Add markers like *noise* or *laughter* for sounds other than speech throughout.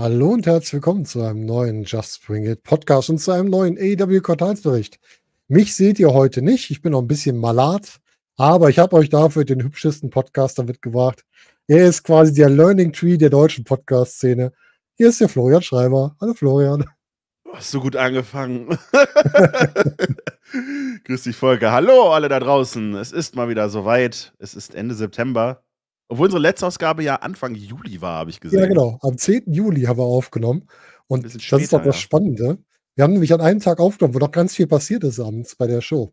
Hallo und herzlich willkommen zu einem neuen Just Bring It Podcast und zu einem neuen AEW Quartalsbericht. Mich seht ihr heute nicht, ich bin noch ein bisschen malat, aber ich habe euch dafür den hübschesten Podcaster mitgebracht. Er ist quasi der Learning Tree der deutschen Podcast-Szene. Hier ist der Florian Schreiber. Hallo Florian. Oh, hast du gut angefangen. *laughs* Grüß dich, Volker. Hallo alle da draußen. Es ist mal wieder soweit. Es ist Ende September. Obwohl unsere letzte Ausgabe ja Anfang Juli war, habe ich gesehen. Ja, genau. Am 10. Juli haben wir aufgenommen. Und später, das ist doch das Spannende. Wir haben nämlich an einem Tag aufgenommen, wo noch ganz viel passiert ist abends bei der Show.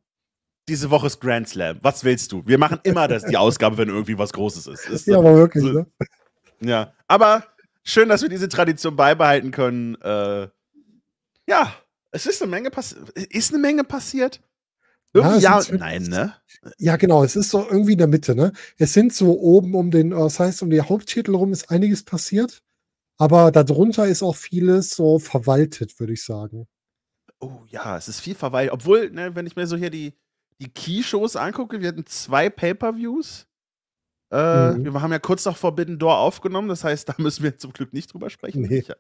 Diese Woche ist Grand Slam. Was willst du? Wir machen immer das, die *laughs* Ausgabe, wenn irgendwie was Großes ist. ist ja, aber wirklich, so, ne? Ja. Aber schön, dass wir diese Tradition beibehalten können. Äh, ja, es ist eine Menge passiert. Ist eine Menge passiert. Irgendwie ja, ja nein, ne? Ja, genau, es ist so irgendwie in der Mitte, ne? Es sind so oben um den, das äh, heißt, um den Haupttitel rum ist einiges passiert, aber darunter ist auch vieles so verwaltet, würde ich sagen. Oh ja, es ist viel verwaltet. Obwohl, ne, wenn ich mir so hier die, die Key-Shows angucke, wir hatten zwei Pay-Per-Views. Äh, mhm. Wir haben ja kurz noch Forbidden Door aufgenommen, das heißt, *laughs* da müssen wir zum Glück nicht drüber sprechen. Nee. Ich, ich äh,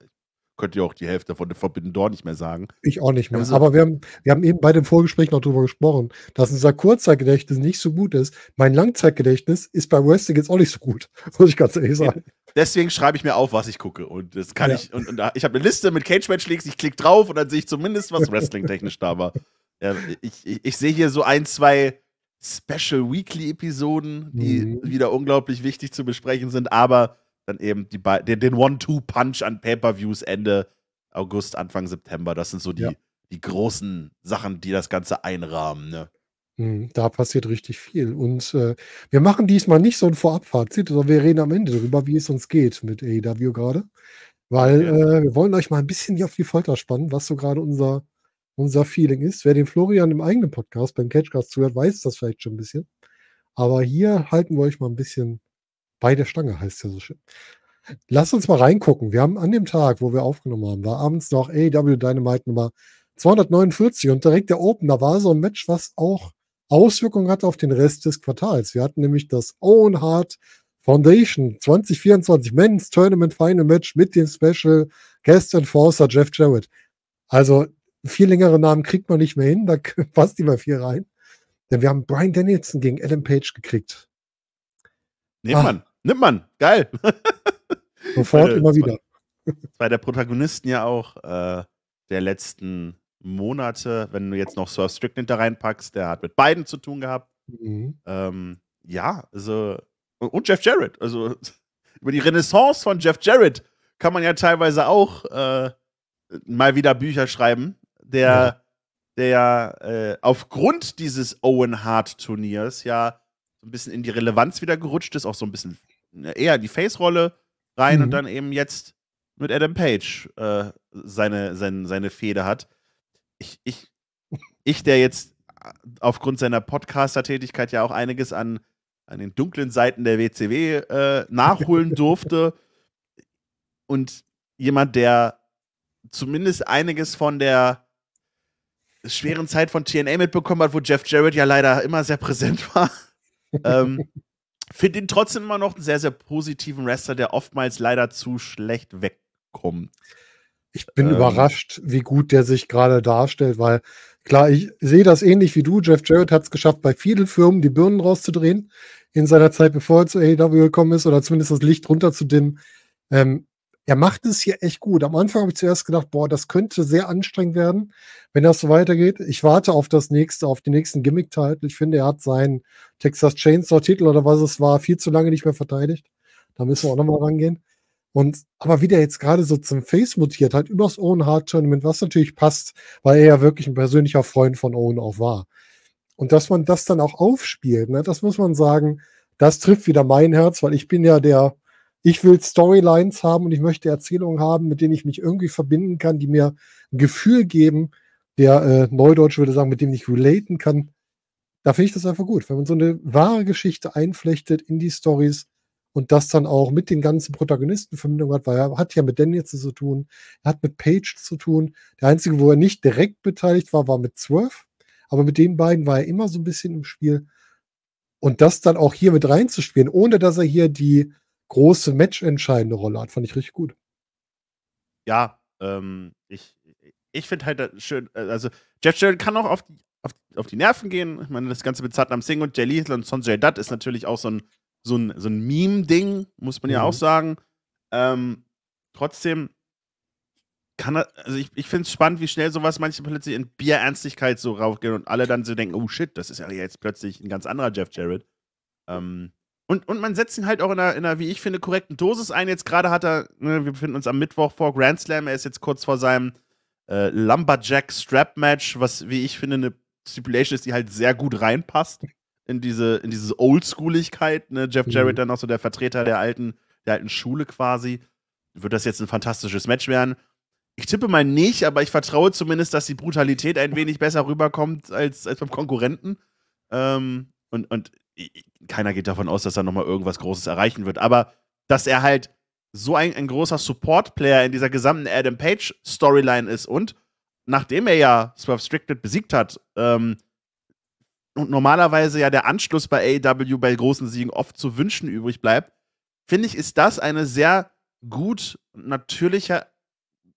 könnt ihr auch die Hälfte von The Forbidden Door nicht mehr sagen. Ich auch nicht mehr. Also, Aber wir haben, wir haben eben bei dem Vorgespräch noch darüber gesprochen, dass unser Kurzzeitgedächtnis nicht so gut ist. Mein Langzeitgedächtnis ist bei Wrestling jetzt auch nicht so gut, *laughs* muss ich ganz ehrlich sagen. Deswegen schreibe ich mir auf, was ich gucke. Und das kann ja. ich. Und, und ich habe eine Liste mit Cage-Match-Links, ich klicke drauf und dann sehe ich zumindest, was *laughs* Wrestling-technisch da war. Ja, ich, ich, ich sehe hier so ein, zwei Special Weekly-Episoden, die mhm. wieder unglaublich wichtig zu besprechen sind, aber dann eben die den, den One-Two-Punch an Pay-Per-Views Ende August, Anfang September. Das sind so die, ja. die großen Sachen, die das Ganze einrahmen. Ne? Hm, da passiert richtig viel. Und äh, wir machen diesmal nicht so ein Vorabfazit, sondern wir reden am Ende darüber, wie es uns geht mit AEW gerade. Weil ja. äh, wir wollen euch mal ein bisschen hier auf die Folter spannen, was so gerade unser, unser Feeling ist. Wer den Florian im eigenen Podcast beim Catchcast zuhört, weiß das vielleicht schon ein bisschen. Aber hier halten wir euch mal ein bisschen bei der Stange heißt ja so schön. Lass uns mal reingucken. Wir haben an dem Tag, wo wir aufgenommen haben, war abends noch AW Dynamite Nummer 249 und direkt der Open. Da war so ein Match, was auch Auswirkungen hatte auf den Rest des Quartals. Wir hatten nämlich das Own Heart Foundation 2024 Men's Tournament Final Match mit dem Special Guest Enforcer Jeff Jarrett. Also viel längere Namen kriegt man nicht mehr hin, da *laughs* passt immer viel rein. Denn wir haben Brian Danielson gegen Adam Page gekriegt. Nee, ah. Mann nimmt man. Geil. *laughs* Sofort immer wieder. Bei der Protagonisten ja auch äh, der letzten Monate, wenn du jetzt noch Surf Strickland da reinpackst, der hat mit beiden zu tun gehabt. Mhm. Ähm, ja, also und Jeff Jarrett. Also *laughs* über die Renaissance von Jeff Jarrett kann man ja teilweise auch äh, mal wieder Bücher schreiben, der, ja. der äh, aufgrund dieses Owen Hart Turniers ja so ein bisschen in die Relevanz wieder gerutscht ist, auch so ein bisschen Ne, eher die Face-Rolle rein mhm. und dann eben jetzt mit Adam Page äh, seine, seine, seine Fehde hat. Ich, ich, ich, der jetzt äh, aufgrund seiner Podcaster-Tätigkeit ja auch einiges an, an den dunklen Seiten der WCW äh, nachholen *laughs* durfte und jemand, der zumindest einiges von der schweren Zeit von TNA mitbekommen hat, wo Jeff Jarrett ja leider immer sehr präsent war, *laughs* ähm, finde ihn trotzdem immer noch einen sehr, sehr positiven Wrestler, der oftmals leider zu schlecht wegkommt. Ich bin ähm. überrascht, wie gut der sich gerade darstellt, weil klar, ich sehe das ähnlich wie du. Jeff Jarrett hat es geschafft, bei vielen Firmen die Birnen rauszudrehen in seiner Zeit, bevor er zu AEW gekommen ist, oder zumindest das Licht runterzudimmen. Ähm, er macht es hier echt gut. Am Anfang habe ich zuerst gedacht, boah, das könnte sehr anstrengend werden, wenn das so weitergeht. Ich warte auf das nächste, auf den nächsten Gimmick-Titel. Ich finde, er hat seinen Texas Chainsaw-Titel oder was es war, viel zu lange nicht mehr verteidigt. Da müssen wir auch nochmal rangehen. Und, aber wie der jetzt gerade so zum Face mutiert hat, übers Owen Hard Tournament, was natürlich passt, weil er ja wirklich ein persönlicher Freund von Owen auch war. Und dass man das dann auch aufspielt, ne, das muss man sagen, das trifft wieder mein Herz, weil ich bin ja der, ich will Storylines haben und ich möchte Erzählungen haben, mit denen ich mich irgendwie verbinden kann, die mir ein Gefühl geben, der äh, Neudeutsche würde sagen, mit dem ich relaten kann. Da finde ich das einfach gut, wenn man so eine wahre Geschichte einflechtet in die Stories und das dann auch mit den ganzen Protagonisten Verbindung hat, weil er hat ja mit Daniel zu tun, er hat mit Page zu tun. Der einzige, wo er nicht direkt beteiligt war, war mit Swerve, aber mit den beiden war er immer so ein bisschen im Spiel. Und das dann auch hier mit reinzuspielen, ohne dass er hier die große matchentscheidende Rolle hat. Fand ich richtig gut. Ja, ähm, ich, ich finde halt äh, schön, äh, also Jeff Jarrett kann auch auf die, auf, auf, die Nerven gehen. Ich meine, das Ganze mit Satnam Singh und Jay Lethal und Sonjay Dutt ist natürlich auch so ein, so ein, so ein Meme-Ding, muss man mhm. ja auch mhm. sagen. Ähm, trotzdem kann er, also ich, ich finde es spannend, wie schnell sowas manche plötzlich in Bierernstigkeit so raufgehen und alle dann so denken, oh shit, das ist ja jetzt plötzlich ein ganz anderer Jeff Jarrett. Ähm, und, und man setzt ihn halt auch in einer, in einer, wie ich finde, korrekten Dosis ein. Jetzt gerade hat er, ne, wir befinden uns am Mittwoch vor Grand Slam. Er ist jetzt kurz vor seinem äh, Lumberjack Strap Match, was, wie ich finde, eine Stipulation ist, die halt sehr gut reinpasst in diese, in diese Oldschooligkeit. Ne? Jeff mhm. Jarrett mhm. dann noch so der Vertreter der alten, der alten Schule quasi. Wird das jetzt ein fantastisches Match werden? Ich tippe mal nicht, aber ich vertraue zumindest, dass die Brutalität ein wenig besser rüberkommt als, als beim Konkurrenten. Ähm, und, und keiner geht davon aus, dass er nochmal irgendwas Großes erreichen wird, aber dass er halt so ein, ein großer Support-Player in dieser gesamten Adam Page-Storyline ist und nachdem er ja Swerve Strickland besiegt hat, ähm, und normalerweise ja der Anschluss bei AEW bei großen Siegen oft zu wünschen übrig bleibt, finde ich, ist das eine sehr gut natürliche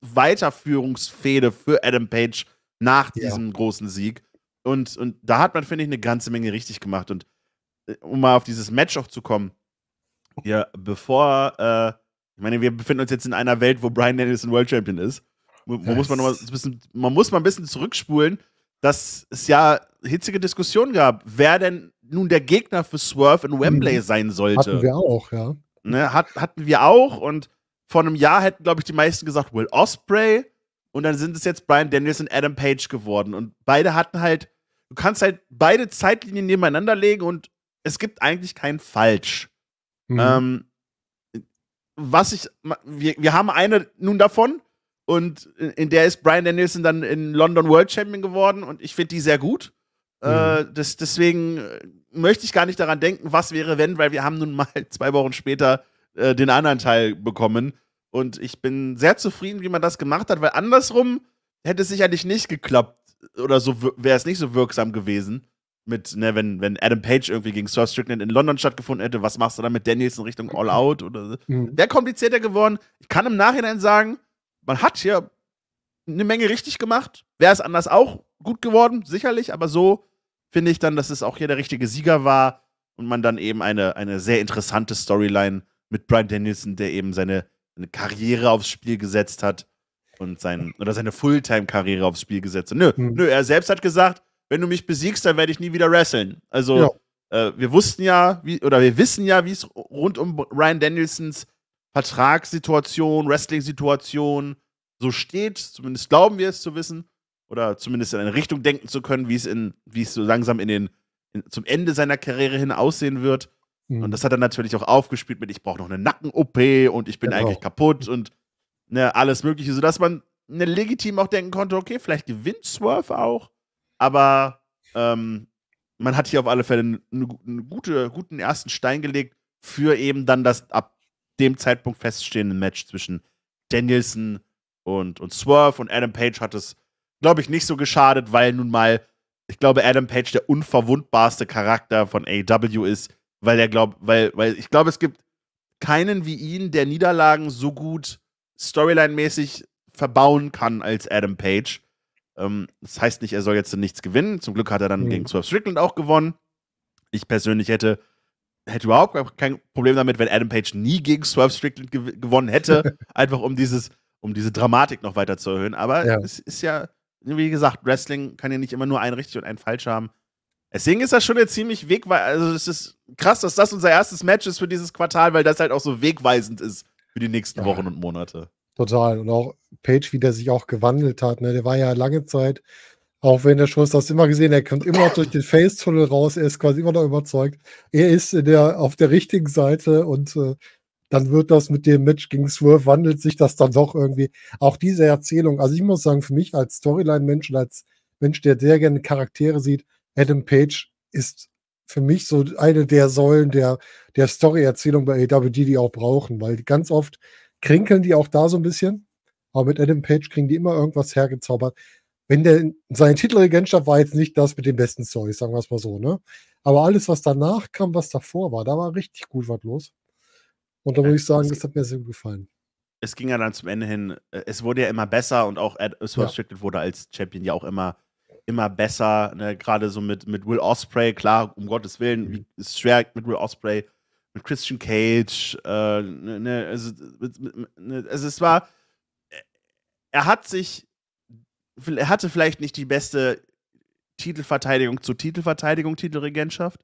Weiterführungsfehde für Adam Page nach ja. diesem großen Sieg. Und, und da hat man, finde ich, eine ganze Menge richtig gemacht. Und um mal auf dieses Match auch zu kommen, ja, bevor, äh, ich meine, wir befinden uns jetzt in einer Welt, wo Brian Danielson World Champion ist. Man, man muss mal, ein bisschen, man muss mal ein bisschen zurückspulen, dass es ja hitzige Diskussionen gab, wer denn nun der Gegner für Swerve in Wembley mhm. sein sollte. Hatten wir auch, ja. Ne, hat, hatten wir auch und vor einem Jahr hätten, glaube ich, die meisten gesagt, Will Osprey und dann sind es jetzt Brian Danielson und Adam Page geworden und beide hatten halt, du kannst halt beide Zeitlinien nebeneinander legen und es gibt eigentlich kein Falsch. Mhm. Ähm, was ich, wir, wir haben eine nun davon und in der ist Brian Danielson dann in London World Champion geworden und ich finde die sehr gut. Äh, mhm. Äh, das, deswegen möchte ich gar nicht daran denken, was wäre, wenn, weil wir haben nun mal *laughs* zwei Wochen später äh, den anderen Teil bekommen und ich bin sehr zufrieden, wie man das gemacht hat, weil andersrum hätte es sicherlich nicht geklappt oder so wäre es nicht so wirksam gewesen mit, ne, wenn, wenn Adam Page irgendwie gegen Sir Strickland in London stattgefunden hätte, was machst du dann mit Danielson Richtung All Out oder so? Mhm. Wäre komplizierter geworden. Ich kann im Nachhinein sagen, man hat hier eine Menge richtig gemacht. Wäre es anders auch gut geworden, sicherlich, aber so finde ich dann, dass es auch hier der richtige Sieger war und man dann eben eine, eine sehr interessante Storyline mit Brian Danielson, der eben seine, seine Karriere aufs Spiel gesetzt hat und sein, oder seine Fulltime-Karriere aufs Spiel gesetzt hat. Nö, mhm. nö, er selbst hat gesagt, wenn du mich besiegst, dann werde ich nie wieder wresteln. Also, ja. äh, wir wussten ja, wie, oder wir wissen ja, wie es rund um Ryan Danielsons Vertragssituation, Wrestling-Situation so steht. Zumindest glauben wir es zu wissen. Oder zumindest in eine Richtung denken zu können, wie es in, wie es so langsam in den, in, zum Ende seiner Karriere hin aussehen wird. Mhm. Und das hat er natürlich auch aufgespielt mit, ich brauche noch eine Nacken-OP und ich bin genau. eigentlich kaputt und ne, alles Mögliche, sodass man ne, legitim auch denken konnte, okay, vielleicht gewinnt Swerve auch aber ähm, man hat hier auf alle Fälle einen, einen gute, guten ersten Stein gelegt für eben dann das ab dem Zeitpunkt feststehende Match zwischen Danielson und, und Swerve und Adam Page hat es, glaube ich, nicht so geschadet, weil nun mal, ich glaube, Adam Page der unverwundbarste Charakter von AW e ist, weil er glaubt, weil, weil ich glaube, es gibt keinen wie ihn, der Niederlagen so gut storyline-mäßig verbauen kann als Adam Page. Ähm, das heißt nicht, er soll jetzt nichts gewinnen. Zum Glück hat er dann mhm. gegen Swerve Strickland auch gewonnen. Ich persönlich hätte, hätte überhaupt kein Problem damit, wenn Adam Page nie gegen Swerve Strickland gew gewonnen hätte. *laughs* einfach um dieses, um diese Dramatik noch weiter zu erhöhen. Aber ja. es ist ja, wie gesagt, Wrestling kann ja nicht immer nur ein richtig und ein falsch haben. Deswegen ist das schon eine ziemlich wegweisend. Also es ist krass, dass das unser erstes Match ist für dieses Quartal, weil das halt auch so wegweisend ist für die nächsten ja. Wochen und Monate. Total. Und auch Page, wie der sich auch gewandelt hat. Ne? Der war ja lange Zeit, auch wenn der Schuss das immer gesehen, hat, er kommt immer noch durch den Face-Tunnel raus, er ist quasi immer noch überzeugt. Er ist der, auf der richtigen Seite und äh, dann wird das mit dem Match gegen Swerve, wandelt sich das dann doch irgendwie. Auch diese Erzählung, also ich muss sagen, für mich als Storyline-Mensch und als Mensch, der sehr gerne Charaktere sieht, Adam Page ist für mich so eine der Säulen der, der Story-Erzählung bei AWD, die auch brauchen, weil ganz oft krinkeln die auch da so ein bisschen. Aber mit Adam Page kriegen die immer irgendwas hergezaubert. Wenn der, sein Titelregentschaft war jetzt nicht das mit den besten Stories, sagen wir es mal so, ne? Aber alles, was danach kam, was davor war, da war richtig gut was los. Und da muss ich sagen, das hat mir sehr gut gefallen. Es ging ja dann zum Ende hin, äh, es wurde ja immer besser und auch Ad Swerve ja. wurde als Champion ja auch immer, immer besser. Ne? Gerade so mit, mit Will Osprey, klar, um Gottes Willen, mhm. ist schwer mit Will Osprey mit Christian Cage, äh, ne, ne also, ne, also es war, äh, er hat sich, er hatte vielleicht nicht die beste Titelverteidigung zu Titelverteidigung, Titelregentschaft,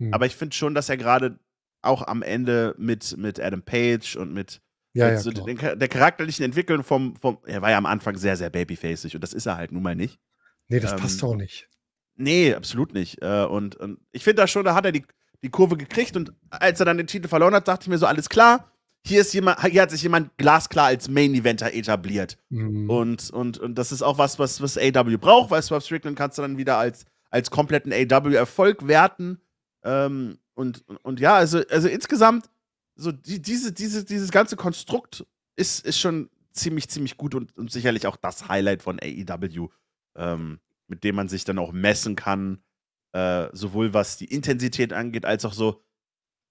hm. aber ich finde schon, dass er gerade auch am Ende mit, mit Adam Page und mit ja, ja, so den, der charakterlichen Entwicklung vom, vom, er war ja am Anfang sehr, sehr babyfacig und das ist er halt nun mal nicht. Nee, das ähm, passt auch nicht. Nee, absolut nicht. Äh, und, und ich finde da schon, da hat er die, die Kurve gekriegt und als er dann den Titel verloren hat, dachte ich mir so, alles klar, hier ist jemand, hier hat sich jemand glasklar als Main-Eventer etabliert. Mhm. Und, und, und das ist auch was, was, was AW braucht, weil Swerve Strickland kannst du dann wieder als, als kompletten AW-Erfolg werten. Ähm, und, und, und, ja, also, also insgesamt, so die, diese, diese, dieses ganze Konstrukt ist, ist schon ziemlich, ziemlich gut und, und sicherlich auch das Highlight von AEW, ähm, mit dem man sich dann auch messen kann äh, sowohl was die Intensität angeht, als auch so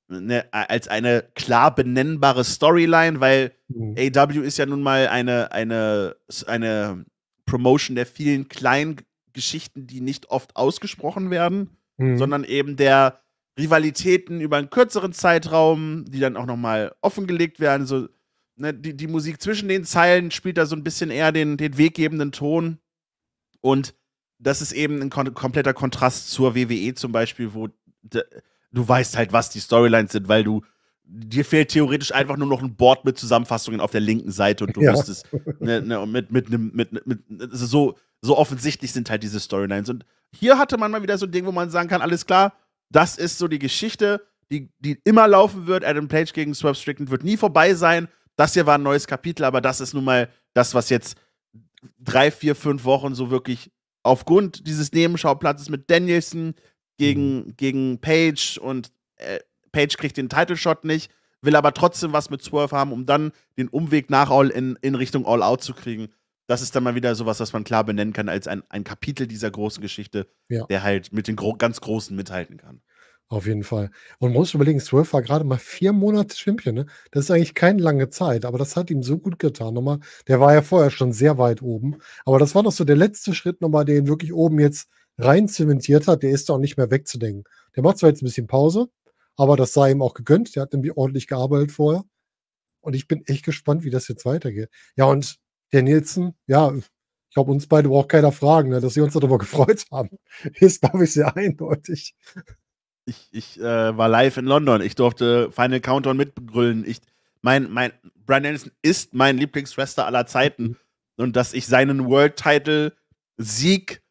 ne, als eine klar benennbare Storyline, weil mhm. AW ist ja nun mal eine, eine, eine Promotion der vielen kleinen Geschichten, die nicht oft ausgesprochen werden, mhm. sondern eben der Rivalitäten über einen kürzeren Zeitraum, die dann auch nochmal offengelegt werden. So, ne, die, die Musik zwischen den Zeilen spielt da so ein bisschen eher den, den weggebenden Ton. Und das ist eben ein kompletter Kontrast zur WWE zum Beispiel, wo du weißt halt, was die Storylines sind, weil du dir fehlt theoretisch einfach nur noch ein Board mit Zusammenfassungen auf der linken Seite und du *laughs* ja. wusstest, ne, ne, mit, mit, mit, mit, also mit so, so offensichtlich sind halt diese Storylines. Und hier hatte man mal wieder so ein Ding, wo man sagen kann, alles klar, das ist so die Geschichte, die, die immer laufen wird. Adam Page gegen Swerve Strickland wird nie vorbei sein. Das hier war ein neues Kapitel, aber das ist nun mal das, was jetzt drei, vier, fünf Wochen so wirklich aufgrund dieses Nebenschauplatzes mit Danielson gegen, mhm. gegen Page und äh, Page kriegt den Title Shot nicht, will aber trotzdem was mit 12 haben, um dann den Umweg nach All in, in Richtung All Out zu kriegen. Das ist dann mal wieder sowas, was man klar benennen kann als ein, ein Kapitel dieser großen Geschichte, ja. der halt mit den gro ganz Großen mithalten kann. Auf jeden Fall. Und man muss überlegen, Swift war gerade mal vier Monate Champion. Ne? Das ist eigentlich keine lange Zeit, aber das hat ihm so gut getan. Nochmal, der war ja vorher schon sehr weit oben. Aber das war noch so der letzte Schritt nochmal, der ihn wirklich oben jetzt rein zementiert hat. Der ist da auch nicht mehr wegzudenken. Der macht zwar jetzt ein bisschen Pause, aber das sei ihm auch gegönnt. Der hat nämlich ordentlich gearbeitet vorher. Und ich bin echt gespannt, wie das jetzt weitergeht. Ja, und der Nielsen, ja, ich glaube, uns beide braucht keiner fragen, ne, dass sie uns darüber *laughs* gefreut haben. Ist, glaube ich, sehr eindeutig ich, ich äh, war live in London. Ich durfte Final Countdown mitbegrüllen. Ich, mein, mein, Brian Anderson ist mein Lieblingswrestler aller Zeiten. Mhm. Und dass ich seinen World-Title-Sieg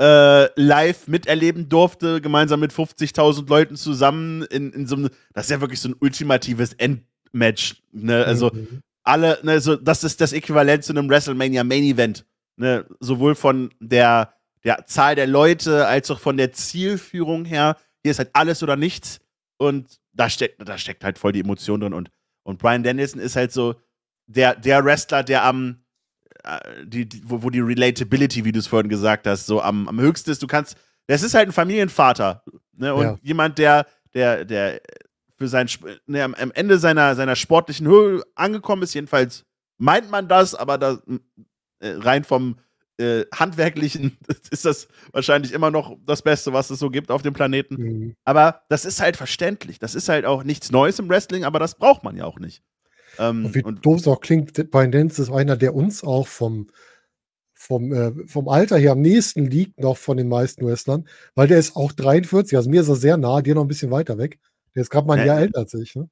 äh, live miterleben durfte, gemeinsam mit 50.000 Leuten zusammen in, in so einem, das ist ja wirklich so ein ultimatives Endmatch. Ne? Also mhm. alle, ne, so, das ist das Äquivalent zu einem WrestleMania Main Event. Ne? Sowohl von der, der Zahl der Leute als auch von der Zielführung her hier ist halt alles oder nichts. Und da steckt, da steckt halt voll die Emotion drin. Und, und Brian Danielson ist halt so der, der Wrestler, der am, äh, die, die, wo, wo, die Relatability, wie du es vorhin gesagt hast, so am, am höchsten ist. Du kannst, das ist halt ein Familienvater. Ne? Und ja. jemand, der, der, der für sein, ne, am, Ende seiner, seiner sportlichen Höhe angekommen ist, jedenfalls meint man das, aber da äh, rein vom, äh, handwerklichen *laughs* ist das wahrscheinlich immer noch das Beste, was es so gibt auf dem Planeten. Mhm. Aber das ist halt verständlich. Das ist halt auch nichts Neues im Wrestling, aber das braucht man ja auch nicht. Ähm, und wie und doof es auch klingt, Brian Dance ist einer, der uns auch vom, vom, äh, vom Alter her am nächsten liegt, noch von den meisten Wrestlern, weil der ist auch 43, also mir ist er sehr nah, dir noch ein bisschen weiter weg. Der ist gerade mal ein äh, Jahr älter als ich. Ne?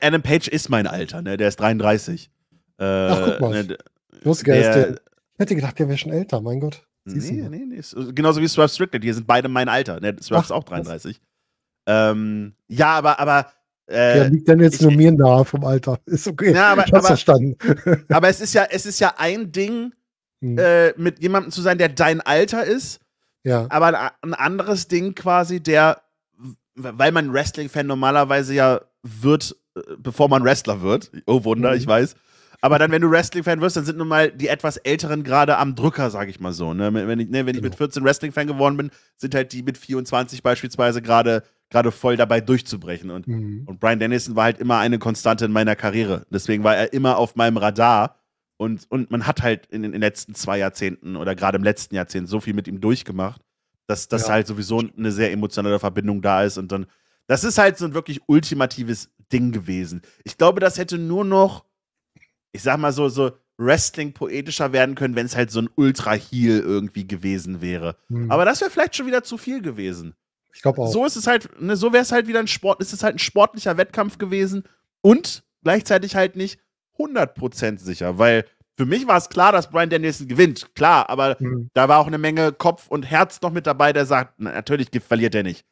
Adam Page ist mein Alter, ne? der ist 33. Äh, Ach, guck mal. Ne, Lustig, der, der, ich hätte gedacht, der wäre schon älter, mein Gott. Siehst nee, nee, nee. Genauso wie Swerve Strickland, die sind beide mein Alter. Ne, Swerve ist auch 33. Ähm, ja, aber, aber äh, ja, liegt dann jetzt ich, nur mir nahe vom Alter. *laughs* Ist okay. Ja, aber, ich hab's aber, verstanden. *laughs* aber es ist ja, es ist ja ein Ding, hm. äh, mit jemandem zu sein, der dein Alter ist. Ja. Aber ein, anderes Ding quasi, der, weil man Wrestling-Fan normalerweise ja wird, äh, bevor man Wrestler wird. Oh Wunder, mhm. ich weiß. Aber dann, wenn du Wrestling-Fan wirst, dann sind nun mal die etwas Älteren gerade am Drücker, sage ich mal so. Ne? Wenn, ich, ne, wenn ich mit 14 genau. Wrestling-Fan geworden bin, sind halt die mit 24 beispielsweise gerade gerade voll dabei durchzubrechen. Und, mhm. und Brian Dennison war halt immer eine Konstante in meiner Karriere. Deswegen war er immer auf meinem Radar. Und, und man hat halt in, in den letzten zwei Jahrzehnten oder gerade im letzten Jahrzehnt so viel mit ihm durchgemacht, dass das ja. halt sowieso eine sehr emotionale Verbindung da ist. Und dann, das ist halt so ein wirklich ultimatives Ding gewesen. Ich glaube, das hätte nur noch ich sag mal so, so Wrestling poetischer werden können, wenn es halt so ein Ultra-Heal irgendwie gewesen wäre. Hm. Aber das wäre vielleicht schon wieder zu viel gewesen. Ich glaube auch. So ist es halt, ne, so wäre es halt wieder ein Sport, ist es halt ein sportlicher Wettkampf gewesen und gleichzeitig halt nicht 100% sicher, weil für mich war es klar, dass Brian Danielson gewinnt, klar, aber mhm. da war auch eine Menge Kopf und Herz noch mit dabei, der sagt, natürlich verliert er nicht.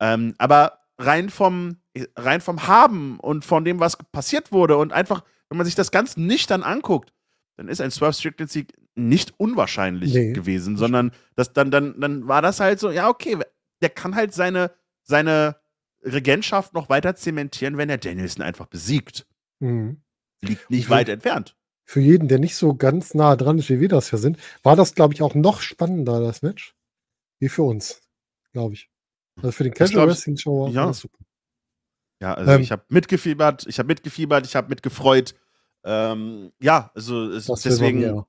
Ähm, aber rein vom, rein vom Haben und von dem, was passiert wurde und einfach wenn man sich das ganz nüchtern anguckt, dann ist ein Swerve Strickland Sieg nicht unwahrscheinlich nee. gewesen, sondern das, dann, dann, dann war das halt so, ja, okay, der kann halt seine, seine Regentschaft noch weiter zementieren, wenn er Danielson einfach besiegt. Mhm. Liegt nicht für, weit entfernt. Für jeden, der nicht so ganz nah dran ist, wie wir das ja sind, war das, glaube ich, auch noch spannender, das Match, wie für uns, glaube ich. Also für den Casual Wrestling Show war ja. super. Ja, also ähm, ich habe mitgefiebert, ich habe mitgefiebert, ich habe mitgefreut. Ähm, ja, also es, deswegen.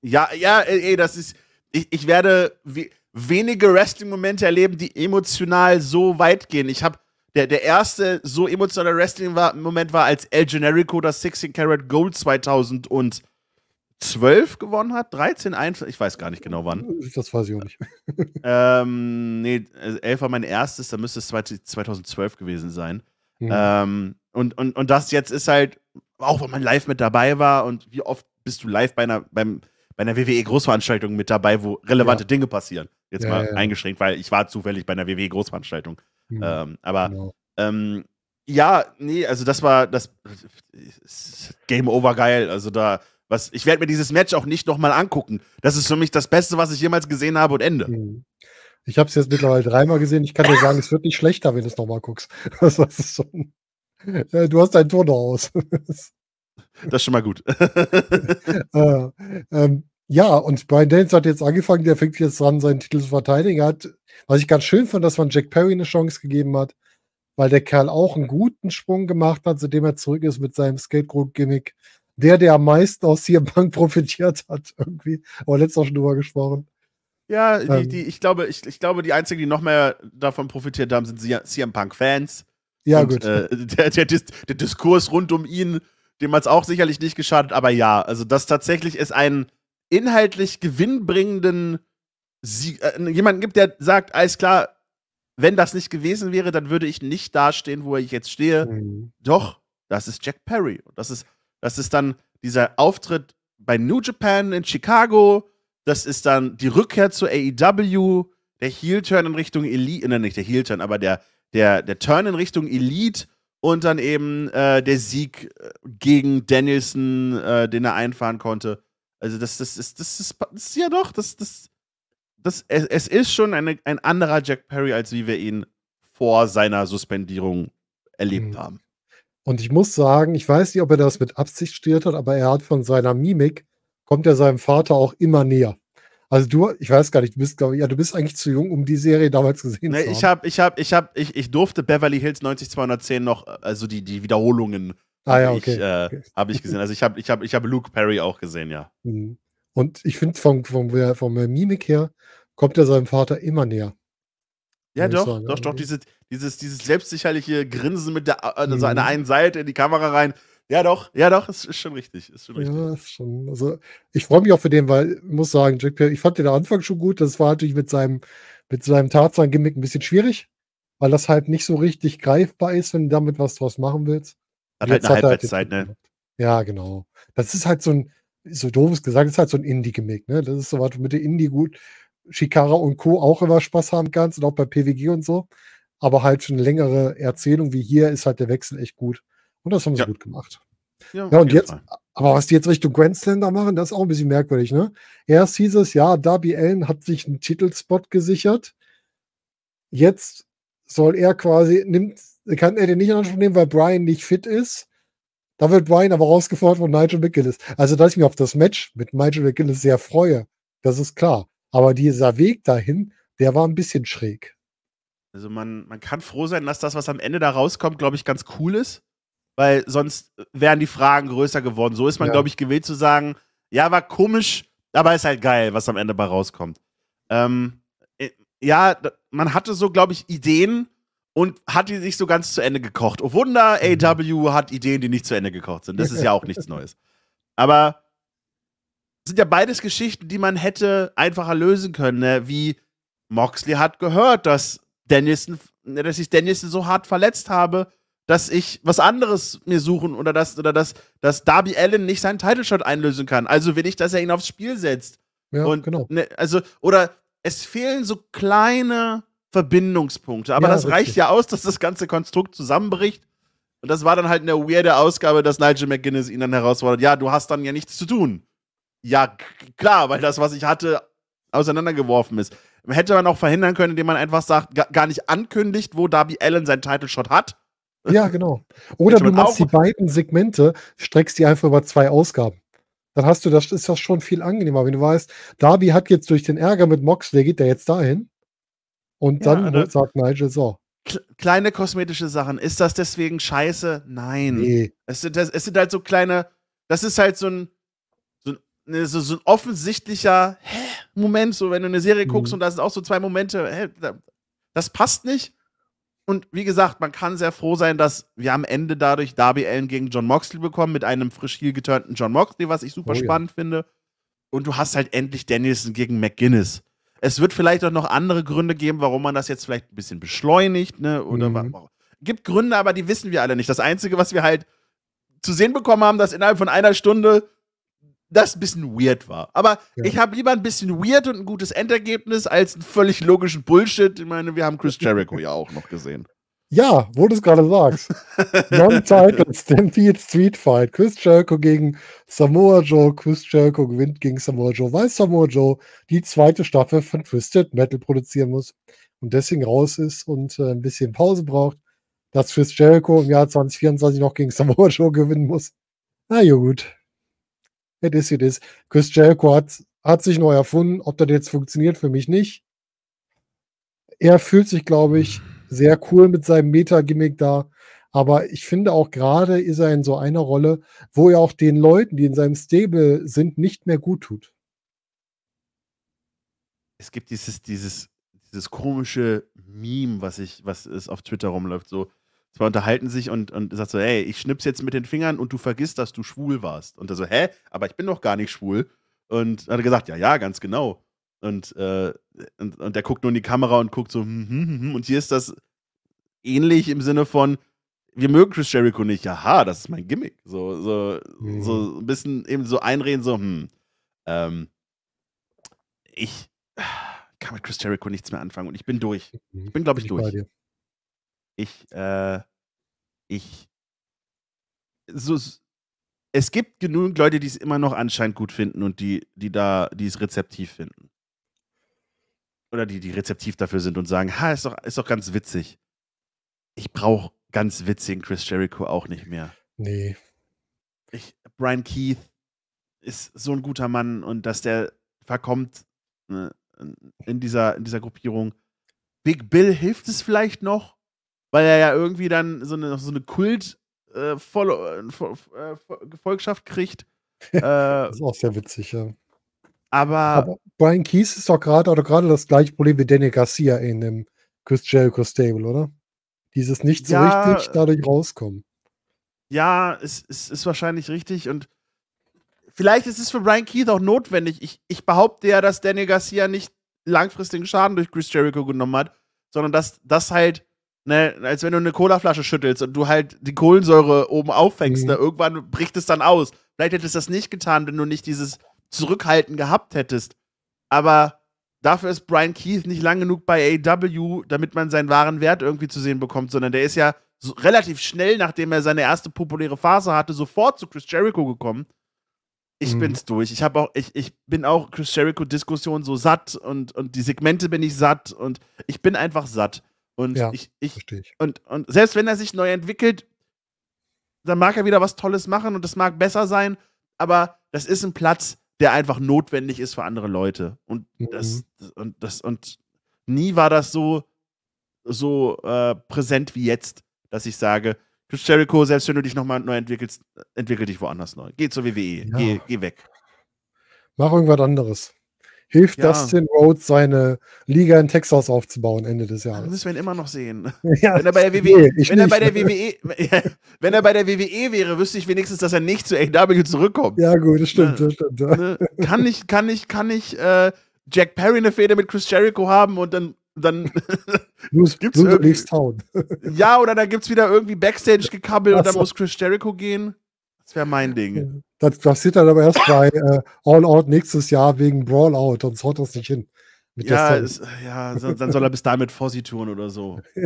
ja, ja, ey, ey, das ist. Ich, ich werde we wenige Wrestling-Momente erleben, die emotional so weit gehen. Ich habe der, der erste so emotionale Wrestling-Moment war, als El Generico das 16 Karat Gold 2012 gewonnen hat. 13, 1, ich weiß gar nicht genau wann. Das weiß ich auch nicht. ähm, nee, 11 war mein erstes, da müsste es 2012 gewesen sein. Mhm. Ähm, und, und, und das jetzt ist halt, auch wenn man live mit dabei war und wie oft bist du live bei einer, beim, bei einer WWE-Großveranstaltung mit dabei, wo relevante ja. Dinge passieren. Jetzt ja, mal ja. eingeschränkt, weil ich war zufällig bei einer WWE-Großveranstaltung. Mhm. Ähm, aber genau. ähm, ja, nee, also das war das Game Over geil. Also da, was, ich werde mir dieses Match auch nicht nochmal angucken. Das ist für mich das Beste, was ich jemals gesehen habe und Ende. Mhm. Ich habe es jetzt mittlerweile dreimal gesehen. Ich kann dir sagen, es wird nicht schlechter, wenn du es nochmal guckst. *laughs* Das ist schon, äh, du hast deinen Ton noch aus. *laughs* Das ist schon mal gut. äh, *laughs* ähm, ja, und Brian Dance hat jetzt angefangen, der fängt jetzt dran, seinen Titel zu verteidigen. Er hat, was ich ganz schön fand, dass man Jack Perry eine Chance gegeben hat, weil der Kerl auch einen guten Sprung gemacht hat, seitdem er zurück ist mit seinem Skateboard-Gimmick. Der, der am meisten aus Bank profitiert hat, irgendwie. Aber letztes auch schon drüber gesprochen. Ja, ähm, die, ich, glaube, ich, ich glaube, die einzigen, die noch mehr davon profitiert haben, sind CM Punk-Fans. Ja, und, gut. Äh, der, der, der, Diskurs rund um ihn, dem hat es auch sicherlich nicht geschadet, aber ja, also dass tatsächlich es einen inhaltlich gewinnbringenden Sie äh, jemanden gibt, der sagt, alles klar, wenn das nicht gewesen wäre, dann würde ich nicht dastehen, wo ich jetzt stehe. Mhm. Doch, das ist Jack Perry. Das ist, das ist dann dieser Auftritt bei New Japan in Chicago, das ist dann die Rückkehr zu AEW, der Heel-Turn in Richtung Elite, äh, nein, nicht der Heel-Turn, aber der, der, der Turn in Richtung Elite und dann eben äh, der Sieg äh, gegen Danielson, äh, den er einfahren konnte. Also das, das, ist, das, ist, das ist ja doch, das, das, das, es, es ist schon eine, ein anderer Jack Perry, als wie wir ihn vor seiner Suspendierung erlebt mhm. haben. Und ich muss sagen, ich weiß nicht, ob er das mit Absicht stiert hat, aber er hat von seiner Mimik kommt er seinem Vater auch immer näher. Also du, ich weiß gar nicht, du bist, glaube ich, ja, du bist eigentlich zu jung, um die Serie damals gesehen nee, zu haben. Ich habe, ich habe, ich habe, ich, ich durfte Beverly Hills 90210 noch, also die, die Wiederholungen ah, ja, okay. habe ich, äh, okay. hab ich gesehen. Also ich habe, ich habe, ich habe Luke Perry auch gesehen, ja. Mhm. Und ich finde, vom, vom, vom Mimik her kommt er seinem Vater immer näher. Ja, doch, sagen. doch, doch, dieses, dieses, dieses selbstsicherliche Grinsen mit der, also mhm. einer einen Seite in die Kamera rein ja, doch, ja, doch, ist, ist schon richtig. Ist schon richtig. Ja, ist schon. Also, ich freue mich auch für den, weil ich muss sagen, Jack Perry, ich fand den Anfang schon gut. Das war natürlich mit seinem, mit seinem Tarzan-Gimmick ein bisschen schwierig, weil das halt nicht so richtig greifbar ist, wenn du damit was draus machen willst. Hat halt eine halt Halbwertszeit, halt ne? Ja, genau. Das ist halt so ein, so doofes gesagt, ist halt so ein Indie-Gimmick, ne? Das ist so was, mit der Indie gut Shikara und Co. auch immer Spaß haben kannst und auch bei PWG und so. Aber halt schon längere Erzählung wie hier ist halt der Wechsel echt gut. Und das haben sie ja. gut gemacht. Ja, ja und jetzt, Fall. aber was die jetzt Richtung Grand Grandstander machen, das ist auch ein bisschen merkwürdig, ne? Erst hieß es, ja, Darby Allen hat sich einen Titelspot gesichert. Jetzt soll er quasi, nimmt, kann er den nicht in Anspruch nehmen, weil Brian nicht fit ist. Da wird Brian aber rausgefordert von Nigel McGillis. Also, dass ich mich auf das Match mit Nigel McGillis sehr freue, das ist klar. Aber dieser Weg dahin, der war ein bisschen schräg. Also, man, man kann froh sein, dass das, was am Ende da rauskommt, glaube ich, ganz cool ist weil sonst wären die Fragen größer geworden. So ist man, ja. glaube ich, gewillt zu sagen, ja, war komisch, aber ist halt geil, was am Ende bei rauskommt. Ähm, äh, ja, man hatte so, glaube ich, Ideen und hat die nicht so ganz zu Ende gekocht. Oh Wunder, mhm. AW hat Ideen, die nicht zu Ende gekocht sind. Das ist *laughs* ja auch nichts Neues. Aber sind ja beides Geschichten, die man hätte einfacher lösen können. Ne? Wie Moxley hat gehört, dass Dennison, ne, dass ich Dennison so hart verletzt habe dass ich was anderes mir suchen oder dass, oder dass, dass Darby Allen nicht seinen Title Shot einlösen kann. Also will ich, dass er ihn aufs Spiel setzt. Ja, und genau. Ne, also, oder es fehlen so kleine Verbindungspunkte, aber ja, das richtig. reicht ja aus, dass das ganze Konstrukt zusammenbricht. Und das war dann halt eine weirde Ausgabe, dass Nigel McGuinness ihn dann herausfordert. Ja, du hast dann ja nichts zu tun. Ja, klar, weil das, was ich hatte, auseinandergeworfen ist. Hätte man auch verhindern können, indem man einfach sagt, gar nicht ankündigt, wo Darby Allen seinen Title Shot hat ja, genau. Oder du machst die beiden Segmente, streckst die einfach über zwei Ausgaben. Dann hast du, das ist das schon viel angenehmer, wenn du weißt, Darby hat jetzt durch den Ärger mit Moxley, geht der jetzt dahin. Und ja, dann ne? sagt Nigel so. Kleine kosmetische Sachen. Ist das deswegen scheiße? Nein. Nee. Es, sind, es sind halt so kleine, das ist halt so ein, so ein, ne, so ein offensichtlicher Hä? Moment, so wenn du eine Serie guckst mhm. und da sind auch so zwei Momente, hä, das passt nicht und wie gesagt, man kann sehr froh sein, dass wir am Ende dadurch Darby Allen gegen John Moxley bekommen, mit einem frisch heel geturnten John Moxley, was ich super oh, spannend ja. finde. Und du hast halt endlich Danielson gegen McGuinness. Es wird vielleicht auch noch andere Gründe geben, warum man das jetzt vielleicht ein bisschen beschleunigt, ne? Oder mhm. gibt Gründe, aber die wissen wir alle nicht. Das Einzige, was wir halt zu sehen bekommen haben, dass innerhalb von einer Stunde das ein bisschen weird war. Aber ja. ich habe lieber ein bisschen weird und ein gutes Endergebnis als einen völlig logischen Bullshit. Ich meine, wir haben Chris Jericho ja auch noch gesehen. Ja, wo du es gerade sagst. *laughs* Non-Title Stampede Street Fight. Chris Jericho gegen Samoa Joe. Chris Jericho gewinnt gegen Samoa Joe, weil Samoa Joe die zweite Staffel von Twisted Metal produzieren muss und deswegen raus ist und äh, ein bisschen Pause braucht. Dass Chris Jericho im Jahr 2024 noch gegen Samoa Joe gewinnen muss. Na ja, gut es ist, wie es ist. Chris Jericho hat, hat sich neu erfunden. Ob das jetzt funktioniert, für mich nicht. Er fühlt sich, glaube ich, sehr cool mit seinem Meta-Gimmick da. Aber ich finde auch gerade ist er in so einer Rolle, wo er auch den Leuten, die in seinem Stable sind, nicht mehr gut tut. Es gibt dieses, dieses, dieses komische Meme, was ich, was es auf Twitter rumläuft, so zwei unterhalten sich und, und sagt so, hey, ich schnips jetzt mit den Fingern und du vergisst, dass du schwul warst. Und er so, hä? Aber ich bin doch gar nicht schwul. Und hat er gesagt, ja, ja, ganz genau. Und, äh, und, und der guckt nur in die Kamera und guckt so, hm, hm, hm, hm. und hier ist das ähnlich im Sinne von, wir mögen Chris Jericho nicht, jaha, das ist mein Gimmick. So, so, mhm. so ein bisschen eben so einreden, so, hm, ähm, ich kann mit Chris Jericho nichts mehr anfangen und ich bin durch. Mhm. Ich bin, glaube ich, ich durch ich, äh, ich, so, es gibt genügend Leute, die es immer noch anscheinend gut finden und die, die da, die es rezeptiv finden. Oder die, die rezeptiv dafür sind und sagen, ha, ist doch, ist doch ganz witzig. Ich brauche ganz witzigen Chris Jericho auch nicht mehr. Nee. Ich, Brian Keith ist so ein guter Mann und dass der verkommt ne, in, dieser, in dieser Gruppierung. Big Bill hilft es vielleicht noch, weil er ja irgendwie dann so eine, so eine Kult äh, äh, äh, äh kriegt. *laughs* Äh, das ist auch sehr witzig, ja. Aber, aber Brian Keys ist doch gerade gerade das gleiche Problem wie Daniel Garcia in dem Chris Jericho Stable, oder? Dieses nicht so ja, richtig dadurch rauskommen. Ja, es, es ist wahrscheinlich richtig und vielleicht ist es für Brian Keith auch notwendig. Ich, ich behaupte ja, dass Daniel Garcia nicht langfristigen Schaden durch Chris Jericho genommen hat, sondern dass das halt ne, als wenn du eine Colaflasche schüttelst und du halt die Kohlensäure oben auffängst. Mhm. Ne? Irgendwann bricht es dann aus. Vielleicht hättest du das nicht getan, wenn du nicht dieses Zurückhalten gehabt hättest. Aber dafür ist Brian Keith nicht lang genug bei AW, e damit man seinen wahren Wert irgendwie zu sehen bekommt, sondern der ist ja so relativ schnell, nachdem er seine erste populäre Phase hatte, sofort zu Chris Jericho gekommen. Ich mhm. bin's durch. Ich habe auch, ich, ich bin auch Chris Jericho-Diskussion so satt und, und die Segmente bin ich satt und ich bin einfach satt. Und ja, ich, ich, ich, Und, und selbst wenn er sich neu entwickelt, dann mag er wieder was Tolles machen und das mag besser sein, aber das ist ein Platz, der einfach notwendig ist für andere Leute. Und mhm. das, und das, und nie war das so, so äh, präsent wie jetzt, dass ich sage, Chris Jericho, selbst wenn du dich nochmal neu entwickelst, entwickel dich woanders neu. Geh zur WWE, ja. geh, geh weg. Mach irgendwas anderes. Hilft ja. Dustin Rhodes seine Liga in Texas aufzubauen Ende des Jahres? Das müssen wir ihn immer noch sehen. *laughs* wenn er bei der WWE, e e *laughs* e wäre, wüsste ich wenigstens, dass er nicht zu AW zurückkommt. Ja, gut, das stimmt, ne, das stimmt. Ja. Ne, kann ich, kann ich, kann ich äh, Jack Perry eine Feder mit Chris Jericho haben und dann dann *laughs* Bruce, gibt's Bruce Town. ja, oder da es wieder irgendwie Backstage gekabbelt und dann muss Chris Jericho gehen. Das wäre mein Ding. Das passiert dann aber erst *coughs* bei äh, All Out nächstes Jahr wegen Brawl Out, sonst haut das nicht hin. ja, ist, ja so, dann soll er bis dahin mit Fossi touren oder so. *laughs*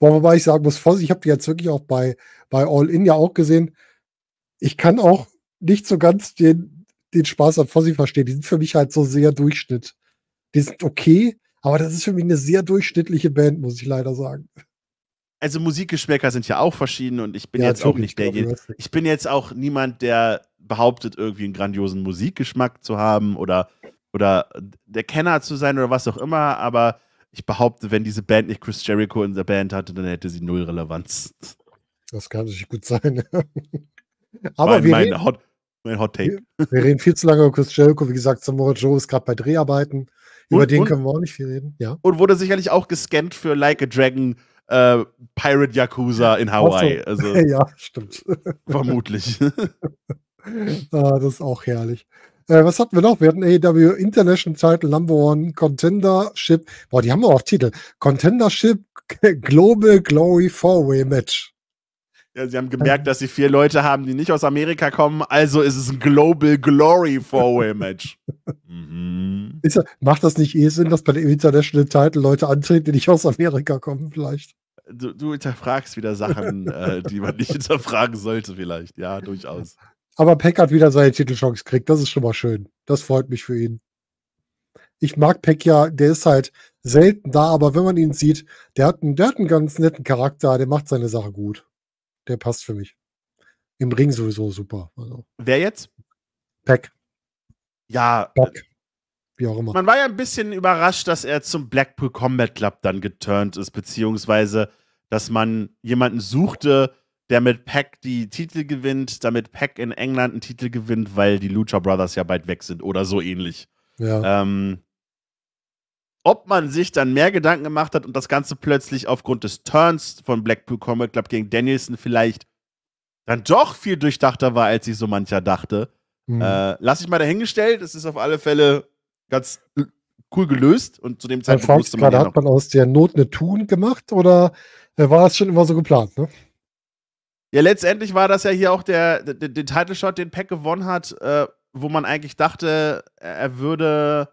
Wobei ich sagen muss, Fossi, ich habe die jetzt wirklich auch bei, bei All In ja auch gesehen. Ich kann auch nicht so ganz den, den Spaß an Fossi verstehen. Die sind für mich halt so sehr Durchschnitt. Die sind okay, aber das ist für mich eine sehr durchschnittliche Band, muss ich leider sagen also Musikgeschmäcker sind ja auch verschieden und ich bin ja, jetzt auch nicht derjenige. Ich bin jetzt auch niemand, der behauptet, irgendwie einen grandiosen Musikgeschmack zu haben oder, oder der Kenner zu sein oder was auch immer, aber ich behaupte, wenn diese Band nicht Chris Jericho in der Band hatte, dann hätte sie null Relevanz. Das kann natürlich gut sein. aber mein, wir mein, reden, Hot, mein Hot Take. Wir, wir, reden viel zu lange über Chris Jericho. Wie gesagt, Samoa Joe ist gerade bei Dreharbeiten. Über und, den können wir auch nicht viel reden. Ja. Und wurde sicherlich auch gescannt für Like a Dragon äh, Pirate Yakuza in Hawaii. Also, *laughs* ja, stimmt. Vermutlich. *laughs* *laughs* ah, das ist auch herrlich. Äh, was hatten wir noch? Wir hatten AEW International Title Number One Contendership. Boah, die haben auch Titel. Contendership Global Glory Four-Way Match. Ja, sie haben gemerkt, dass sie vier Leute haben, die nicht aus Amerika kommen. Also ist es ein Global Glory Four-Way Match. *laughs* mhm. Ist, macht das nicht eh Sinn, dass bei dem International Title Leute antreten, die nicht aus Amerika kommen, vielleicht? Du, du hinterfragst wieder Sachen, äh, die man nicht hinterfragen sollte, vielleicht. Ja, durchaus. Aber Peck hat wieder seine Titelchance gekriegt. Das ist schon mal schön. Das freut mich für ihn. Ich mag Peck ja, der ist halt selten da, aber wenn man ihn sieht, der hat, einen, der hat einen ganz netten Charakter, der macht seine Sache gut. Der passt für mich. Im Ring sowieso super. Also. Wer jetzt? Peck. Ja. Peck. Äh, Wie auch immer. Man war ja ein bisschen überrascht, dass er zum Blackpool Combat Club dann geturnt ist, beziehungsweise, dass man jemanden suchte, der mit Pack die Titel gewinnt, damit Pack in England einen Titel gewinnt, weil die Lucha Brothers ja bald weg sind oder so ähnlich. Ja. Ähm, ob man sich dann mehr Gedanken gemacht hat und das Ganze plötzlich aufgrund des Turns von Blackpool Comic Club gegen Danielson vielleicht dann doch viel durchdachter war, als sich so mancher dachte. Mhm. Äh, lass ich mal dahingestellt. Es ist auf alle Fälle ganz cool gelöst und zu dem Zeitpunkt wusste man ja noch. Hat man aus der Not eine Tun gemacht oder äh, war es schon immer so geplant? Ne? Ja, letztendlich war das ja hier auch der, der, der Title Shot, den Pack gewonnen hat, äh, wo man eigentlich dachte, er würde,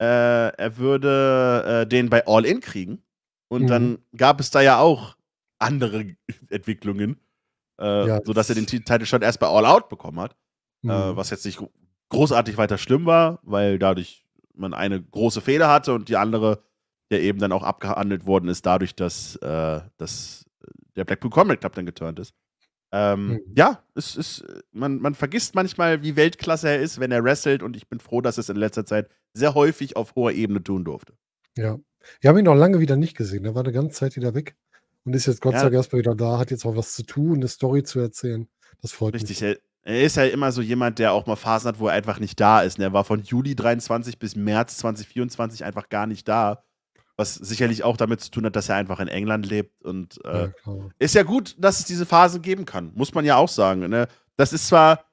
äh, er würde äh, den bei All In kriegen. Und mhm. dann gab es da ja auch andere *laughs* Entwicklungen, äh, ja, sodass er den Title Shot erst bei All Out bekommen hat. Äh, mhm. was jetzt nicht großartig weiter schlimm war, weil dadurch man eine große Fehler hatte und die andere, der eben dann auch abgehandelt worden ist, dadurch, dass, äh, dass äh, der Blackpool Comic Club dann geturnt ist. Ähm, mhm. Ja, es ist, man, man vergisst manchmal, wie Weltklasse er ist, wenn er wrestelt und ich bin froh, dass er es in letzter Zeit sehr häufig auf hoher Ebene tun durfte. Ja. Wir haben ihn noch lange wieder nicht gesehen. Er war eine ganze Zeit wieder weg und ist jetzt Gott ja. sei Dank wieder da, hat jetzt auch was zu tun, eine Story zu erzählen. Das freut Richtig, mich. Richtig, er ist ja immer so jemand, der auch mal Phasen hat, wo er einfach nicht da ist. Ne? er war von Juli 23 bis März 2024 einfach gar nicht da was sicherlich auch damit zu tun hat, dass er einfach in England lebt. Und äh, ja, ist ja gut, dass es diese Phasen geben kann, muss man ja auch sagen. Ne? Das ist zwar,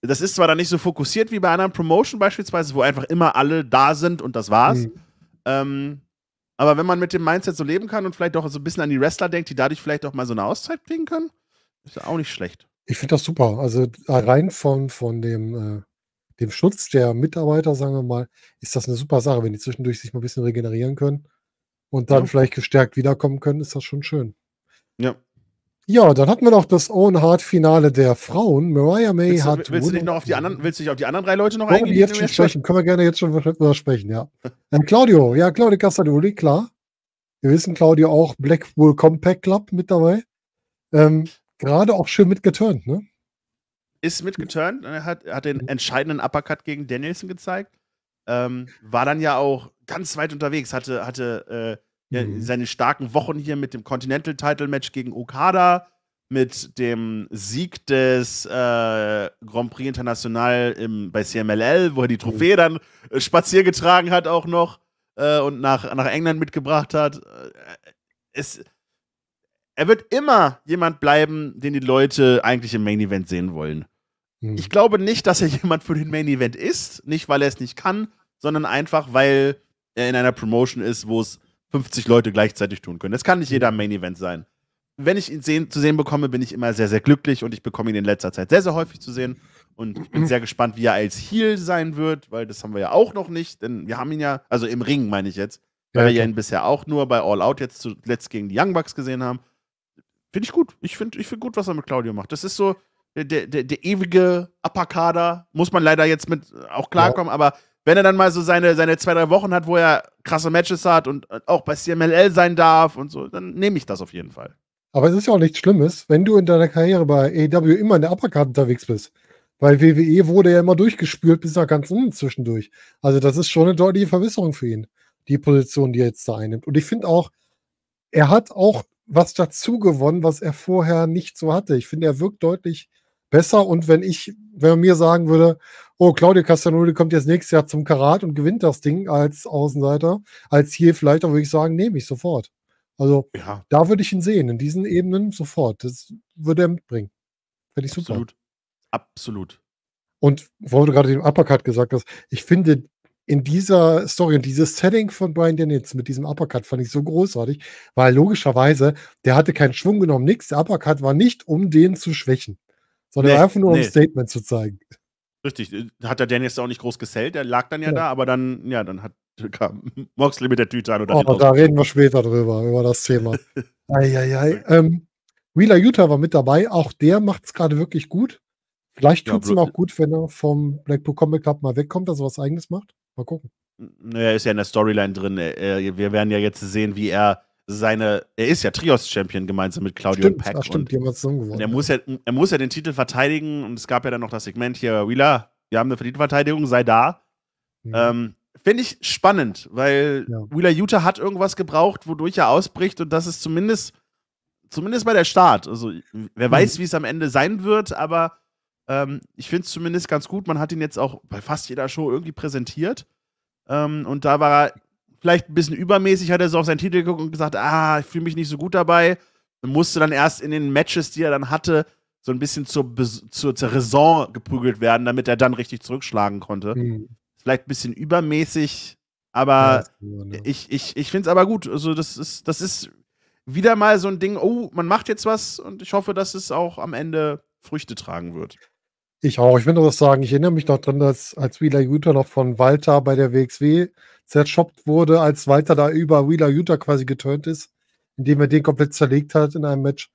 das ist zwar dann nicht so fokussiert wie bei anderen Promotion beispielsweise, wo einfach immer alle da sind und das war's. Mhm. Ähm, aber wenn man mit dem Mindset so leben kann und vielleicht auch so ein bisschen an die Wrestler denkt, die dadurch vielleicht auch mal so eine Auszeit kriegen können, ist ja auch nicht schlecht. Ich finde das super. Also äh, rein von, von dem äh dem Schutz der Mitarbeiter, sagen wir mal, ist das eine super Sache, wenn die zwischendurch sich mal ein bisschen regenerieren können und dann ja. vielleicht gestärkt wiederkommen können, ist das schon schön. Ja. Ja, dann hatten wir noch das Own Hart Finale der Frauen. Mariah May willst du, hat. Willst du dich noch auf die anderen, willst du nicht auf die anderen drei Leute noch Warum eingehen? Jetzt schon sprechen, können wir gerne jetzt schon drüber sprechen, ja. Dann *laughs* ähm, Claudio, ja, Claudio Castagnoli, klar. Wir wissen, Claudio auch Blackpool Compact Club mit dabei. Ähm, Gerade auch schön mitgeturnt, ne? Ist mitgeturnt, hat, hat den mhm. entscheidenden Uppercut gegen Danielson gezeigt. Ähm, war dann ja auch ganz weit unterwegs, hatte, hatte äh, mhm. seine starken Wochen hier mit dem Continental Title Match gegen Okada, mit dem Sieg des äh, Grand Prix International im, bei CMLL, wo er die mhm. Trophäe dann äh, spazier getragen hat auch noch äh, und nach, nach England mitgebracht hat. Äh, es, er wird immer jemand bleiben, den die Leute eigentlich im Main Event sehen wollen. Hm. Ich glaube nicht, dass er *laughs* jemand für den Main Event ist. Nicht, weil er es nicht kann, sondern einfach, weil er in einer Promotion ist, wo es 50 Leute gleichzeitig tun können. Das kann nicht hm. jeder Main Event sein. Wenn ich ihn sehen, zu sehen bekomme, bin ich immer sehr, sehr glücklich und ich bekomme ihn in letzter Zeit sehr, sehr häufig zu sehen. Und ich bin *clears throat* sehr gespannt, wie er als Heal sein wird, weil das haben wir ja auch noch nicht, denn wir haben ihn ja, also im Ring meine ich jetzt, weil ja, okay. wir ihn bisher auch nur bei All Out jetzt zuletzt gegen die Young Bucks gesehen haben. Finde ich gut. Ich finde ich find gut, was er mit Claudio macht. Das ist so, der, der, der ewige Upperkader. Muss man leider jetzt mit äh, auch klarkommen, ja. aber wenn er dann mal so seine, seine zwei, drei Wochen hat, wo er krasse Matches hat und äh, auch bei CMLL sein darf und so, dann nehme ich das auf jeden Fall. Aber es ist ja auch nichts Schlimmes, wenn du in deiner Karriere bei EW immer in der Uppercard unterwegs bist. Weil WWE wurde ja immer durchgespült bis nach ganz unten zwischendurch. Also das ist schon eine deutliche Verbesserung für ihn, die Position, die er jetzt da einnimmt. Und ich finde auch, er hat auch was dazu gewonnen, was er vorher nicht so hatte. Ich finde, er wirkt deutlich besser. Und wenn ich, wenn man mir sagen würde, oh, Claudio Castagnoli kommt jetzt nächstes Jahr zum Karat und gewinnt das Ding als Außenseiter, als hier vielleicht, dann würde ich sagen, nehme ich sofort. Also ja. da würde ich ihn sehen, in diesen Ebenen sofort. Das würde er mitbringen. Finde ich Absolut. super. Absolut. Und wo du gerade den Uppercut gesagt hast, ich finde in dieser Story und dieses Setting von Brian Dennitz mit diesem Uppercut fand ich so großartig, weil logischerweise, der hatte keinen Schwung genommen, nichts. Der Uppercut war nicht, um den zu schwächen sondern nee, einfach nur um nee. Statement zu zeigen. Richtig, äh, hat der Daniels auch nicht groß gesellt, der lag dann ja, ja, da, aber dann, ja, dann hat *laughs* kam Moxley mit der Tüte an oder oh, Da reden wir später drüber, über das Thema. Eieiei. *laughs* Ähm, Wheeler Utah war mit dabei, auch der macht es gerade wirklich gut. Vielleicht tut es ja, ihm auch äh, gut, wenn er vom Blackpool Comic Club mal wegkommt, dass er was eigenes macht. Mal gucken. Naja, ist ja in der Storyline drin. Äh, wir werden ja jetzt sehen, wie er seine, er ist ja Trios-Champion gemeinsam mit Claudio stimmt, Pack. Ach, stimmt, die haben wir zusammen gewonnen. Er muss, ja, er muss ja den Titel verteidigen und es gab ja dann noch das Segment hier, Wheeler, wir haben eine Titelverteidigung, sei da. Mhm. Ähm, Finde ich spannend, weil ja. Wheeler Utah hat irgendwas gebraucht, wodurch er ausbricht und das ist zumindest, zumindest bei der Start. Also, wer mhm. weiß, wie es am Ende sein wird, aber ähm, ich finde es zumindest ganz gut. Man hat ihn jetzt auch bei fast jeder Show irgendwie präsentiert. Ähm, und da war er vielleicht ein bisschen übermäßig hat er so auf seinen Titel geguckt und gesagt, ah, ich fühle mich nicht so gut dabei. Und musste dann erst in den Matches, die er dann hatte, so ein bisschen zur, zur, zur Raison geprügelt werden, damit er dann richtig zurückschlagen konnte. Mhm. Vielleicht ein bisschen übermäßig, aber ja, ja. ich, ich, ich finde es aber gut. Also, das ist, das ist wieder mal so ein Ding, oh, man macht jetzt was und ich hoffe, dass es auch am Ende Früchte tragen wird. Ich auch. Ich will nur das sagen. Ich erinnere mich noch dran, dass als Wheeler Jutta noch von Walter bei der WXW zerchoppt wurde, als Walter da über Wheeler Utah quasi geturnt ist, indem er den komplett zerlegt hat in einem Match.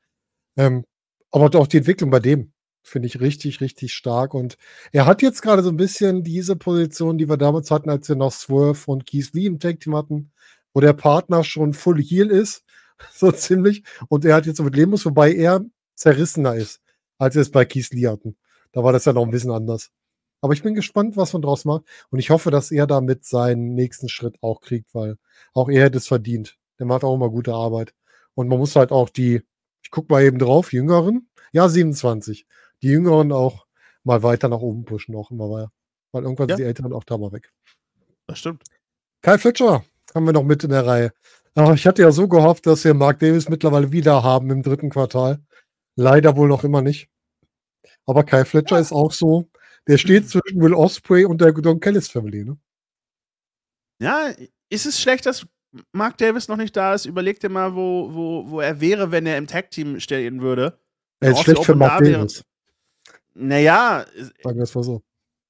Ähm, aber auch die Entwicklung bei dem finde ich richtig, richtig stark. Und er hat jetzt gerade so ein bisschen diese Position, die wir damals hatten, als wir noch Swerve und Keith Lee im Tag Team hatten, wo der Partner schon full heal ist, *laughs* so ziemlich. Und er hat jetzt so mit Lemus, wobei er zerrissener ist, als wir es bei Keith Lee hatten. Da war das ja noch ein bisschen anders. Aber ich bin gespannt, was man draus macht. Und ich hoffe, dass er damit seinen nächsten Schritt auch kriegt, weil auch er hätte es verdient. Der macht auch immer gute Arbeit. Und man muss halt auch die, ich gucke mal eben drauf, Jüngeren, ja, 27. Die Jüngeren auch mal weiter nach oben pushen, auch immer weiter. Weil irgendwann ja. sind die Älteren auch da mal weg. Das stimmt. Kai Fletcher haben wir noch mit in der Reihe. Aber ich hatte ja so gehofft, dass wir Mark Davis mittlerweile wieder haben im dritten Quartal. Leider wohl noch immer nicht. Aber Kai Fletcher ja. ist auch so, der steht zwischen Will Osprey und der Don Callis Family, ne? Ja, ist es schlecht, dass Mark Davis noch nicht da ist? Überleg dir mal, wo, wo, wo er wäre, wenn er im Tag-Team stehen würde. Er ist schlecht für Mark Davis. Naja. Sagen wir es mal so.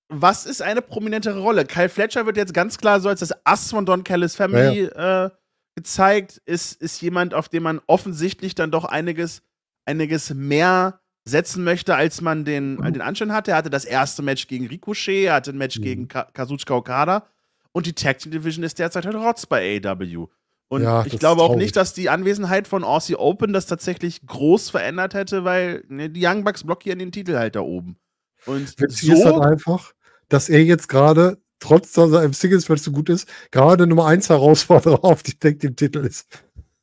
Was ist eine prominentere Rolle? Kyle Fletcher wird jetzt ganz klar so als das Ass von Don Callis Family ja, ja. Äh, gezeigt. Ist, ist jemand, auf dem man offensichtlich dann doch einiges, einiges mehr setzen möchte, als man den, mhm. äh, den Anschein hatte. Er hatte das erste Match gegen Ricochet, er hatte ein Match mhm. gegen Ka Kazuchika Okada und die Tag Team Division ist derzeit halt Rotz bei AEW. Und ja, ich glaube auch nicht, dass die Anwesenheit von Aussie Open das tatsächlich groß verändert hätte, weil ne, die Young Bucks blockieren den Titel halt da oben. Und Witzig so ist halt einfach, dass er jetzt gerade, trotz dass er im Singles Match so gut ist, gerade Nummer 1 Herausforderer *laughs* auf die Tag Team Titel ist.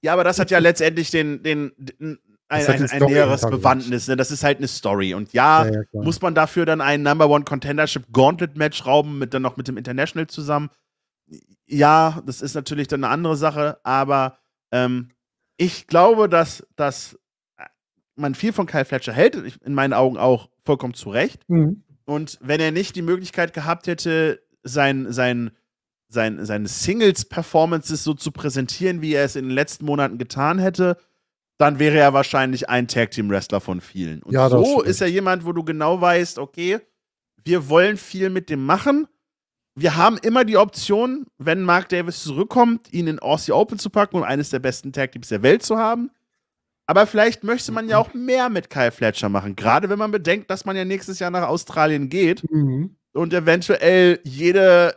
Ja, aber das hat ja letztendlich den, den, den ein, ein, ein näheres Bewandtnis. Ne? Das ist halt eine Story. Und ja, ja, ja muss man dafür dann ein Number One Contendership Gauntlet Match rauben, mit, dann noch mit dem International zusammen. Ja, das ist natürlich dann eine andere Sache, aber ähm, ich glaube, dass, dass man viel von Kyle Fletcher hält, in meinen Augen auch vollkommen zu Recht. Mhm. Und wenn er nicht die Möglichkeit gehabt hätte, sein, sein, sein, seine Singles-Performances so zu präsentieren, wie er es in den letzten Monaten getan hätte, dann wäre er wahrscheinlich ein Tag Team Wrestler von vielen. Und ja, so ist er jemand, wo du genau weißt, okay, wir wollen viel mit dem machen. Wir haben immer die Option, wenn Mark Davis zurückkommt, ihn in Aussie Open zu packen und um eines der besten Tag Teams der Welt zu haben. Aber vielleicht möchte man ja auch mehr mit Kyle Fletcher machen. Gerade wenn man bedenkt, dass man ja nächstes Jahr nach Australien geht mhm. und eventuell jede,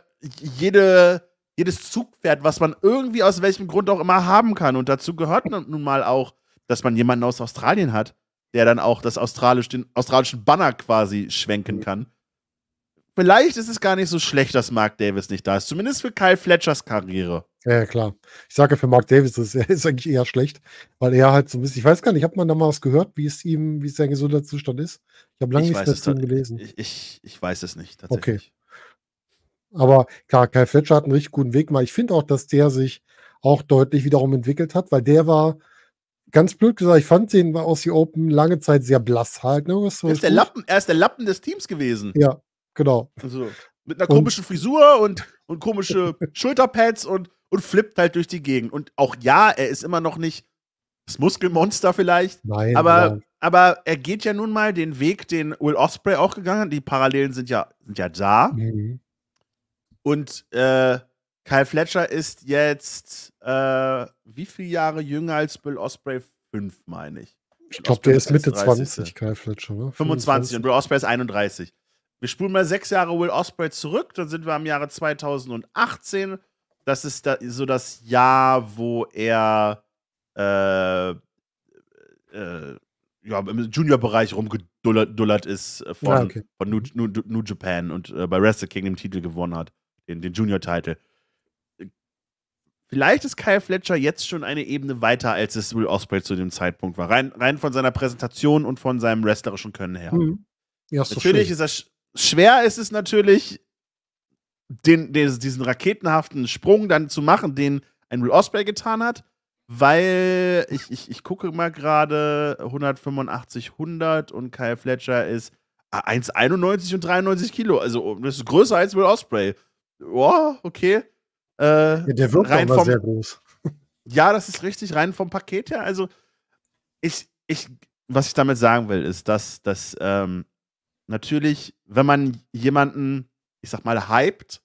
jede, jedes Zugpferd, was man irgendwie aus welchem Grund auch immer haben kann. Und dazu gehört nun mal auch dass man jemanden aus Australien hat, der dann auch das australisch, den australischen Banner quasi schwenken mhm. kann. Vielleicht ist es gar nicht so schlecht, dass Mark Davis nicht da ist. Zumindest für Kyle Fletchers Karriere. Ja, klar. Ich sage ja, für Mark Davis *laughs* ist eigentlich eher schlecht, weil er halt so ein bisschen, ich weiß gar nicht, hat man da mal was gehört, wie es ihm, wie sein gesunder Zustand ist? Ich habe lange ich nichts dazu gelesen. Ich, ich, ich, weiß es nicht, tatsächlich. Okay. Aber klar, Kyle Fletcher hat einen richtig guten Weg mal. Ich finde auch, dass der sich auch deutlich wiederum entwickelt hat, weil der war, ganz blöd gesagt, ich fand den aus die Open lange Zeit sehr blass halt. Ne? Was, was er, ist der Lappen, er ist der Lappen des Teams gewesen. Ja, genau. Also, mit einer komischen und, Frisur und, und komische *laughs* Schulterpads und, und flippt halt durch die Gegend. Und auch ja, er ist immer noch nicht das Muskelmonster vielleicht. Nein. Aber, nein. Genau. aber er geht ja nun mal den Weg, den Will Osprey auch gegangen hat. Die Parallelen sind ja, sind ja da. Mhm. Und äh, Kyle Fletcher ist jetzt äh, wie viele Jahre jünger als Bill Osprey? Fünf, meine ich. Ich glaube, der ist Mitte 20, Kyle Fletcher. Ne? 25. 25 und Bill Osprey ist 31. Wir spulen mal sechs Jahre Will Osprey zurück, dann sind wir im Jahre 2018. Das ist da, so das Jahr, wo er äh, äh, ja, im Junior-Bereich rumgedullert ist äh, von, ja, okay. von New, New, New, Japan und äh, bei Wrestle Kingdom Titel gewonnen hat, den, den Junior-Titel. Vielleicht ist Kyle Fletcher jetzt schon eine Ebene weiter, als es Will Osprey zu dem Zeitpunkt war. Rein, rein von seiner Präsentation und von seinem wrestlerischen Können her. Mhm. Ja, ist natürlich ist das schwer, ist es natürlich, den, den, diesen raketenhaften Sprung dann zu machen, den ein Will Osprey getan hat, weil ich, ich, ich gucke mal gerade 185, 100 und Kyle Fletcher ist 1,91 ah, und 93 Kilo. Also das ist größer als Will Osprey. Boah, okay. Äh, ja, der wirkt rein vom, sehr groß. *laughs* Ja, das ist richtig, rein vom Paket her. Also, ich, ich, was ich damit sagen will, ist, dass, dass ähm, natürlich, wenn man jemanden, ich sag mal, hypt,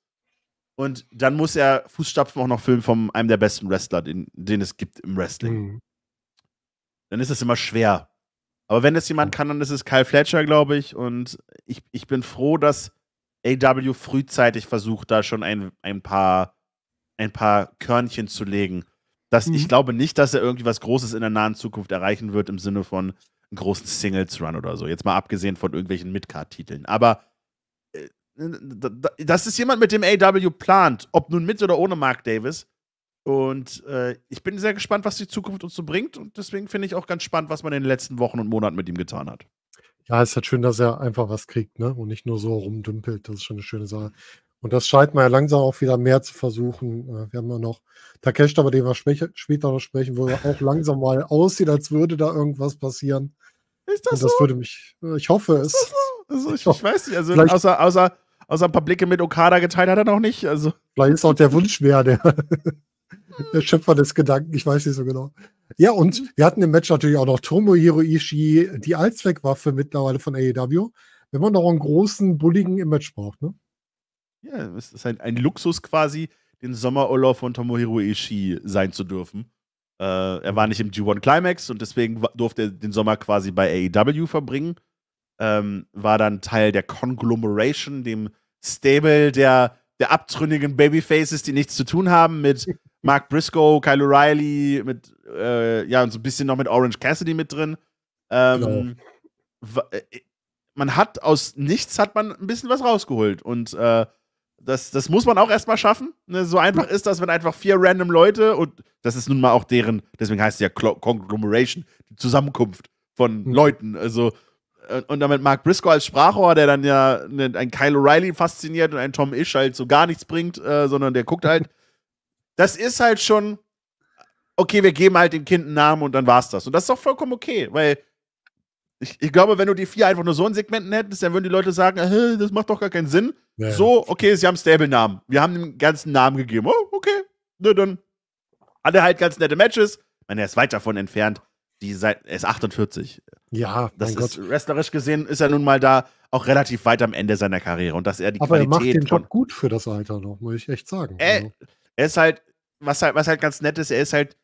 und dann muss er Fußstapfen auch noch filmen von einem der besten Wrestler, den, den es gibt im Wrestling. Mhm. Dann ist das immer schwer. Aber wenn es jemand kann, dann ist es Kyle Fletcher, glaube ich. Und ich, ich bin froh, dass AW frühzeitig versucht, da schon ein, ein paar ein paar Körnchen zu legen. Dass mhm. ich glaube nicht, dass er irgendwie was Großes in der nahen Zukunft erreichen wird im Sinne von einen großen Singles-Run oder so. Jetzt mal abgesehen von irgendwelchen Midcard-Titeln. Aber äh, das ist jemand, mit dem AW plant, ob nun mit oder ohne Mark Davis. Und äh, ich bin sehr gespannt, was die Zukunft uns so bringt. Und deswegen finde ich auch ganz spannend, was man in den letzten Wochen und Monaten mit ihm getan hat. Ja, es ist halt schön, dass er einfach was kriegt, ne? Und nicht nur so rumdümpelt. Das ist schon eine schöne Sache. Und das scheint man ja langsam auch wieder mehr zu versuchen. Äh, wir haben ja noch Takesh, aber den wir später noch sprechen, wo er auch langsam mal aussieht, als würde da irgendwas passieren. Ist das, Und das so? würde mich, äh, ich hoffe es. So? Also ich, ich, weiß nicht, also außer, außer, außer ein paar Blicke mit Okada geteilt hat er noch nicht. Also. Vielleicht ist auch der Wunsch mehr, der, *laughs* der Schöpfer des Gedanken, ich weiß nicht so genau. Ja, und mhm. wir hatten im Match natürlich auch noch Tomohiro Ishii, die Allzweckwaffe mittlerweile von AEW. Wenn man noch einen großen Bulligen Image braucht, ne? ja, es ist ein, halt ein Luxus quasi, den Sommerurlaub von Tomohiro Ishii sein zu dürfen. Äh, er war nicht im G1 Climax und deswegen durfte er den Sommer quasi bei AEW verbringen. Ähm, war dann Teil der Conglomeration, dem Stable der, der abtrünnigen Babyfaces, die nichts zu tun haben mit *laughs* Mark Briscoe, Kyle O'Reilly, mit, äh, ja, und so ein bisschen noch mit Orange Cassidy mit drin. Ähm, genau. äh, man hat aus nichts hat man ein bisschen was rausgeholt und äh, das, das muss man auch erstmal schaffen. Ne? So einfach ist das, wenn einfach vier random Leute und das ist nun mal auch deren, deswegen heißt es ja Conglomeration, die Zusammenkunft von mhm. Leuten. Also, äh, und damit Mark Briscoe als Sprachrohr, der dann ja ne, einen Kyle O'Reilly fasziniert und einen Tom Isch halt so gar nichts bringt, äh, sondern der guckt halt. *laughs* Das ist halt schon, okay, wir geben halt dem Kind einen Namen und dann war's das. Und das ist doch vollkommen okay, weil ich, ich glaube, wenn du die vier einfach nur so in Segmenten hättest, dann würden die Leute sagen, äh, das macht doch gar keinen Sinn. Ja. So, okay, sie haben Stable-Namen. Wir haben den ganzen Namen gegeben. Oh, okay. Ne, dann alle halt ganz nette Matches. Ich meine, er ist weit davon entfernt. Die seit, er ist 48. Ja, das ist Gott. wrestlerisch gesehen ist er nun mal da auch relativ weit am Ende seiner Karriere und dass er die Aber Qualität er macht den Job gut für das Alter noch, muss ich echt sagen. Er, äh, also er ist halt was halt was halt ganz nett ist, er ist halt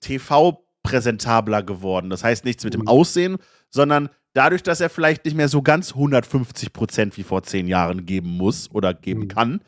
TV präsentabler geworden. Das heißt nichts mit dem mhm. Aussehen, sondern dadurch, dass er vielleicht nicht mehr so ganz 150 Prozent wie vor zehn Jahren geben muss oder geben mhm. kann,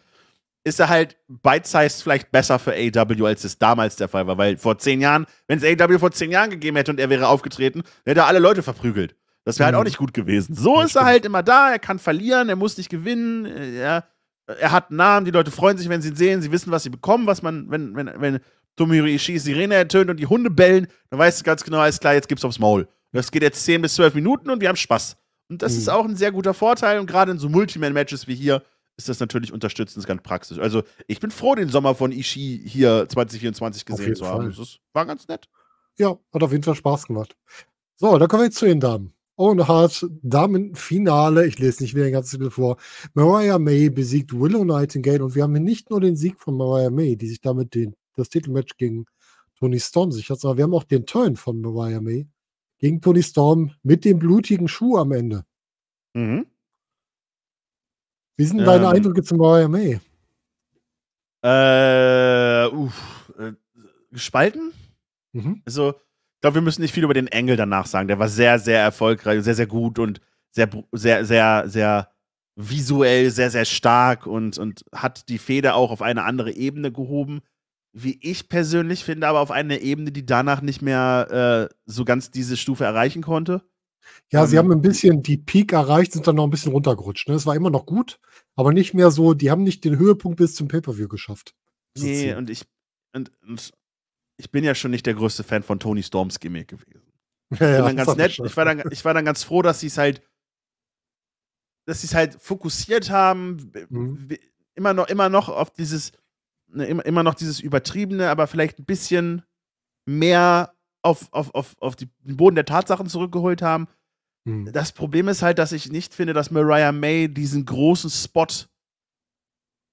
ist er halt bite-sized vielleicht besser für AW, als es damals der Fall war. Weil vor zehn Jahren, wenn es AW vor zehn Jahren gegeben hätte und er wäre aufgetreten, hätte er alle Leute verprügelt. Das wäre mhm. halt auch mhm. nicht gut gewesen. So das ist stimmt. er halt immer da, er kann verlieren, er muss nicht gewinnen, er, äh, er hat einen Namen, die Leute freuen sich, wenn sie ihn sehen, sie wissen, was sie bekommen, was man, wenn, wenn, wenn Tomohiro Ishii Sirene ertönt und die Hunde bellen, dann weißt du ganz genau, alles klar, jetzt gibt's aufs Maul. Das geht jetzt 10 bis 12 Minuten und wir haben Spaß. Und das mhm. ist auch ein sehr guter Vorteil. Und gerade in so Multiman-Matches wie hier ist das natürlich unterstützend ganz praktisch. Also ich bin froh, den Sommer von Ishii hier 2024 gesehen zu haben. Das war ganz nett. Ja, hat auf jeden Fall Spaß gemacht. So, dann kommen wir jetzt zu den Damen. Owen Hart, Damenfinale. Ich lese nicht mehr den ganzen Titel vor. Mariah May besiegt Willow Nightingale und wir haben hier nicht nur den Sieg von Mariah May, die sich damit den, das Titelmatch gegen Tony Storm sichert, sondern wir haben auch den Turn von Mariah May gegen Tony Storm mit dem blutigen Schuh am Ende. Mhm. Wie sind deine ähm, Eindrücke zum Royal May? Äh, uff, äh, gespalten? Mhm. Also, ich glaube, wir müssen nicht viel über den Engel danach sagen. Der war sehr, sehr erfolgreich, sehr, sehr gut und sehr, sehr, sehr, sehr visuell, sehr, sehr stark und, und hat die Feder auch auf eine andere Ebene gehoben wie ich persönlich finde, aber auf einer Ebene, die danach nicht mehr äh, so ganz diese Stufe erreichen konnte. Ja, ähm, sie haben ein bisschen die Peak erreicht, sind dann noch ein bisschen runtergerutscht. Ne? Es war immer noch gut, aber nicht mehr so, die haben nicht den Höhepunkt bis zum Pay-Per-View geschafft. nee, und ich, und, und, ich bin ja schon nicht der größte Fan von Tony Storms Gimmick gewesen. *laughs* Ja, ich, war dann ganz nett. Ich, war dann, ich war dann ganz froh, dass sie es halt, dass sie es halt fokussiert haben, mhm. immer noch, immer noch auf dieses Ne, immer noch dieses Übertriebene, aber vielleicht ein bisschen mehr auf, auf, auf, auf den Boden der Tatsachen zurückgeholt haben. Hm. Das Problem ist halt, dass ich nicht finde, dass Mariah May diesen großen Spot,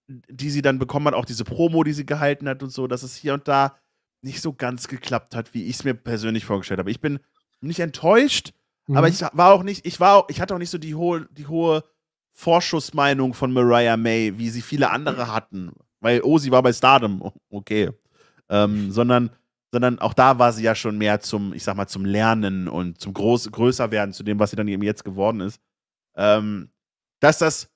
die sie dann bekommen hat, auch diese Promo, die sie gehalten hat und so, dass es hier und da nicht so ganz geklappt hat, wie ich es mir persönlich vorgestellt habe. Ich bin nicht enttäuscht, mhm. aber ich war auch nicht, ich war, ich hatte auch nicht so die hohe, die hohe Vorschussmeinung von Mariah May, wie sie viele andere hatten weil, oh, sie war bei Stardom, okay. Ähm, sondern, sondern auch da war sie ja schon mehr zum, ich sag mal, zum Lernen und zum Groß Größerwerden, zu dem, was sie dann eben jetzt geworden ist. Ähm, dass das,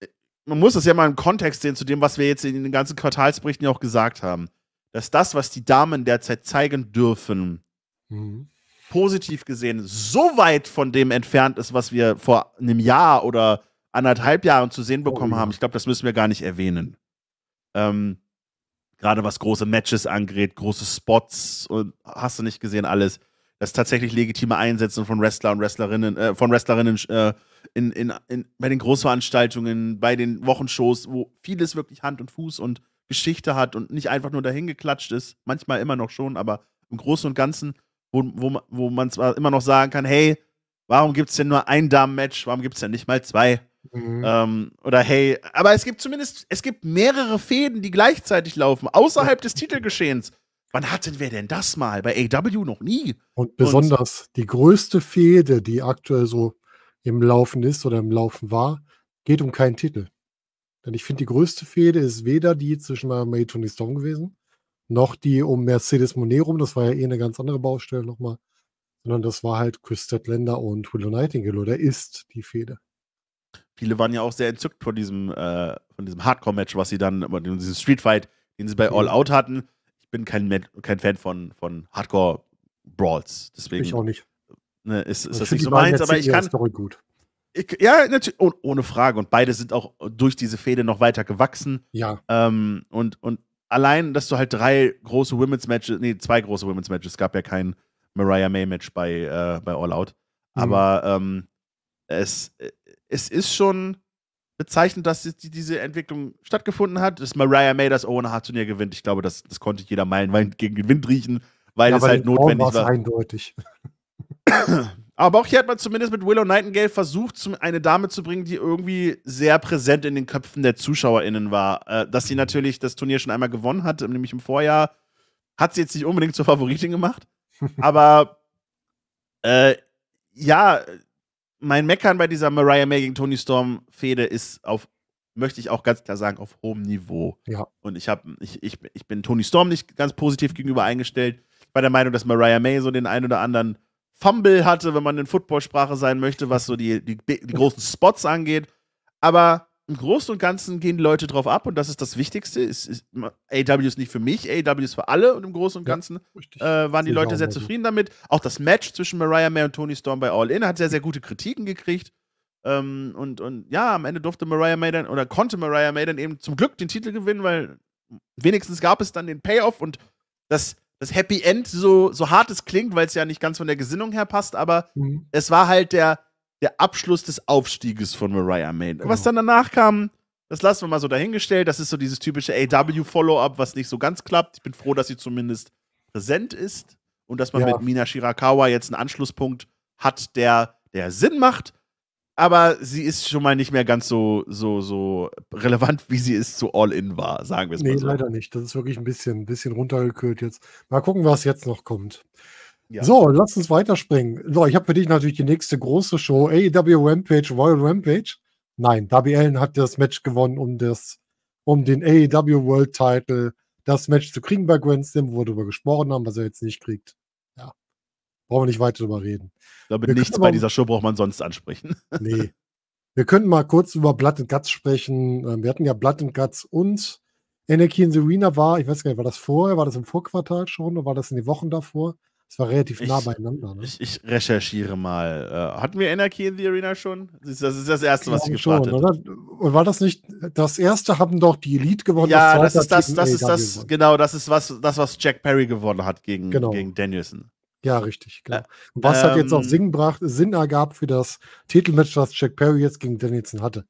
äh, man muss das ja mal im Kontext sehen zu dem, was wir jetzt in den ganzen Quartalsberichten ja auch gesagt haben, dass das, was die Damen derzeit zeigen dürfen, mhm. positiv gesehen so weit von dem entfernt ist, was wir vor einem Jahr oder anderthalb Jahren zu sehen oh bekommen oh, ja. haben. Ich glaube, das müssen wir gar nicht erwähnen. Ähm, Gerade was große Matches angeht, große Spots und hast du nicht gesehen, alles. Das tatsächlich legitime Einsetzen von Wrestler und Wrestlerinnen, äh, von Wrestlerinnen äh, in, in, in, bei den Großveranstaltungen, bei den Wochenshows, wo vieles wirklich Hand und Fuß und Geschichte hat und nicht einfach nur dahin geklatscht ist, manchmal immer noch schon, aber im Großen und Ganzen, wo, wo, wo man zwar immer noch sagen kann, hey, warum gibt es denn nur ein Damen-Match, warum gibt es denn nicht mal zwei? Mhm. Ähm, oder hey, aber es gibt zumindest, es gibt mehrere Fäden, die gleichzeitig laufen, außerhalb des Titelgeschehens. Wann hatten wir denn das mal? Bei AW noch nie. Und besonders Und, die größte Fehde, die aktuell so im Laufen ist oder im Laufen war, geht um keinen Titel. Denn ich finde, die größte Fehde ist weder die zwischen May und Storm gewesen, noch die um Mercedes Monet rum, das war ja eh eine ganz andere Baustelle nochmal, sondern das war halt Chris Stedländer und Willow Nightingale oder ist die Fehde viele waren ja auch sehr entzückt von diesem, äh, diesem Hardcore-Match, was sie dann, diesem Streetfight, den sie bei mhm. All Out hatten. Ich bin kein, kein Fan von, von Hardcore-Brawls. Deswegen. Ich auch nicht. Ne, ist, ist das nicht so meins, aber ich kann. Story gut. Ich, ja, natürlich, oh, ohne Frage. Und beide sind auch durch diese Fehde noch weiter gewachsen. Ja. Ähm, und, und allein, dass du halt drei große Women's Matches, nee, zwei große Women's Matches, es gab ja kein Mariah May Match bei, äh, bei All Out. Mhm. Aber mhm. ähm, es, es ist schon bezeichnend, dass die, diese Entwicklung stattgefunden hat. Dass Mariah May das Owen Hart Turnier gewinnt. Ich glaube, das, das konnte jeder meilenweit gegen den Wind riechen, weil ja, es halt notwendig war. eindeutig. *clears throat* Aber auch hier hat man zumindest mit Willow Nightingale versucht, eine Dame zu bringen, die irgendwie sehr präsent in den Köpfen der ZuschauerInnen war. Äh, dass sie natürlich das Turnier schon einmal gewonnen hat, nämlich im Vorjahr, hat sie jetzt nicht unbedingt zur Favoritin gemacht. *laughs* Aber äh, ja, mein Meckern bei dieser Mariah May gegen Tony Storm Fehde ist auf, möchte ich auch ganz klar sagen, auf hohem Niveau. Ja. Und ich habe, ich, ich, ich bin Tony Storm nicht ganz positiv gegenüber eingestellt. Ich war der Meinung, dass Mariah May so den einen oder anderen Fumble hatte, wenn man in Footballsprache sein möchte, was so die, die, die großen Spots angeht. Aber im Großen und Ganzen gehen die Leute drauf ab und das ist das Wichtigste. Ist, ist, AW ist nicht für mich, AW ist für alle und im Großen und Ganzen ja, äh, waren die Leute sehr also. zufrieden damit. Auch das Match zwischen Mariah May und Tony Storm bei All In hat sehr, sehr gute Kritiken gekriegt. Ähm, und, und ja, am Ende durfte Mariah May dann oder konnte Mariah May dann eben zum Glück den Titel gewinnen, weil wenigstens gab es dann den Payoff und das, das Happy End, so, so hart es klingt, weil es ja nicht ganz von der Gesinnung her passt, aber mhm. es war halt der der Abschluss des Aufstieges von Mariah May. Was genau. dann danach kam, das lassen wir mal so dahingestellt. Das ist so dieses typische AW-Follow-up, was nicht so ganz klappt. Ich bin froh, dass sie zumindest präsent ist und dass man ja. mit Mina Shirakawa jetzt einen Anschlusspunkt hat, der, der Sinn macht. Aber sie ist schon mal nicht mehr ganz so, so, so relevant, wie sie es zu All-In war, sagen wir es nee, mal so. Nee, leider nicht. Das ist wirklich ein bisschen, ein bisschen runtergekühlt jetzt. Mal gucken, was jetzt noch kommt. Ja. So, lass uns weiterspringen. So, ich habe für dich natürlich die nächste große Show. AEW Rampage, Royal Rampage. Nein, Darby Allen hat das Match gewonnen, um, das, um den AEW World Title, das Match zu kriegen bei Grand Stim, wo wir darüber gesprochen haben, was er jetzt nicht kriegt. Ja. Brauchen wir nicht weiter darüber reden. Damit wir nichts bei dieser Show braucht man sonst ansprechen. *laughs* Nee. Wir könnten mal kurz über Blood and Guts sprechen. Ähm, wir hatten ja Blood and Guts und Energy Anakin Serena war, ich weiß gar nicht, war das vorher, war das im Vorquartal schon oder war das in den Wochen davor? Es war relativ ich, nah beieinander. Ne? Ich, ich, recherchiere mal. Äh, hatten wir Anarchy in the Arena schon? Das ist das, Erste, was ich gefragt habe. Und war das nicht, das Erste haben doch die Elite gewonnen. Ja, das, das ist das, das ist e das, genau, das ist was, das, was Jack Perry gewonnen hat gegen, genau. gegen Danielson. Ja, richtig, genau. Äh, was ähm, hat jetzt auch ähm, Sinn, bracht, Sinn ergab für das Titelmatch, das Jack Perry jetzt gegen Danielson hatte.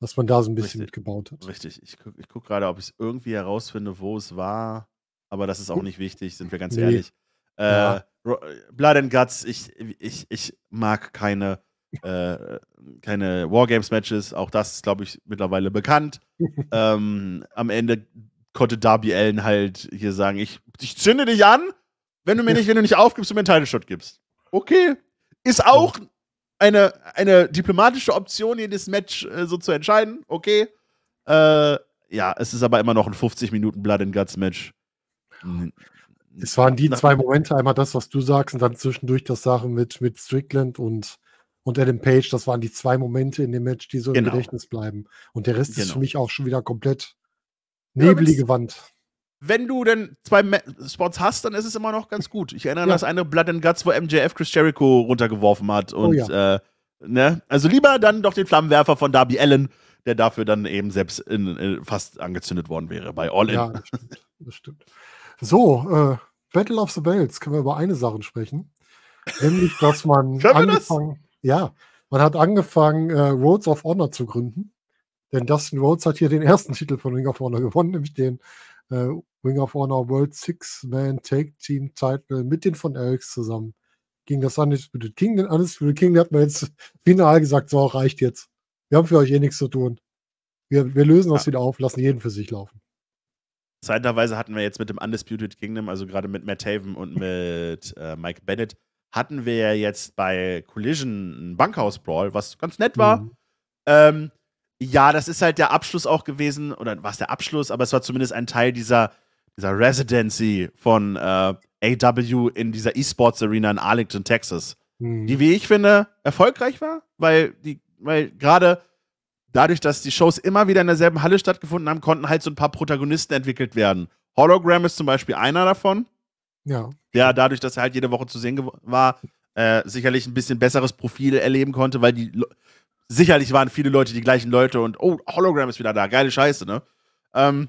Was man da so ein bisschen richtig, mitgebaut hat. Richtig, ich gucke guck gerade, ob ich es irgendwie herausfinde, wo es war. Aber das ist auch nicht wichtig, sind wir ganz nee. ehrlich. Äh, ja. Blood and Guts, ich, ich, ich mag keine, äh, keine Wargames-Matches. Auch das ist, glaube ich, mittlerweile bekannt. *laughs* ähm, am Ende konnte Darby Allen halt hier sagen: ich, ich zünde dich an, wenn du mir nicht, wenn du nicht aufgibst und mir einen Title Shot gibst. Okay. Ist auch eine, eine diplomatische Option, jedes Match äh, so zu entscheiden. Okay. Äh, ja, es ist aber immer noch ein 50 Minuten Blood and Guts Match. Hm es waren die zwei Momente, einmal das, was du sagst, und dann zwischendurch das Sache mit, mit Strickland und, und Adam Page. Das waren die zwei Momente in dem Match, die so genau. im Gedächtnis bleiben. Und der Rest genau. ist für genau. mich auch schon wieder komplett nebelige ja, Wand. Wenn du denn zwei Spots hast, dann ist es immer noch ganz gut. Ich erinnere an das eine Blood and Guts, wo MJF Chris Jericho runtergeworfen hat. Oh und, oh ja. äh, ne? Also lieber dann doch den Flammenwerfer von Darby Allen, der dafür dann eben selbst in, in, fast angezündet worden wäre bei All In. Ja, das stimmt. Das stimmt. So, äh, Battle of the Bells können wir über eine Sache sprechen. Nämlich, dass man *laughs* angefangen, das? ja, man hat angefangen, äh, Roads of Honor zu gründen. Denn Dustin Rhodes hat hier den ersten Titel von Ring of Honor gewonnen, nämlich den äh, Ring of Honor World Six-Man Tag Team Title mit den von Alex zusammen. Ging das Undisputed King? Den Undisputed King hat man jetzt *laughs* final gesagt, so reicht jetzt. Wir haben für euch eh nichts zu tun. Wir, wir lösen das ja. wieder auf, lassen jeden für sich laufen. Zeitweise hatten wir jetzt mit dem Undisputed Kingdom, also gerade mit Matt Haven und mit äh, Mike Bennett, hatten wir ja jetzt bei Collision ein Bankhaus-Brawl, was ganz nett war. Mhm. Ähm, ja, das ist halt der Abschluss auch gewesen, oder war es der Abschluss, aber es war zumindest ein Teil dieser, dieser Residency von äh, AW in dieser E-Sports Arena in Arlington, Texas. Mhm. Die, wie ich finde, erfolgreich war, weil weil gerade dadurch, dass die Shows immer wieder in derselben Halle stattgefunden haben, konnten halt so ein paar Protagonisten entwickelt werden. Hologram ist zum Beispiel einer davon. Ja. Der dadurch, dass er halt jede Woche zu sehen war, äh, sicherlich ein bisschen besseres Profil erleben konnte, weil die sicherlich waren viele Leute die gleichen Leute und oh, Hologram ist wieder da, geile Scheiße, ne? Ähm,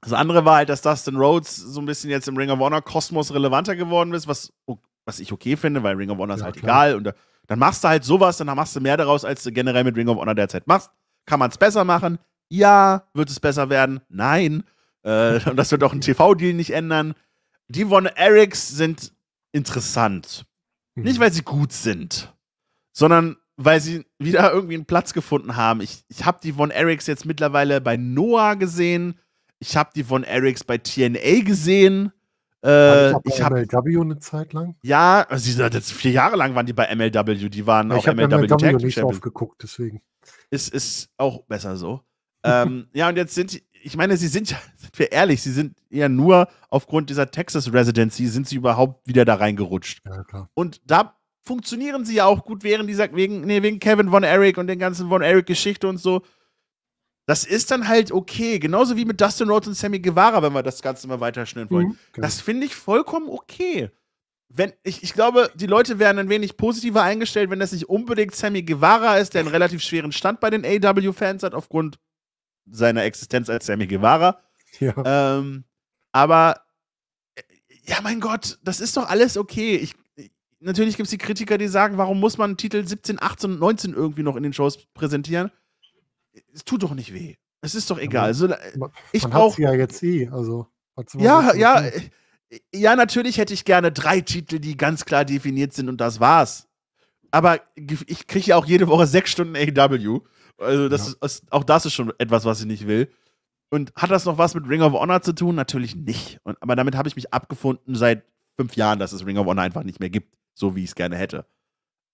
das andere war halt, dass Dustin Rhodes so ein bisschen jetzt im Ring of Honor Kosmos relevanter geworden ist, was, was ich okay finde, weil Ring of Honor ist halt klar. egal und äh, dann machst du halt sowas, dann machst du mehr daraus, als du generell mit Ring of Honor derzeit machst. Kann man es besser machen? Ja. Wird es besser werden? Nein. Äh, *laughs* und das wird auch ein TV-Deal nicht ändern. Die von Erics sind interessant. Hm. Nicht, weil sie gut sind, sondern weil sie wieder irgendwie einen Platz gefunden haben. Ich, ich habe die von Erics jetzt mittlerweile bei Noah gesehen. Ich habe die von Erics bei TNA gesehen. Äh, ich habe MLW eine Zeit lang. Ja, also jetzt vier Jahre lang waren die bei MLW. Die waren ja, auch MLW, MLW Tag nicht Champion. aufgeguckt, deswegen. Ist, ist auch besser so. ähm, *laughs* ja, und jetzt sind ich meine, sie sind ja, *laughs* sind wir ehrlich, sie sind ja nur aufgrund dieser Texas Residency sind sie überhaupt wieder da reingerutscht. Ja, klar. und da funktionieren sie ja auch gut während dieser, wegen, nee, wegen Kevin von Eric und den ganzen von Eric Geschichte und so. Das ist dann halt okay. Genauso wie mit Dustin Rhodes und Sammy Guevara, wenn wir das Ganze mal weiterschneiden wollen. Mhm, genau. Das finde ich vollkommen okay. Wenn, ich, ich glaube, die Leute wären ein wenig positiver eingestellt, wenn das nicht unbedingt Sammy Guevara ist, der einen relativ schweren Stand bei den AW-Fans hat, aufgrund seiner Existenz als Sammy Guevara. Ja. Ähm, aber ja, mein Gott, das ist doch alles okay. Ich, natürlich gibt es die Kritiker, die sagen, warum muss man Titel 17, 18 und 19 irgendwie noch in den Shows präsentieren? es tut doch nicht weh. Es ist doch egal. Also, ich brauche brauch, ja jetzt eh. Also, ja, ja, tun? Äh, ja, natürlich hätte ich gerne drei Titel, die ganz klar definiert sind und das war's. Aber ich kriege ja auch jede Woche sechs Stunden AEW. Also das ja. ist, auch das ist schon etwas, was ich nicht will. Und hat das noch was mit Ring of Honor zu tun? Natürlich nicht. Und, aber damit habe ich mich abgefunden seit fünf Jahren, dass es Ring of Honor einfach nicht mehr gibt, so wie ich es gerne hätte.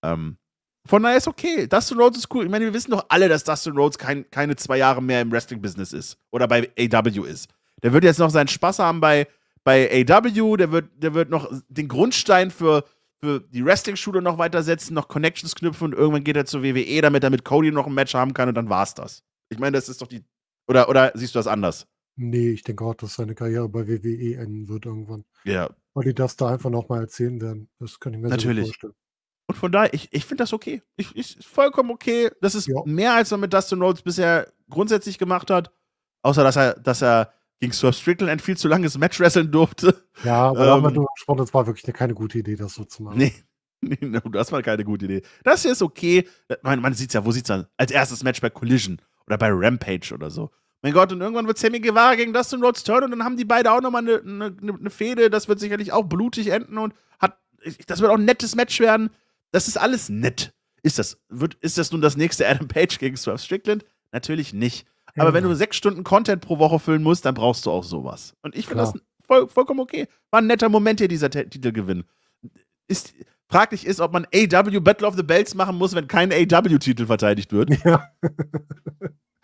Ähm, von daher ist okay. Dustin Rhodes ist cool. Ich meine, wir wissen doch alle, dass Dustin Rhodes kein, keine zwei Jahre mehr im Wrestling-Business ist oder bei AW ist. Der wird jetzt noch seinen Spaß haben bei, bei AW, der wird, der wird noch den Grundstein für, für die Wrestling-Schule noch weitersetzen, noch Connections knüpfen und irgendwann geht er zur WWE, damit er mit Cody noch ein Match haben kann und dann war's das. Ich meine, das ist doch die. Oder, oder siehst du das anders? Nee, ich denke auch, dass seine Karriere bei WWE enden wird irgendwann. Ja. Weil die das da einfach nochmal erzählen werden. Das kann ich mir Natürlich. So vorstellen. Und von daher, ich, ich finde das okay. Ich, ich, vollkommen okay. Das ist ja. mehr als man mit Dustin Rhodes bisher grundsätzlich gemacht hat. Außer, dass er, dass er gegen Swerve Strickland ein viel zu langes Match wresteln durfte. Ja, aber ähm, haben wir ähm. das war wirklich keine gute Idee, das so zu machen. Nee. *laughs* nee, das war keine gute Idee. Das hier ist okay. Man, man es ja, wo sieht es dann? Als erstes Match bei Collision oder bei Rampage oder so. Mein Gott, und irgendwann wird Sammy Guevara gegen Dustin Rhodes turn und dann haben die beide auch nochmal eine ne, ne, ne Fehde. Das wird sicherlich auch blutig enden und hat, das wird auch ein nettes Match werden. Das ist alles nett. Ist das, wird, ist das nun das nächste Adam Page gegen Swerve Strickland? Natürlich nicht. Aber ja. wenn du sechs Stunden Content pro Woche füllen musst, dann brauchst du auch sowas. Und ich finde das voll, vollkommen okay. War ein netter Moment hier, dieser T Titelgewinn. Ist, fraglich ist, ob man AW Battle of the Belts machen muss, wenn kein AW-Titel verteidigt wird. *laughs* Ja.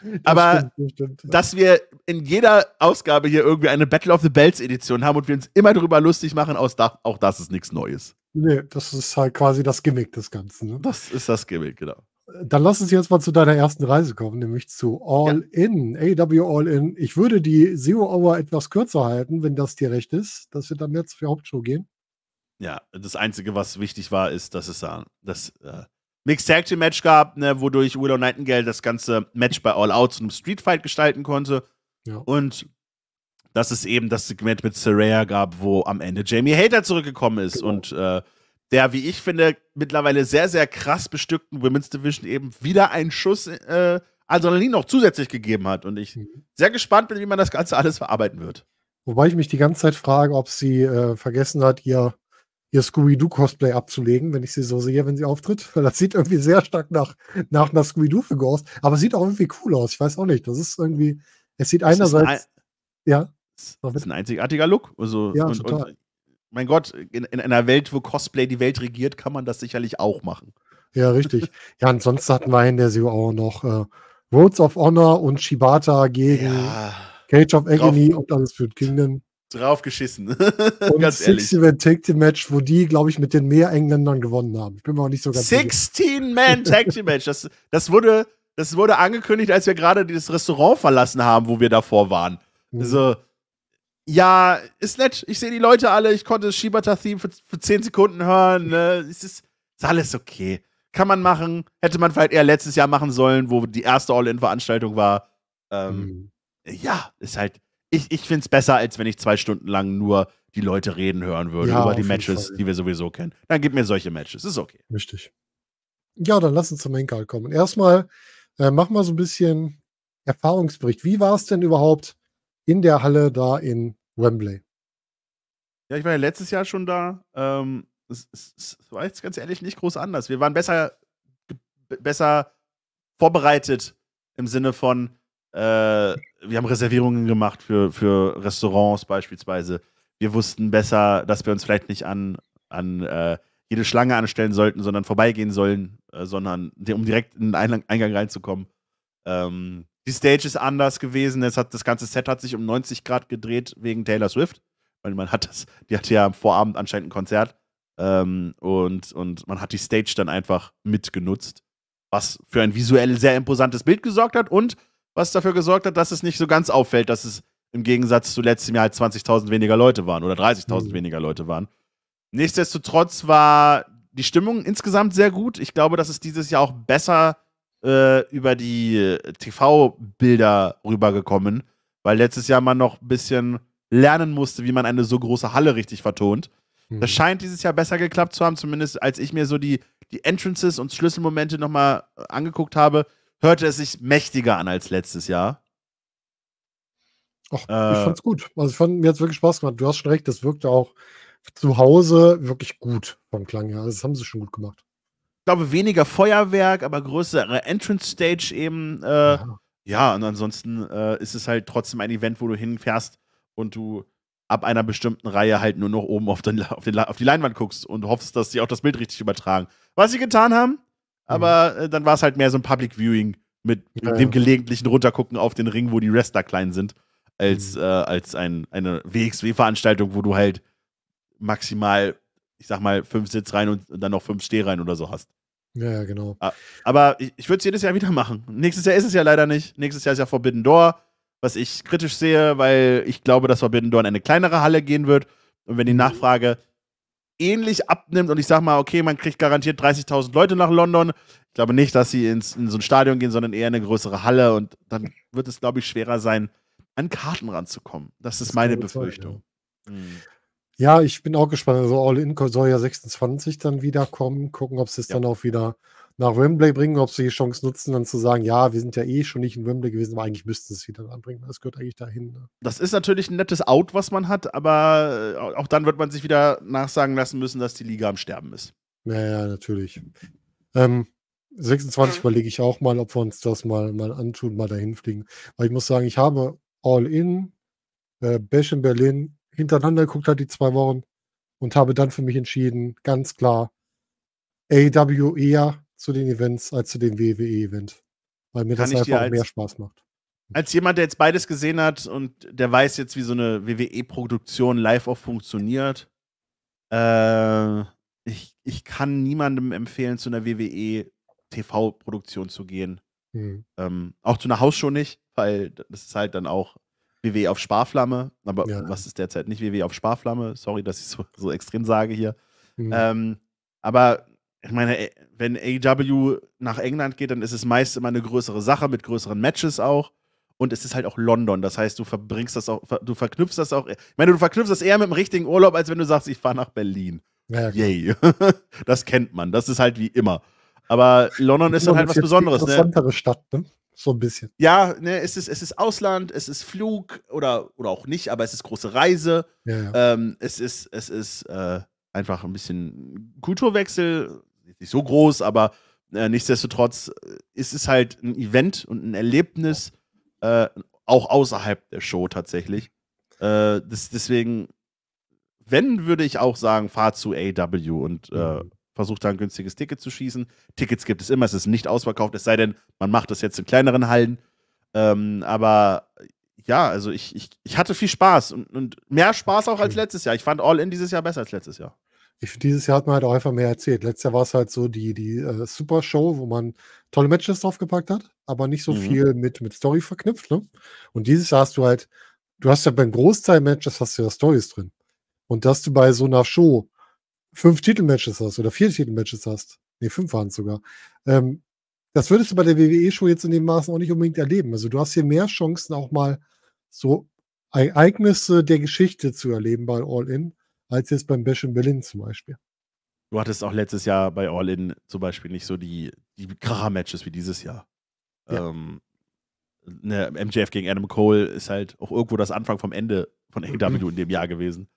Das *laughs* Aber stimmt, das stimmt, dass wir in jeder Ausgabe hier irgendwie eine Battle of the Belts Edition haben und wir uns immer darüber lustig machen, auch das ist nichts Neues. Nee, das ist halt quasi das Gimmick des Ganzen. Ne? Das ist das Gimmick, genau. Dann lass uns jetzt mal zu deiner ersten Reise kommen, nämlich zu All ja. In, AW All In. Ich würde die Zero Hour etwas kürzer halten, wenn das dir recht ist, dass wir dann jetzt für Hauptshow gehen. Ja, das Einzige, was wichtig war, ist, dass es da das äh, Mixed Tag Team Match gab, ne, wodurch Willow Nightingale das ganze Match bei All Out zum Street Fight gestalten konnte. Ja. Und dass es eben das Segment mit Saraya gab, wo am Ende Jamie Hater zurückgekommen ist genau. und äh, der, wie ich finde, mittlerweile sehr, sehr krass bestückten Women's Division eben wieder einen Schuss äh, Adrenalin noch zusätzlich gegeben hat. Und ich mhm. sehr gespannt bin, wie man das Ganze alles verarbeiten wird. Wobei ich mich die ganze Zeit frage, ob sie äh, vergessen hat, ihr, ihr Scooby-Doo-Cosplay abzulegen, wenn ich sie so sehe, wenn sie auftritt. *laughs* Weil das sieht irgendwie sehr stark nach, nach einer Scooby-Doo-Figur aus. Aber es sieht auch irgendwie cool aus. Ich weiß auch nicht. Das ist irgendwie, es sieht das einerseits. Ein, ja. Das ist ein einzigartiger Look. Also, ja, und, total. Und, mein Gott, in, in, einer Welt, wo Cosplay die Welt regiert, kann man das sicherlich auch machen. Ja, richtig. *laughs* ja, ansonsten hatten wir in der Seo auch noch äh, Roads of Honor und Shibata gegen ja. Cage of Agony Drauf. und alles für Kingdom. Drauf geschissen. *laughs* und Ganz 16-Man-Tag-Team-Match, wo die, glaube ich, mit den mehr Engländern gewonnen haben. Ich bin mir auch nicht so ganz 16-Man-Tag-Team-Match. Das, das, wurde, das wurde angekündigt, als wir gerade dieses Restaurant verlassen haben, wo wir davor waren. Mhm. Also, ja, ist nett. Ich sehe die Leute alle. Ich konnte das Shibata-Theme für, für 10 Sekunden hören. Ne? Es ist, ist alles okay. Kann man machen. Hätte man vielleicht eher letztes Jahr machen sollen, wo die erste All-In-Veranstaltung war. Ähm, mhm. Ja, ist halt. Ich, ich finde es besser, als wenn ich zwei Stunden lang nur die Leute reden hören würde ja, über die Matches, Fall. die wir sowieso kennen. Dann gib mir solche Matches. Ist okay. Richtig. Ja, dann lass uns zum Maincard kommen. Erstmal äh, mach mal so ein bisschen Erfahrungsbericht. Wie war es denn überhaupt in der Halle da in Wembley. Ja, ich war ja letztes Jahr schon da. Ähm, es, es, es, war jetzt ganz ehrlich nicht groß anders. Wir waren besser, besser vorbereitet im Sinne von, äh, wir haben Reservierungen gemacht für, für Restaurants beispielsweise. Wir wussten besser, dass wir uns vielleicht nicht an, an äh, jede Schlange anstellen sollten, sondern vorbeigehen sollen, äh, sondern um direkt in den Eingang reinzukommen. Ähm, die Stage ist anders gewesen. Es hat, das ganze Set hat sich um 90 Grad gedreht wegen Taylor Swift. Weil man hat das, die hatte ja am Vorabend anscheinend ein Konzert. Ähm, und, und man hat die Stage dann einfach mitgenutzt. Was für ein visuell sehr imposantes Bild gesorgt hat und was dafür gesorgt hat, dass es nicht so ganz auffällt, dass es im Gegensatz zu letztem Jahr halt 20.000 weniger Leute waren oder 30.000 mhm. weniger Leute waren. Nichtsdestotrotz war die Stimmung insgesamt sehr gut. Ich glaube, dass es dieses Jahr auch besser äh, über die TV-Bilder rübergekommen, weil letztes Jahr man noch ein bisschen lernen musste, wie man eine so große Halle richtig vertont. Mhm. Das scheint dieses Jahr besser geklappt zu haben, zumindest als ich mir so die, die Entrances und Schlüsselmomente nochmal äh, angeguckt habe, hörte es sich mächtiger an als letztes Jahr. Ach, äh, ich fand's gut. Also ich fand, mir hat's wirklich Spaß gemacht. Du hast schon recht, das wirkte auch zu Hause wirklich gut vom Klang her. Also das haben sie schon gut gemacht glaube, weniger Feuerwerk, aber größere Entrance Stage eben. Äh, ja. und ansonsten äh, ist es halt trotzdem ein Event, wo du hinfährst und du ab einer bestimmten Reihe halt nur noch oben auf, den, auf, den, auf die Leinwand guckst und hoffst, dass sie auch das Bild richtig übertragen. Was sie getan haben, mhm. aber äh, dann war es halt mehr so ein Public Viewing mit, ja. mit, dem gelegentlichen Runtergucken auf den Ring, wo die Wrestler klein sind, als, mhm. Äh, als ein, eine WXW-Veranstaltung, wo du halt maximal ich sag mal, fünf Sitzreihen und, und dann noch fünf Stehreihen oder so hast. Ja, ja, genau. Ah, aber ich, ich würde es jedes Jahr wieder machen. Nächstes Jahr ist es ja leider nicht. Nächstes Jahr ist ja Forbidden Door, was ich kritisch sehe, weil ich glaube, dass Forbidden Door in eine kleinere Halle gehen wird. Und wenn die mhm. Nachfrage ähnlich abnimmt und ich sag mal, okay, man kriegt garantiert 30.000 Leute nach London. Ich glaube nicht, dass sie ins, in so ein Stadion gehen, sondern eher in eine größere Halle und dann wird es, glaube ich, schwerer sein, an Karten ranzukommen. Das ist das meine Befürchtung. Sein, ja. hm. Ja, ich bin auch gespannt. Also All-In soll ja 26 dann wieder kommen. Gucken, ob sie es ja. dann auch wieder nach Wembley bringen, ob sie die Chance nutzen, dann zu sagen, ja, wir sind ja eh schon nicht in Wembley gewesen, aber eigentlich müssten sie es wieder anbringen. Das gehört eigentlich dahin. Ne? Das ist natürlich ein nettes Out, was man hat, aber äh, auch dann wird man sich wieder nachsagen lassen müssen, dass die Liga am Sterben ist. Naja, natürlich. Ähm, 26 überlege ich auch mal, ob wir uns das mal, mal antun, mal dahin fliegen. Weil ich muss sagen, ich habe All-In, äh, Bash in Berlin hintereinander geguckt hat, die zwei Wochen, und habe dann für mich entschieden, ganz klar, AW e eher zu den Events als zu dem WWE-Event, weil mir Kann das einfach als, mehr Spaß macht. Als jemand, der jetzt beides gesehen hat und der weiß jetzt, wie so eine WWE-Produktion live auch funktioniert, äh, ich, ich kann niemandem empfehlen, zu einer WWE-TV-Produktion zu gehen. Mhm. Ähm, auch zu einer Hausshow nicht, weil das ist halt dann auch WW e auf Sparflamme, aber ja. was ist derzeit nicht WW e auf Sparflamme? Sorry, dass ich so, so extrem sage hier. Mhm. Ähm, aber ich meine, äh, wenn AW e nach England geht, dann ist es meist immer eine größere Sache mit größeren Matches auch. Und es ist halt auch London. Das heißt, du verbringst das auch, du verknüpfst das auch. Äh, ich meine, du verknüpfst das eher mit dem richtigen Urlaub, als wenn du sagst, ich fahre nach Berlin. Ja, Yay. *laughs* das kennt man. Das ist halt wie immer. Aber London ist dann halt was Besonderes. Eine interessantere ne? Stadt, ne? So ein bisschen. Ja, ne, es ist, es ist Ausland, es ist Flug oder, oder auch nicht, aber es ist große Reise. Ja, ja. Ähm, es ist, es ist äh, einfach ein bisschen Kulturwechsel, nicht so groß, aber äh, nichtsdestotrotz äh, ist es halt ein Event und ein Erlebnis, äh, auch außerhalb der Show tatsächlich. Äh, das, deswegen, wenn, würde ich auch sagen, fahr zu AW und äh, mhm versucht da ein günstiges Ticket zu schießen. Tickets gibt es immer, es ist nicht ausverkauft, es sei denn, man macht das jetzt in kleineren Hallen. Ähm, aber äh, ja, also ich, ich, ich hatte viel Spaß und, und mehr Spaß auch als hm. letztes Jahr. Ich fand All In dieses Jahr besser als letztes Jahr. Ich, dieses Jahr hat man halt auch einfach mehr erzählt. Letztes Jahr war es halt so die, die äh, Super Show, wo man tolle Matches draufgepackt hat, aber nicht so mhm. viel mit, mit Story verknüpft. Ne? Und dieses Jahr hast du halt, du hast ja beim Großteil Matches hast du ja Stories drin. Und dass du bei so einer Show fünf Titelmatches hast oder vier Titelmatches hast, nee, fünf waren es sogar, ähm, das würdest du bei der WWE-Show jetzt in dem Maßen auch nicht unbedingt erleben. Also du hast hier mehr Chancen, auch mal so e-, Ereignisse der Geschichte zu erleben bei All In, als jetzt beim Bash in Berlin zum Beispiel. Du hattest auch letztes Jahr bei All In zum Beispiel nicht so die, die Kracher-Matches wie dieses Jahr. Ja. Ähm, ne, MJF gegen Adam Cole ist halt auch irgendwo das Anfang vom Ende von AW *clears throat* in dem Jahr gewesen.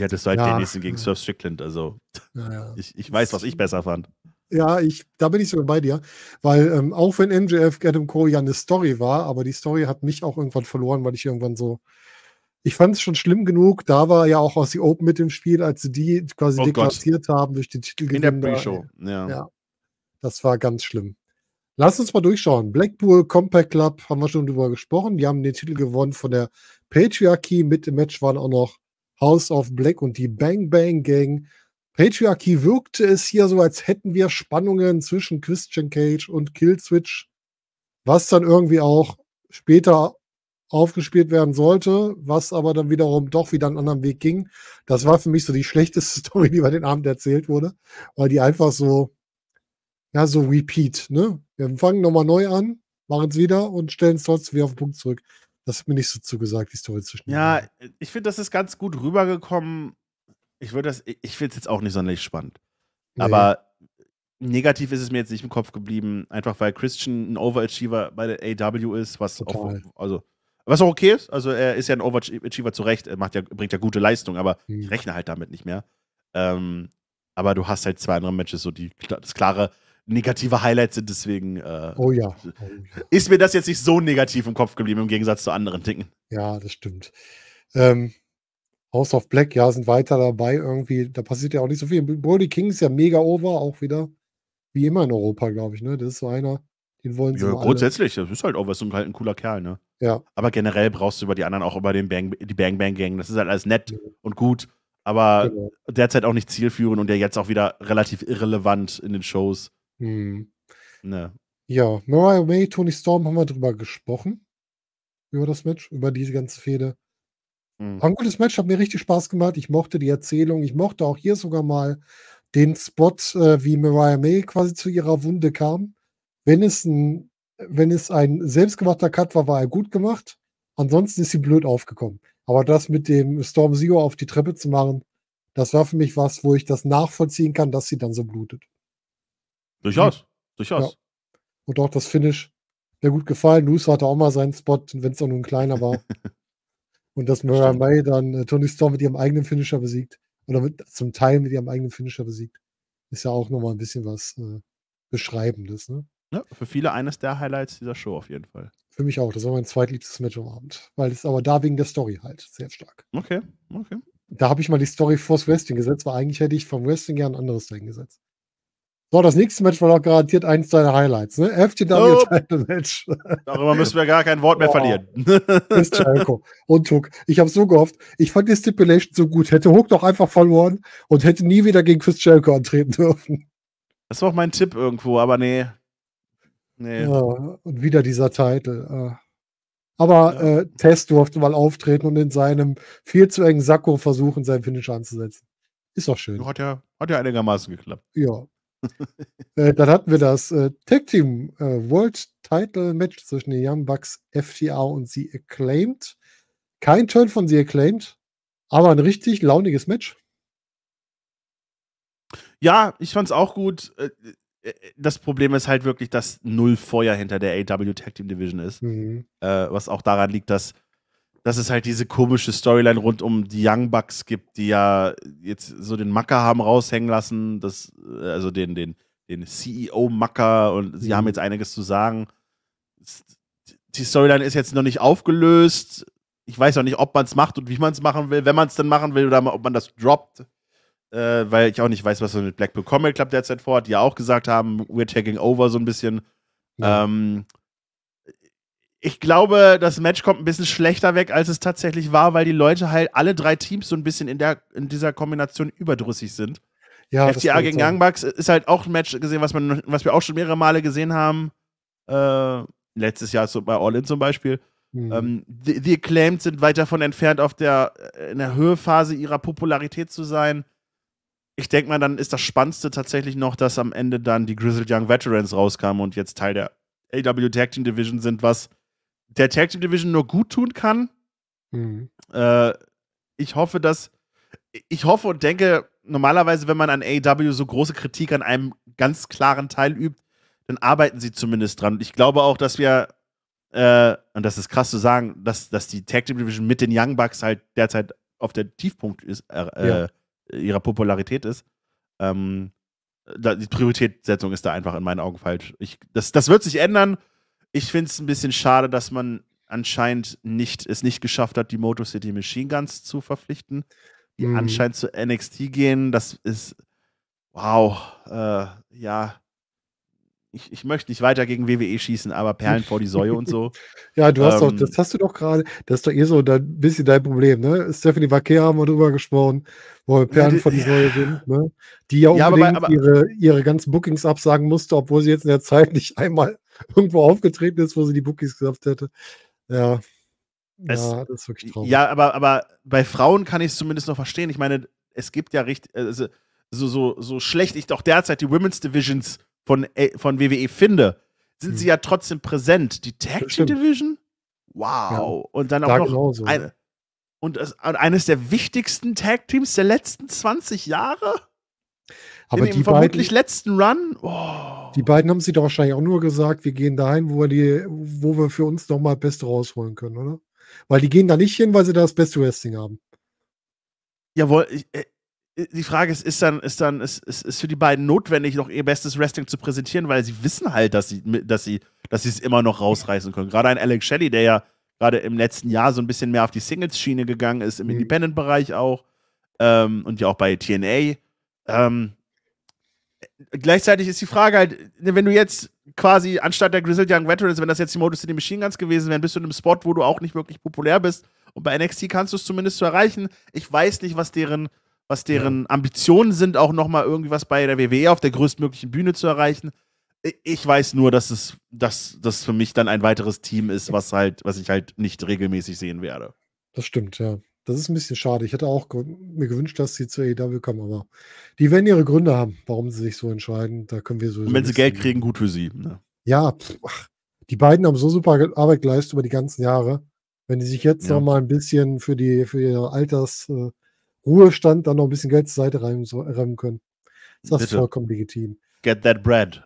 Ich hatte halt ja. den nächsten gegen Surf Strickland. Also *laughs* ja, ich, ich weiß, was ich besser fand. Ja, ich, da bin ich sogar bei dir. Weil ähm, auch wenn MJF Adam Cole ja eine Story war, aber die Story hat mich auch irgendwann verloren, weil ich irgendwann so. Ich fand es schon schlimm genug. Da war ja auch aus die Open mit dem Spiel, als sie die quasi oh deklassiert haben durch den Titel. In der Pre-Show, ja. ja. Das war ganz schlimm. Lass uns mal durchschauen. Blackpool Compact Club haben wir schon drüber gesprochen. Die haben den Titel gewonnen von der Patriarchie. Mit im Match waren auch noch House of Black und die Bang Bang Gang. Patriarchy wirkte es hier so, als hätten wir Spannungen zwischen Christian Cage und Killswitch, was dann irgendwie auch später aufgespielt werden sollte, was aber dann wiederum doch wieder einen anderen Weg ging. Das war für mich so die schlechteste *laughs* Story, die bei den Abend erzählt wurde, weil die einfach so, ja, so repeat, ne? Wir fangen nochmal neu an, machen es wieder und stellen es trotzdem wieder auf den Punkt zurück. Das hat mir nicht so zugesagt, die Story zwischen. Ja, äh, ich finde, das ist ganz gut rübergekommen. Ich würde das, ich finde es jetzt auch nicht sonderlich spannend. Nee. Aber negativ ist es mir jetzt nicht im Kopf geblieben, einfach weil Christian ein Overachiever bei der AW ist, was Total. auch, also, was auch okay ist. Also er ist ja ein Overachiever zu Recht, er macht ja, bringt ja gute Leistung, aber mhm. ich rechne halt damit nicht mehr. Ähm, aber du hast halt zwei andere Matches, so die, das klare, negative Highlights sind, deswegen äh, oh, ja. oh, ja. ist mir das jetzt nicht so negativ im Kopf geblieben, im Gegensatz zu anderen Dingen. Ja, das stimmt. Ähm, House of Black, ja, sind weiter dabei irgendwie. Da passiert ja auch nicht so viel. Brody King ist ja mega over, auch wieder. Wie immer in Europa, glaube ich, ne? Das ist so einer, den wollen sie. Ja, grundsätzlich, alle. das ist halt over, ist halt ein cooler Kerl, ne? Ja. Aber generell brauchst du über die anderen auch über den Bang, die Bang Bang Gang. Das ist halt alles nett ja. und gut, aber genau. derzeit auch nicht zielführend und der jetzt auch wieder relativ irrelevant in den Shows. Hm. Ne. Ja, Mariah May, Tony Storm haben wir drüber gesprochen. Über das Match, über diese ganze Fehde. Mhm. Ein gutes Match, hat mir richtig Spaß gemacht. Ich mochte die Erzählung. Ich mochte auch hier sogar mal den Spot, äh, wie Mariah May quasi zu ihrer Wunde kam. Wenn es ein, wenn es ein selbstgemachter Cut war, war er gut gemacht. Ansonsten ist sie blöd aufgekommen. Aber das mit dem Storm Zero auf die Treppe zu machen, das war für mich was, wo ich das nachvollziehen kann, dass sie dann so blutet. Durchaus, mhm. durchaus. Ja. Und auch das Finish mir gut gefallen. Luce hatte auch mal seinen Spot, wenn es auch nur ein kleiner war. *laughs* und dass Murray May dann äh, Tony Storm mit ihrem eigenen Finisher besiegt. Oder mit, zum Teil mit ihrem eigenen Finisher besiegt. Ist ja auch nochmal ein bisschen was äh, Beschreibendes. Ne? Ja, für viele eines der Highlights dieser Show auf jeden Fall. Für mich auch. Das war mein zweitliebstes Match am Abend. Weil es aber da wegen der Story halt sehr stark. Okay, okay. Da habe ich mal die Story vors Wrestling gesetzt, weil eigentlich hätte ich vom Wrestling gern ein anderes dahin gesetzt. So, das nächste Match war doch garantiert eins deiner Highlights, ne? FTW oh. Title Match. *laughs* Darüber müssen wir gar kein Wort mehr oh. verlieren. Ist *laughs* Chalko und Hook. Ich habe so gehofft, ich fand die Stipulation so gut. Hätte Hook doch einfach verloren und hätte nie wieder gegen Chris Jericho antreten dürfen. Das war auch mein Tipp irgendwo, aber nee. Nee. Ja, und wieder dieser Titel. Ah. Aber ja. äh, Tess durfte mal auftreten und in seinem viel zu engen Sakko versuchen, seinen Finish anzusetzen. Ist doch schön. Hat ja, hat ja einigermaßen geklappt. Ja, äh, dann hatten wir das äh, Tag Team äh, World Title Match zwischen den Young Bucks, FTA und The Acclaimed. Kein Turn von The Acclaimed, aber ein richtig launiges Match. Ja, ich fand's auch gut. Äh, äh, das Problem ist halt wirklich, dass null Feuer hinter der AW Tag Team Division ist. Mhm. was auch daran liegt, dass dass es halt diese komische Storyline rund um die Young Bucks gibt, die ja jetzt so den Macker haben raushängen lassen, das, äh, also den, den, den CEO-Macker und sie mhm. haben jetzt einiges zu sagen. Die Storyline ist jetzt noch nicht aufgelöst. Ich weiß noch nicht, ob man es macht und wie man es machen will, wenn man es dann machen will oder ob man das droppt. Äh, weil ich auch nicht weiß, was man mit Black Comic Club derzeit vorhat, die ja auch gesagt haben, we're taking over so ein bisschen. Ja. Ähm, ich glaube, das Match kommt ein bisschen schlechter weg, als es tatsächlich war, weil die Leute halt alle drei Teams so ein bisschen in, der, in dieser Kombination überdrüssig sind. Ja, FTA gegen Young Bucks ist halt auch ein Match gesehen, was, man, was wir auch schon mehrere Male gesehen haben. Äh, letztes Jahr so bei All In zum Beispiel. Mhm. Ähm, die, die Acclaimed sind weit davon entfernt, auf der, äh, in der Höhephase ihrer Popularität zu sein. Ich denke mal, dann ist das Spannendste tatsächlich noch, dass am Ende dann die Grizzled Young Veterans rauskamen und jetzt Teil der AW Tag Team Division sind, was der Tag Team Division nur gut tun kann. Mhm. Äh, ich hoffe, dass ich hoffe und denke, normalerweise, wenn man an AEW so große Kritik an einem ganz klaren Teil übt, dann arbeiten sie zumindest dran. Und ich glaube auch, dass wir, äh, und das ist krass zu sagen, dass, dass die Tag Team Division mit den Young Bucks halt derzeit auf der Tiefpunkt ist, äh, äh ja. ihrer Popularität ist. Ähm, die Prioritätssetzung ist da einfach in meinen Augen falsch. Ich, das, das wird sich ändern ich finde es ein bisschen schade, dass man anscheinend nicht, es nicht geschafft hat, die Motor City Machine Guns zu verpflichten, die mhm. anscheinend zu NXT gehen. Das ist, wow, äh, ja. Ich, ich möchte nicht weiter gegen WWE schießen, aber Perlen vor die Säue und so. *laughs* Ja, du hast ähm, doch, das hast du doch gerade, das ist doch eh so ein bisschen dein Problem, ne? Stephanie Vaquer haben wir drüber gesprochen, wo wir Perlen ja, vor die Säue sind, ne? Die ja unbedingt ja, aber, aber, ihre, ihre ganzen Bookings absagen musste, obwohl sie jetzt in der Zeit nicht einmal *laughs* irgendwo aufgetreten ist, wo sie die Bookies gesagt hätte. Ja. Es, ja, das ist wirklich traurig. Ja, aber, aber bei Frauen kann ich es zumindest noch verstehen. Ich meine, es gibt ja richtig, also, so, so, so schlecht ich doch derzeit die Women's Divisions von, äh, von WWE finde, sind hm. sie ja trotzdem präsent. Die Tag Team Division? Wow. Ja, und dann auch noch genauso. eine. Und, und eines der wichtigsten Tag Teams der letzten 20 Jahre? Aber in dem vermutlich beiden, letzten Run. Oh. Die beiden haben sich doch wahrscheinlich auch nur gesagt, wir gehen dahin, wo wir, die, wo wir für uns nochmal Beste rausholen können, oder? Weil die gehen da nicht hin, weil sie da das beste Wrestling haben. Jawohl, ich, äh, die Frage ist, ist dann, ist dann, ist, ist, ist für die beiden notwendig, noch ihr bestes Wrestling zu präsentieren, weil sie wissen halt, dass sie, dass sie, dass sie es immer noch rausreißen können. Gerade ein Alex Shelley, der ja gerade im letzten Jahr so ein bisschen mehr auf die Singles-Schiene gegangen ist, im mhm. Independent-Bereich auch, ähm, und ja auch bei TNA. Ähm, gleichzeitig ist die Frage halt, ne, wenn du jetzt quasi anstatt der Grizzled Young Veterans, wenn das jetzt die Modus City Machine Guns gewesen wären, bist du in einem Spot, wo du auch nicht wirklich populär bist. Und bei NXT kannst du es zumindest zu erreichen. Ich weiß nicht, was deren, was deren ja. Ambitionen sind, auch nochmal irgendwie was bei der WWE auf der größtmöglichen Bühne zu erreichen. Ich weiß nur, dass es, dass das für mich dann ein weiteres Team ist, was halt, was ich halt nicht regelmäßig sehen werde. Das stimmt, ja. Das ist ein bisschen schade. Ich hätte auch mir gewünscht, dass sie zur AEW kommen, aber die werden ihre Gründe haben, warum sie sich so entscheiden. Da können wir so. Und wenn sie Geld kriegen, gut für sie. Ne? Ja, pff, die beiden haben so super Arbeit geleistet über die ganzen Jahre. Wenn die sich jetzt ja. noch mal ein bisschen für die für ihr Altersruhestand äh, dann noch ein bisschen Geld zur Seite reimen, so, reimen können, ist das Bitte. vollkommen legitim. Get that bread.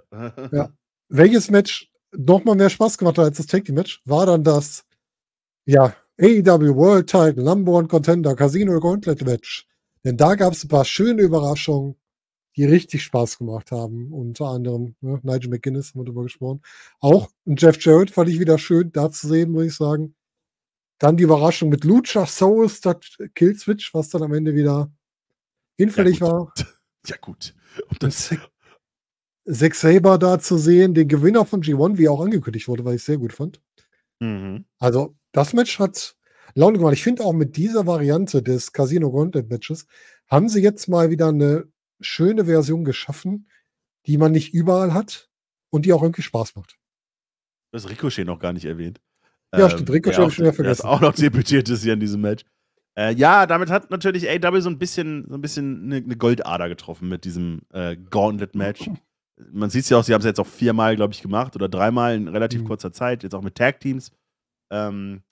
ja. *laughs* Welches Match noch mal mehr Spaß gemacht hat als das take match war dann das ja, AEW World Title Number One Contender Casino Gauntlet Match. Denn da gab es ein paar schöne Überraschungen, die richtig Spaß gemacht haben. Unter anderem ne, Nigel McGuinness haben wir darüber gesprochen. Auch Jeff Jarrett fand ich wieder schön da zu sehen, würde ich sagen. Dann die Überraschung mit Lucha Souls statt Killswitch, was dann am Ende wieder hinfällig ja, war. *laughs* Ja gut. Und das Zack Saber da zu sehen, den Gewinner von G1, wie auch angekündigt wurde, weil ich sehr gut fand. Mhm. Also, das Match hat Laune gemacht. Ich finde auch mit dieser Variante des Casino Gauntlet Matches haben sie jetzt mal wieder eine schöne Version geschaffen, die man nicht überall hat und die auch irgendwie Spaß macht. Das Ricochet noch gar nicht erwähnt. Ja, ähm, stimmt. Ricochet habe ich schon wieder vergessen. Der ist auch noch *laughs* debütiert ist hier in diesem Match. Äh, ja, damit hat natürlich AW so ein bisschen, so ein bisschen eine, eine Goldader getroffen mit diesem äh, Gauntlet-Match. *laughs* man sieht es ja auch, sie haben es jetzt auch viermal, glaube ich, gemacht oder dreimal in relativ mhm. kurzer Zeit, jetzt auch mit Tag-Teams. Ähm,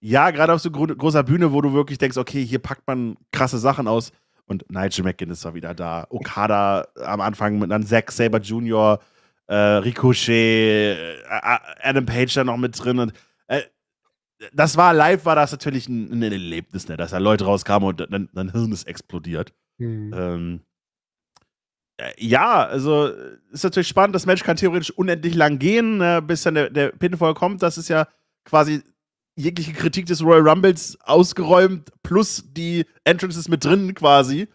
ja, gerade auf so gro großer Bühne, wo du wirklich denkst, okay, hier packt man krasse Sachen aus. Und Nigel McGuinness war wieder da. Okada am Anfang mit dann Zack Saber Jr., äh, Ricochet, äh, Adam Page da noch mit drin. Und, äh, das war live, war das natürlich ein, ein Erlebnis, ne? dass da Leute rauskamen und dein, dann Hirn ist explodiert. Mhm. Ähm, äh, ja, also äh, ist natürlich spannend. Das Match kann theoretisch unendlich lang gehen, ne, bis dann der, der Pinfall kommt. Das ist ja quasi jegliche Kritik des Royal Rumbles ausgeräumt, plus die Entrances mit drin quasi.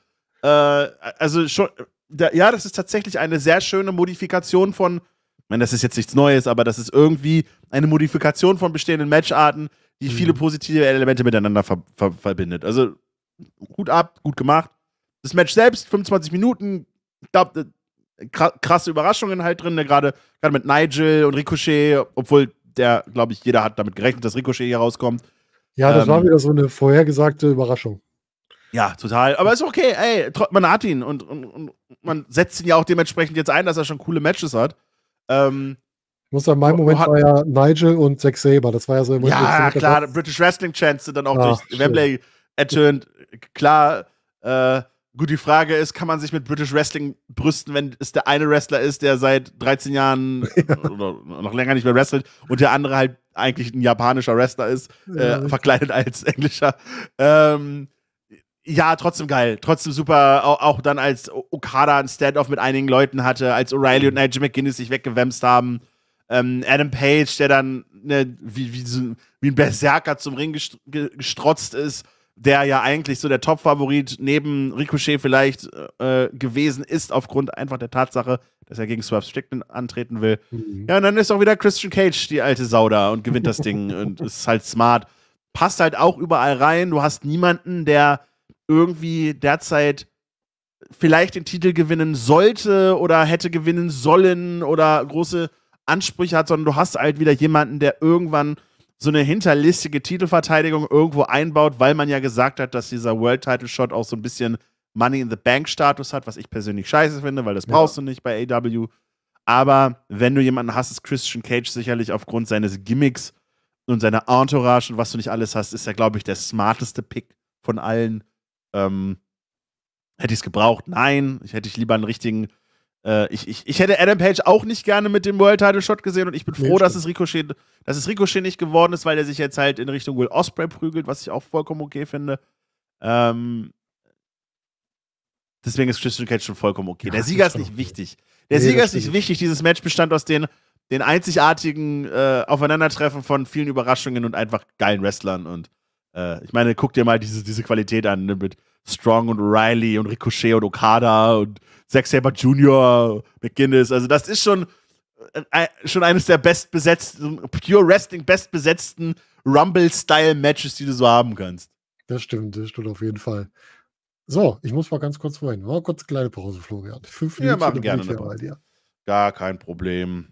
Äh, also schon, da, ja, das ist tatsächlich eine sehr schöne Modifikation von, ich meine, das ist jetzt nichts Neues, aber das ist irgendwie eine Modifikation von bestehenden Matcharten, die mhm. viele positive Elemente miteinander ver ver verbindet. Also gut ab, gut gemacht. Das Match selbst, 25 Minuten, ich glaube, krasse Überraschungen halt drin, ne? gerade mit Nigel und Ricochet, obwohl der, glaube ich, jeder hat damit gerechnet, dass Ricochet hier rauskommt. Ja, das ähm, war wieder so eine vorhergesagte Überraschung. Ja, total. Aber ist okay, ey, man hat ihn und, und, und man setzt ihn ja auch dementsprechend jetzt ein, dass er schon coole Matches hat. Ähm, ich muss sagen, mein Moment war ja Nigel und Zack Saber. Das war ja so im Moment Ja, klar, British Wrestling Chance sind dann auch Ach, durch Wembley ertönt. Klar, äh, Gut, die Frage ist, kann man sich mit British Wrestling brüsten, wenn es der eine Wrestler ist, der seit 13 Jahren ja. *laughs* oder noch länger nicht mehr wrestelt und der andere halt eigentlich ein japanischer Wrestler ist, äh, ja. äh, verkleidet als englischer. Ähm, ja, trotzdem geil, trotzdem super. Auch, auch dann als Okada ein Standoff mit einigen Leuten hatte, als O'Reilly und Nigel McGuinness sich weggewämst haben. Ähm, Adam Page, der dann ne, wie, wie, wie ein Berserker zum Ring gestrotzt ist der ja eigentlich so der Top-Favorit neben Ricochet vielleicht äh, gewesen ist, aufgrund einfach der Tatsache, dass er gegen Swerve Strickland antreten will. Mhm. Ja, und dann ist auch wieder Christian Cage die alte Sau da und gewinnt das Ding *laughs* und ist halt smart. Passt halt auch überall rein. Du hast niemanden, der irgendwie derzeit vielleicht den Titel gewinnen sollte oder hätte gewinnen sollen oder große Ansprüche hat, sondern du hast halt wieder jemanden, der irgendwann so eine hinterlistige Titelverteidigung irgendwo einbaut, weil man ja gesagt hat, dass dieser World Title Shot auch so ein bisschen Money in the Bank Status hat, was ich persönlich scheiße finde, weil das ja. brauchst du nicht bei AW. Aber wenn du jemanden hast, ist Christian Cage sicherlich aufgrund seines Gimmicks und seiner Entourage und was du nicht alles hast, ist er, glaube ich, der smarteste Pick von allen. Ähm, hätte ich es gebraucht? Nein. Ich hätte ich lieber einen richtigen äh, ich, ich, ich hätte Adam Page auch nicht gerne mit dem World Title Shot gesehen und ich bin froh, nee, dass, es Ricochet, dass es Ricochet nicht geworden ist, weil er sich jetzt halt in Richtung Will Osprey prügelt, was ich auch vollkommen okay finde. Ähm, deswegen ist Christian Cage schon vollkommen okay. Ja, Der Sieger ist, nicht okay. wichtig. Der nee, Sieger ist nicht wichtig. Dieses Match bestand aus den, den einzigartigen äh, Aufeinandertreffen von vielen Überraschungen und einfach geilen Wrestlern und äh, ich meine, guck dir mal diese, diese Qualität an, ne, mit Strong und Riley und Ricochet und Okada und Zack Saber Jr., McGuinness. Also, das ist schon, äh, äh, schon eines der bestbesetzten, Pure Wrestling bestbesetzten Rumble-Style-Matches, die du so haben kannst. Das stimmt, das stimmt auf jeden Fall. So, ich muss mal ganz kurz vorhin. Mal kurz eine kleine Pause, Florian. Fünf Minuten. Ja, machen gerne eine Pause. Bei dir. Gar kein Problem.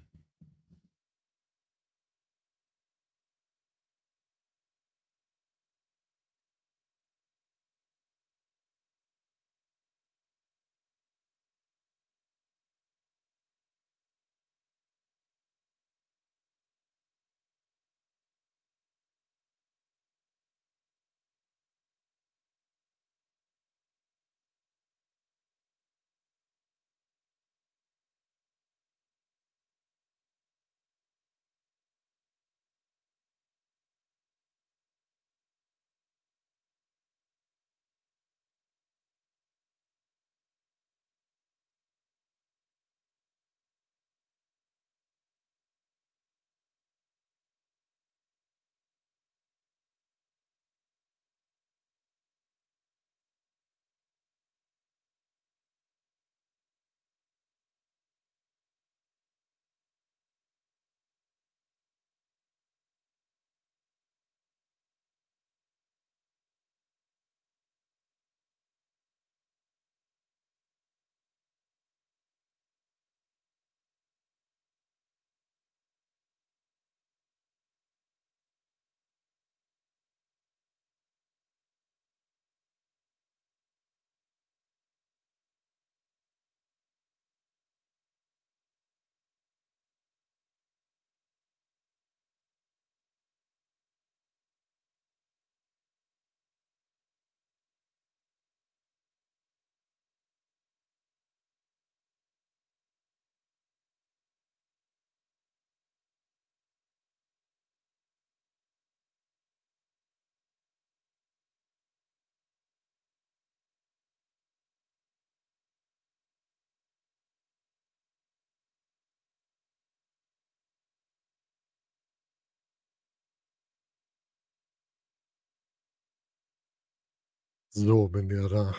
So, bin wieder da.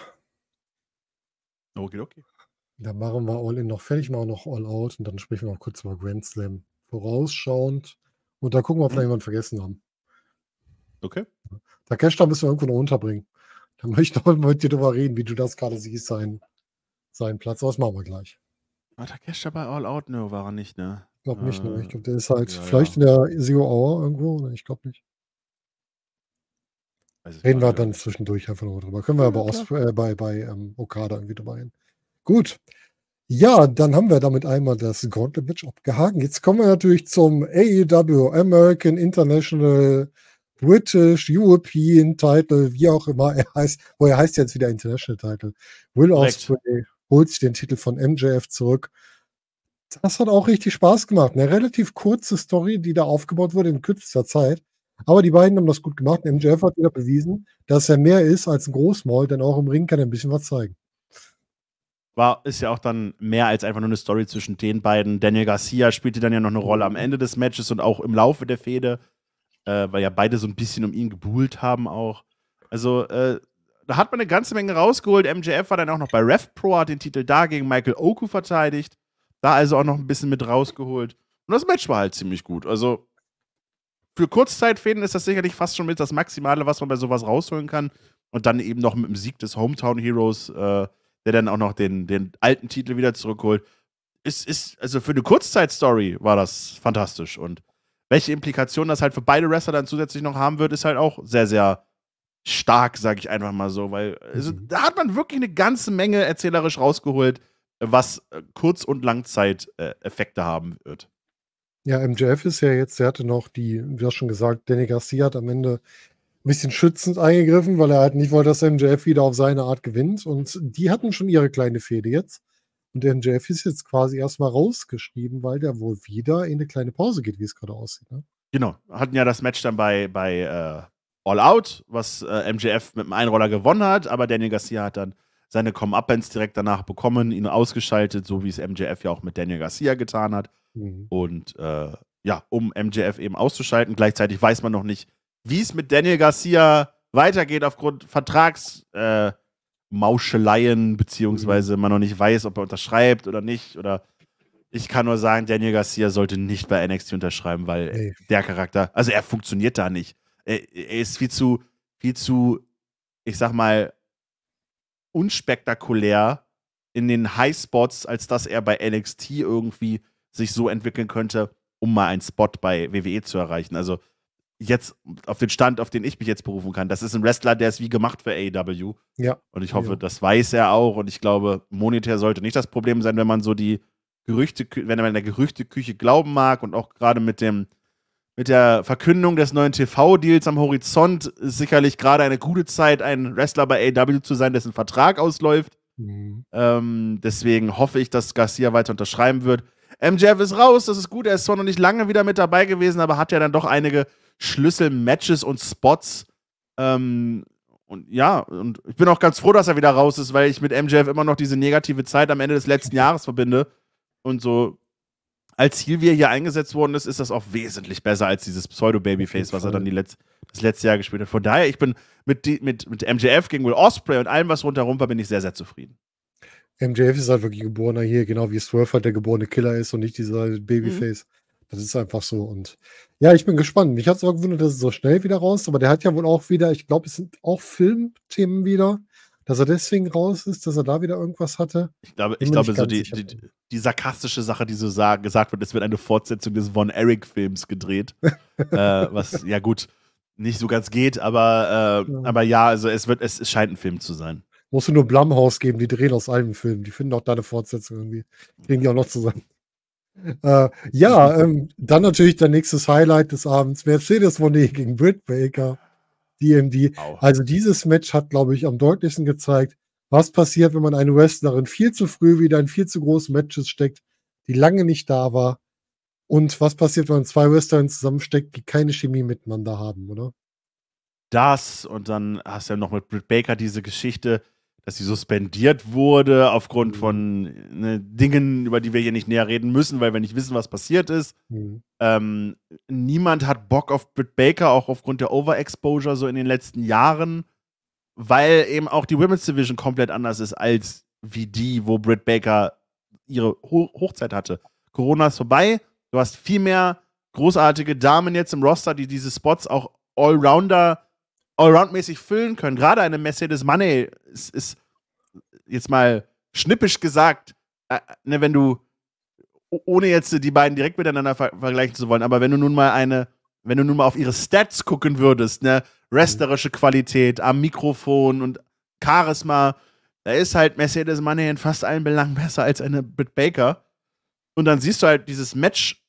Okay, okay. Dann machen wir All-In noch fertig, machen noch All-Out und dann sprechen wir noch kurz über Grand Slam. Vorausschauend. Und da gucken wir, ob wir mhm. jemanden vergessen haben. Okay. Da kannst du müssen wir irgendwo noch unterbringen. Dann *laughs* möchte ich noch mit dir drüber reden, wie du das gerade siehst, seinen, seinen Platz. Aber das machen wir gleich. War der Cash bei All Out? Ne, war er nicht, ne? Ich glaube nicht, ne? Ich glaube, der ist halt ja, vielleicht ja. in der Zero Hour irgendwo. Ne? Ich glaube nicht. Reden wir dann zwischendurch einfach nochmal drüber. Können wir aber aus, äh, bei, bei ähm, Okada irgendwie drüber hin. Gut. Ja, dann haben wir damit einmal das Gauntlet Match abgehangen. Jetzt kommen wir natürlich zum AEW American International British European Title, wie auch immer er heißt. Wo oh, er heißt jetzt wieder International Title. Will Ospreay holt sich den Titel von MJF zurück. Das hat auch richtig Spaß gemacht. Eine relativ kurze Story, die da aufgebaut wurde in kürzester Zeit. Aber die beiden haben das gut gemacht. MJF hat wieder bewiesen, dass er mehr ist als ein Großmaul, denn auch im Ring kann er ein bisschen was zeigen. War, ist ja auch dann mehr als einfach nur eine Story zwischen den beiden. Daniel Garcia spielte dann ja noch eine Rolle am Ende des Matches und auch im Laufe der Fehde, äh, weil ja beide so ein bisschen um ihn gebuhlt haben auch. Also äh, da hat man eine ganze Menge rausgeholt. MJF war dann auch noch bei Ref Pro, hat den Titel da gegen Michael Oku verteidigt. Da also auch noch ein bisschen mit rausgeholt. Und das Match war halt ziemlich gut. Also für Kurzzeitfäden ist das sicherlich fast schon mit das Maximale, was man bei sowas rausholen kann. Und dann eben noch mit dem Sieg des Hometown Heroes, äh, der dann auch noch den, den alten Titel wieder zurückholt. Ist, ist, also für eine Kurzzeitstory war das fantastisch. Und welche Implikationen das halt für beide Wrestler dann zusätzlich noch haben wird, ist halt auch sehr, sehr stark, sag ich einfach mal so. Weil also, mhm. da hat man wirklich eine ganze Menge erzählerisch rausgeholt, was äh, Kurz- und Langzeiteffekte äh, haben wird. Ja, MJF ist ja jetzt, der hatte noch die, wie hast schon gesagt, Danny Garcia hat am Ende ein bisschen schützend eingegriffen, weil er halt nicht wollte, dass MJF wieder auf seine Art gewinnt. Und die hatten schon ihre kleine Fehde jetzt. Und MJF ist jetzt quasi erstmal rausgeschrieben, weil der wohl wieder in eine kleine Pause geht, wie es gerade aussieht. Ne? Genau. Hatten ja das Match dann bei, bei äh, All Out, was äh, MJF mit einem Einroller gewonnen hat, aber Daniel Garcia hat dann seine Come-Up-Bands direkt danach bekommen, ihn ausgeschaltet, so wie es MJF ja auch mit Daniel Garcia getan hat. Mhm. Und äh, ja, um MJF eben auszuschalten. Gleichzeitig weiß man noch nicht, wie es mit Daniel Garcia weitergeht aufgrund Vertragsmauscheleien, äh, beziehungsweise mhm. man noch nicht weiß, ob er unterschreibt oder nicht. Oder ich kann nur sagen, Daniel Garcia sollte nicht bei NXT unterschreiben, weil nee. der Charakter, also er funktioniert da nicht. Er, er, ist viel zu, viel zu, ich sag mal, unspektakulär in den High Spots, als dass er bei NXT irgendwie sich so entwickeln könnte, um mal einen Spot bei WWE zu erreichen. Also jetzt auf den Stand, auf den ich mich jetzt berufen kann. Das ist ein Wrestler, der ist wie gemacht für AEW. Ja. Und ich hoffe, ja. das weiß er auch. Und ich glaube, monetär sollte nicht das Problem sein, wenn man so die Gerüchte, wenn man in der Gerüchteküche glauben mag und auch gerade mit dem mit der Verkündung des neuen TV-Deals am Horizont ist sicherlich gerade eine gute Zeit, ein Wrestler bei AW e zu sein, dessen Vertrag ausläuft. Mhm. Ähm, deswegen hoffe ich, dass Garcia weiter unterschreiben wird. MJF ist raus, das ist gut. Er ist zwar noch nicht lange wieder mit dabei gewesen, aber hat ja dann doch einige Schlüsselmatches und Spots. Ähm, und ja, und ich bin auch ganz froh, dass er wieder raus ist, weil ich mit MJF immer noch diese negative Zeit am Ende des letzten Jahres verbinde. Und so als Ziel, wie er hier eingesetzt worden ist, ist das auch wesentlich besser als dieses Pseudo-Babyface, was er dann Letz-, das letzte Jahr gespielt hat. Von daher, ich bin mit, die, mit, mit MJF gegen Will Osprey und allem, was rundherum war, bin ich sehr, sehr zufrieden. MJF ist halt wirklich geborener hier, genau wie Swerve halt der geborene Killer ist und nicht dieser mhm. Babyface. Mhm. Das ist einfach so. Und ja, ich bin gespannt. Mich hat es auch gewundert, dass es so schnell wieder raus ist. Aber der hat ja wohl auch wieder, ich glaube, es sind auch Filmthemen wieder, dass er deswegen raus ist, dass er da wieder irgendwas hatte. Ich glaube, ich glaube so die, die, die, sarkastische Sache, die so sagen, gesagt wird, es wird eine Fortsetzung des Von Eric-Films gedreht. *laughs* äh, was, ja gut, nicht so ganz geht, aber, äh, ja. aber ja, also es wird, es scheint ein Film zu sein. Musst du nur Blumhaus geben, die drehen aus allen Filmen. Die finden auch deine Fortsetzung irgendwie. Kriegen die auch noch zusammen. Äh, ja, ähm, dann natürlich dein nächstes Highlight des Abends: Mercedes Monet gegen Britt Baker, DMD. Wow. Also, dieses Match hat, glaube ich, am deutlichsten gezeigt, was passiert, wenn man eine Wrestlerin viel zu früh wieder in viel zu großen Matches steckt, die lange nicht da war. Und was passiert, wenn man zwei Wrestlerinnen zusammensteckt, die keine Chemie miteinander haben, oder? Das und dann hast du ja noch mit Britt Baker diese Geschichte, dass sie suspendiert wurde aufgrund mhm. von ne, Dingen, über die wir hier nicht näher reden müssen, weil wir nicht wissen, was passiert ist. Mhm. Ähm, niemand hat Bock auf Britt Baker, auch aufgrund der Overexposure so in den letzten Jahren, weil eben auch die Women's Division komplett anders ist als wie die, wo Britt Baker ihre Ho Hochzeit hatte. Corona ist vorbei, du hast viel mehr großartige Damen jetzt im Roster, die diese Spots auch Allrounder Allround-mäßig füllen können. Gerade eine Mercedes Money ist, ist jetzt mal schnippisch gesagt, äh, äh ne, wenn du, ohne jetzt die beiden direkt miteinander ver vergleichen zu wollen, aber wenn du nun mal eine, wenn du nun mal auf ihre Stats gucken würdest, ne, wrestlerische Qualität am Mikrofon und Charisma, da ist halt Mercedes Money in fast allen Belangen besser als eine Brit Baker. Und dann siehst du halt dieses Match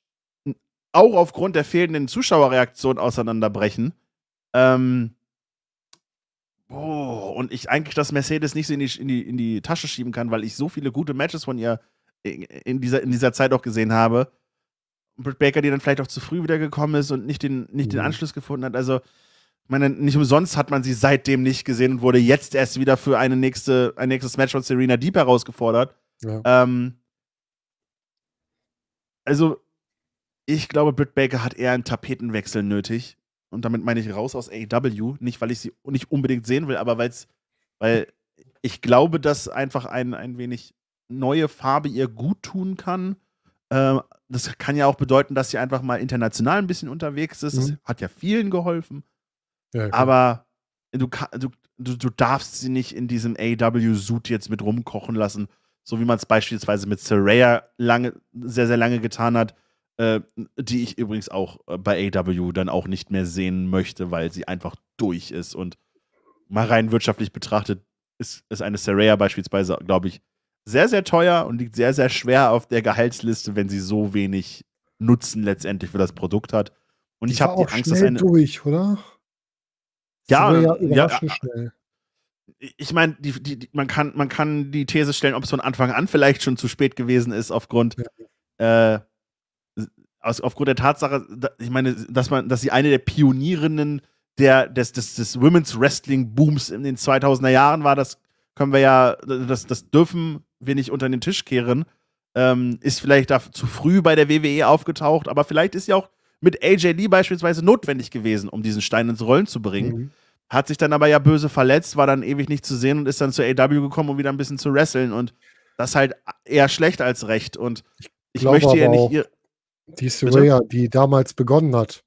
auch aufgrund der fehlenden Zuschauerreaktion auseinanderbrechen. Ähm, oh, und ich eigentlich das Mercedes nicht so in die, in, die, in die Tasche schieben kann, weil ich so viele gute Matches von ihr in, in dieser, in dieser Zeit auch gesehen habe. Und Britt Baker, die dann vielleicht auch zu früh wieder gekommen ist und nicht den, nicht den mhm. Anschluss gefunden hat. Also, ich meine, nicht umsonst hat man sie seitdem nicht gesehen und wurde jetzt erst wieder für eine nächste, ein nächstes Match von Serena Deep herausgefordert. Ja. Ähm, also, ich glaube, Britt Baker hat eher einen Tapetenwechsel nötig und damit meine ich raus aus AEW, nicht weil ich sie nicht unbedingt sehen will, aber weil's, weil ich glaube, dass einfach ein, ein wenig neue Farbe ihr gut tun kann. Ähm, das kann ja auch bedeuten, dass sie einfach mal international ein bisschen unterwegs ist. Mhm. Das hat ja vielen geholfen. Ja, aber du, du, du darfst sie nicht in diesem AW-Suit jetzt mit rumkochen lassen, so wie man es beispielsweise mit Saraya lange, sehr, sehr lange getan hat äh, die ich übrigens auch äh, bei AW dann auch nicht mehr sehen möchte, weil sie einfach durch ist. Und mal rein wirtschaftlich betrachtet ist, ist eine Saraya beispielsweise, glaube ich, sehr, sehr teuer und liegt sehr, sehr schwer auf der Gehaltsliste, wenn sie so wenig Nutzen letztendlich für das Produkt hat. Und die ich habe die Angst, dass eine. durch, oder? Ja, ja, ja, schnell. Ich meine, die, die, die, man, kann, man kann die These stellen, ob es von Anfang an vielleicht schon zu spät gewesen ist, aufgrund ja. äh, aus, aufgrund der Tatsache, da, ich meine, dass man, dass sie eine der Pionierinnen der, des, des, des Women's Wrestling Booms in den 2000er Jahren war, das können wir ja, das, das dürfen wir nicht unter den Tisch kehren. Ähm, ist vielleicht da zu früh bei der WWE aufgetaucht, aber vielleicht ist sie auch mit AJ Lee beispielsweise notwendig gewesen, um diesen Stein ins Rollen zu bringen. Mhm. Hat sich dann aber ja böse verletzt, war dann ewig nicht zu sehen und ist dann zur AW gekommen, um wieder ein bisschen zu wresteln. Und das halt eher schlecht als recht. Und ich, ich möchte ja nicht. Ihr, die Soraya, also die damals begonnen hat,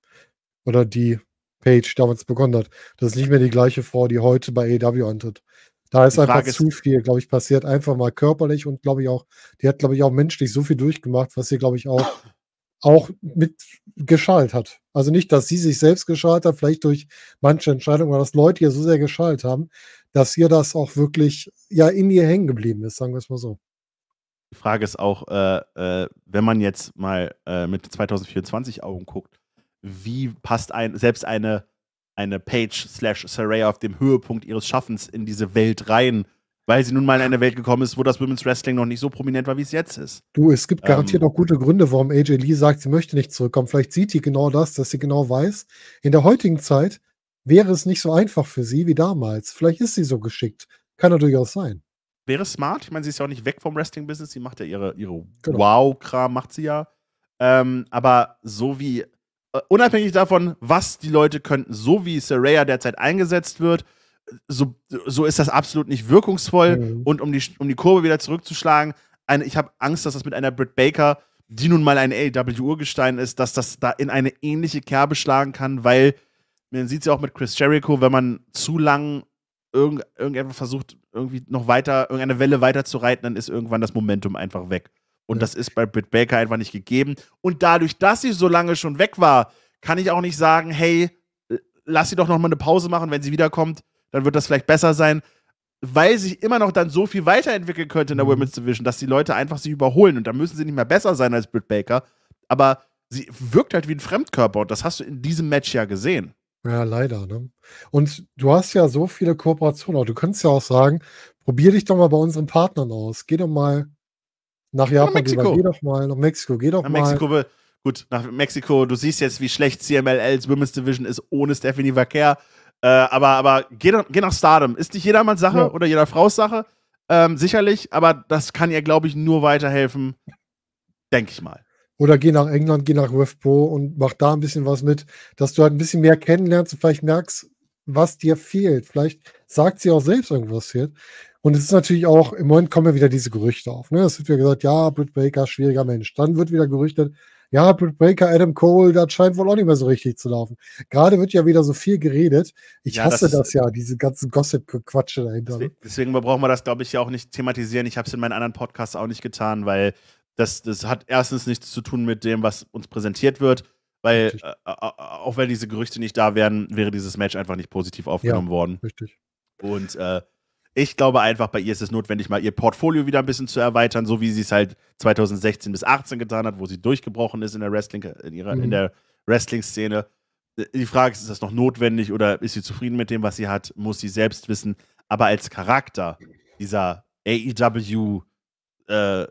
oder die Page damals begonnen hat, das ist nicht mehr die gleiche Frau, die heute bei AEW antritt. Da ist einfach ist, zu viel, glaube ich, passiert. Einfach mal körperlich und glaube ich auch, die hat, glaube ich, auch menschlich so viel durchgemacht, was sie, glaube ich, auch, auch mit geschalt hat. Also nicht, dass sie sich selbst geschalt hat, vielleicht durch manche Entscheidungen, aber dass Leute ihr so sehr geschalt haben, dass ihr das auch wirklich ja in ihr hängen geblieben ist, sagen wir es mal so. Die Frage ist auch, äh, äh, wenn man jetzt mal äh, mit 2024 Augen guckt, wie passt ein, selbst eine, eine Page slash Saraya auf dem Höhepunkt ihres Schaffens in diese Welt rein, weil sie nun mal in eine Welt gekommen ist, wo das Women's Wrestling noch nicht so prominent war, wie es jetzt ist. Du, es gibt garantiert ähm, auch gute Gründe, warum AJ Lee sagt, sie möchte nicht zurückkommen. Vielleicht sieht die genau das, dass sie genau weiß, in der heutigen Zeit wäre es nicht so einfach für sie wie damals. Vielleicht ist sie so geschickt. Kann ja durchaus sein wäre smart. Ich meine, sie ist ja auch nicht weg vom Wrestling-Business. Sie macht ja ihre, ihre genau. Wow-Kram, macht sie ja. Ähm, aber so wie, äh, unabhängig davon, was die Leute könnten, so wie Saraya derzeit eingesetzt wird, so, so ist das absolut nicht wirkungsvoll. Mhm. Und um die, um die Kurve wieder zurückzuschlagen, eine, ich habe Angst, dass das mit einer Britt Baker, die nun mal ein AEW-Urgestein ist, dass das da in eine ähnliche Kerbe schlagen kann, weil man sieht es ja auch mit Chris Jericho, wenn man zu lang irgend, irgendjemand versucht, irgendwie noch weiter, irgendeine Welle weiter zu reiten, dann ist irgendwann das Momentum einfach weg. Und ja. das ist bei Britt Baker einfach nicht gegeben. Und dadurch, dass sie so lange schon weg war, kann ich auch nicht sagen, hey, lass sie doch nochmal eine Pause machen, wenn sie wiederkommt, dann wird das vielleicht besser sein, weil sich immer noch dann so viel weiterentwickeln könnte in der mhm. Women's Division, dass die Leute einfach sie überholen und da müssen sie nicht mehr besser sein als Britt Baker, aber sie wirkt halt wie ein Fremdkörper und das hast du in diesem Match ja gesehen. Ja, leider. Ne? Und du hast ja so viele Kooperationen. Du könntest ja auch sagen, probier dich doch mal bei unseren Partnern aus. Geh doch mal nach Japan, nach Mexiko. geh doch mal nach Mexiko, geh doch nach mal. Mexiko, gut, nach Mexiko. Du siehst jetzt, wie schlecht CMLLs Women's Division ist ohne Stephanie Vaquer. Äh, aber aber geh, geh, nach Stardom. Ist nicht jedermanns Sache ja. oder jeder Frau's Sache. Ähm, sicherlich, aber das kann ihr, glaube ich, nur weiterhelfen. Denke ich mal. Oder geh nach England, geh nach UFPO und mach da ein bisschen was mit, dass du halt ein bisschen mehr kennenlernst und vielleicht merkst, was dir fehlt. Vielleicht sagt sie auch selbst irgendwas fehlt. Und es ist natürlich auch, im Moment kommen ja wieder diese Gerüchte auf. Ne? Es wird ja gesagt, ja, Britt Baker, schwieriger Mensch. Dann wird wieder gerüchtet, ja, Britt Baker, Adam Cole, das scheint wohl auch nicht mehr so richtig zu laufen. Gerade wird ja wieder so viel geredet. Ich ja, hasse das, das, ja, diese ganzen Gossip-Quatsche dahinter. Ne? Deswegen, deswegen brauchen wir das, glaube ich, ja auch nicht thematisieren. Ich habe es in meinen anderen Podcasts auch nicht getan, weil das, das hat erstens nichts zu tun mit dem, was uns präsentiert wird, weil äh, auch wenn diese Gerüchte nicht da wären, wäre dieses Match einfach nicht positiv aufgenommen ja, worden. Richtig. Und äh, ich glaube einfach, bei ihr ist es notwendig, mal ihr Portfolio wieder ein bisschen zu erweitern, so wie sie es halt 2016 bis 18 getan hat, wo sie durchgebrochen ist in der Wrestling, in ihrer, mhm. in der Wrestling-Szene. Äh, die Frage ist, ist das noch notwendig oder ist sie zufrieden mit dem, was sie hat? Muss sie selbst wissen. Aber als Charakter dieser AEW äh,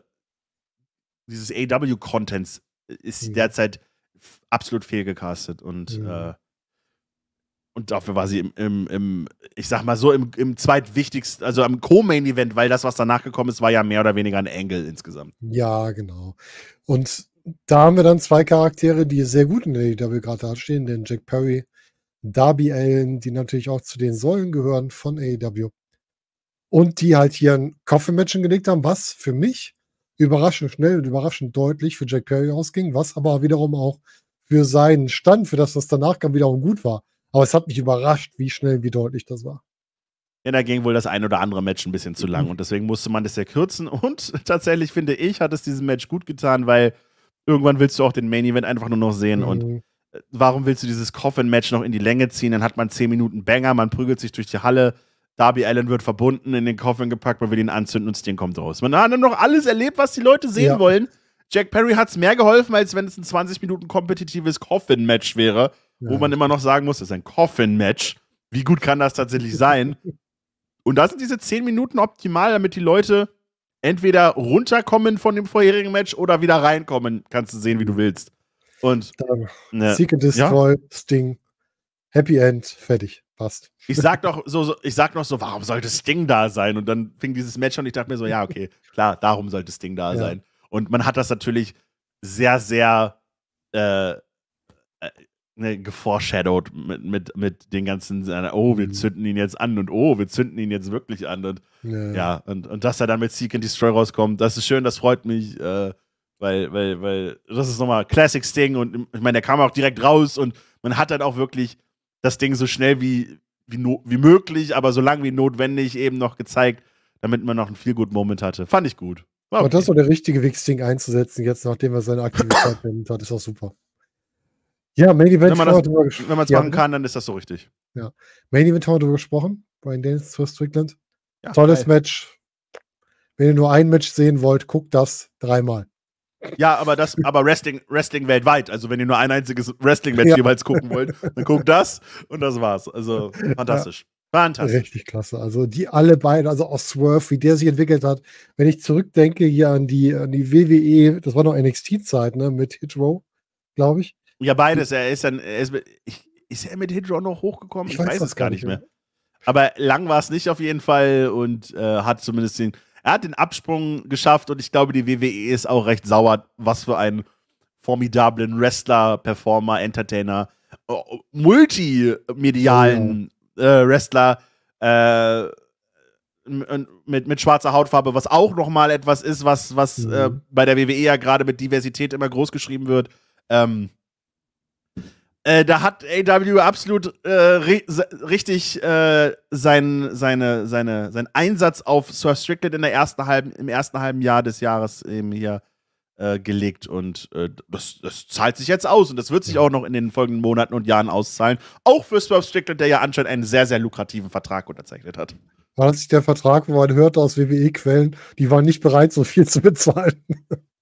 dieses AW-Contents äh, ist mhm. derzeit absolut fehlgecastet und mhm. äh, und dafür war sie im, im, im, ich sag mal so, im, im zweitwichtigsten, also am Co-Main-Event, weil das, was danach gekommen ist, war ja mehr oder weniger ein Engel insgesamt. Ja, genau. Und da haben wir dann zwei Charaktere, die sehr gut in der AW gerade dastehen, den Jack Perry, Darby Allen, die natürlich auch zu den Säulen gehören von AEW. Und die halt hier ein Coffin-Match gelegt haben, was für mich überraschend schnell und überraschend deutlich für Jack Perry ausging, was aber wiederum auch für seinen Stand, für das, was danach kam, wiederum gut war. Aber es hat mich überrascht, wie schnell, wie deutlich das war. Ja, da ging wohl das ein oder andere Match ein bisschen zu lang mhm. und deswegen musste man das ja kürzen. *laughs* Und tatsächlich finde ich, hat es diesem Match gut getan, weil irgendwann willst du auch den Main Event einfach nur noch sehen mhm. und äh, warum willst du dieses Coffin-Match noch in die Länge ziehen? Dann hat man 10 Minuten Banger, man prügelt sich durch die Halle, Darby Allen wird verbunden, in den Koffer gepackt, weil wir den anzünden und Sting kommt raus. Man hat dann noch alles erlebt, was die Leute sehen ja. wollen. Jack Perry hat es mehr geholfen, als wenn es ein 20 Minuten kompetitives Coffin-Match wäre, ja. wo man immer noch sagen muss, es ist ein Coffin-Match. Wie gut kann das tatsächlich sein? *laughs* und da sind diese 10 Minuten optimal, damit die Leute entweder runterkommen von dem vorherigen Match oder wieder reinkommen. Kannst du sehen, wie du willst. Und ne, Seek and Destroy, ja? Sting, Happy End, fertig passt. Ich sag doch so, so, ich sag noch so, warum sollte Sting da sein? Und dann fing dieses Match an und ich dachte mir so, ja, okay, klar, darum sollte Sting da ja. sein. Und man hat das natürlich sehr, sehr äh, äh ne, geforeshadowed mit, mit, mit den ganzen, äh, oh, wir mhm. zünden ihn jetzt an und oh, wir zünden ihn jetzt wirklich an. Und ja, ja und, und dass er dann mit Seek and Destroy rauskommt, das ist schön, das freut mich. Äh, weil, weil, weil, das ist nochmal Classics-Ding und ich meine, der kam auch direkt raus und man hat dann auch wirklich das Ding so schnell wie, wie, no wie möglich, aber so lang wie notwendig eben noch gezeigt, damit man noch einen viel guten Moment hatte. Fand ich gut. Okay. Aber das war der richtige Wix-Ding einzusetzen, jetzt nachdem er seine Aktivität *coughs* beendet hat, ist auch super. Ja, Main Event. Wenn man es machen hm? kann, dann ist das so richtig. Ja. Main Event haben wir darüber gesprochen. Brian Dennis vs. Strickland. Ja, Tolles geil. Match. Wenn ihr nur ein Match sehen wollt, guckt das dreimal. Ja, aber das, aber Wrestling, Wrestling weltweit. Also wenn ihr nur ein einziges Wrestling-Match ja. jeweils gucken wollt, dann guckt das und das war's. Also fantastisch. Ja. Fantastisch. Richtig klasse. Also die alle beiden, also auch Swerve, wie der sich entwickelt hat. Wenn ich zurückdenke hier an die, an die WWE, das war noch NXT-Zeit, ne, mit Hitro, glaube ich. Ja, beides. Er ist dann, er ist, ist er mit Hitro noch hochgekommen? Ich, ich weiß, weiß es gar nicht mehr. mehr. Aber lang war es nicht auf jeden Fall und äh, hat zumindest den, er hat den Absprung geschafft und ich glaube, die WWE ist auch recht sauer, was für einen formidablen Wrestler, Performer, Entertainer, äh, multimedialen oh. äh, Wrestler äh, mit, mit schwarzer Hautfarbe, was auch nochmal etwas ist, was, was äh, mhm. äh, bei der WWE ja gerade mit Diversität immer großgeschrieben wird. Ähm, äh, da hat AW absolut äh, ri richtig äh, sein, seine, seine, seinen Einsatz auf Sir Strickland in der ersten halben, im ersten halben Jahr des Jahres eben hier äh, gelegt und äh, das, das, zahlt sich jetzt aus und das wird sich auch noch in den folgenden Monaten und Jahren auszahlen. Auch für Swerve Strickland, der ja anscheinend einen sehr, sehr lukrativen Vertrag unterzeichnet hat. War das nicht der Vertrag, wo man hörte aus WWE-Quellen, die waren nicht bereit, so viel zu bezahlen?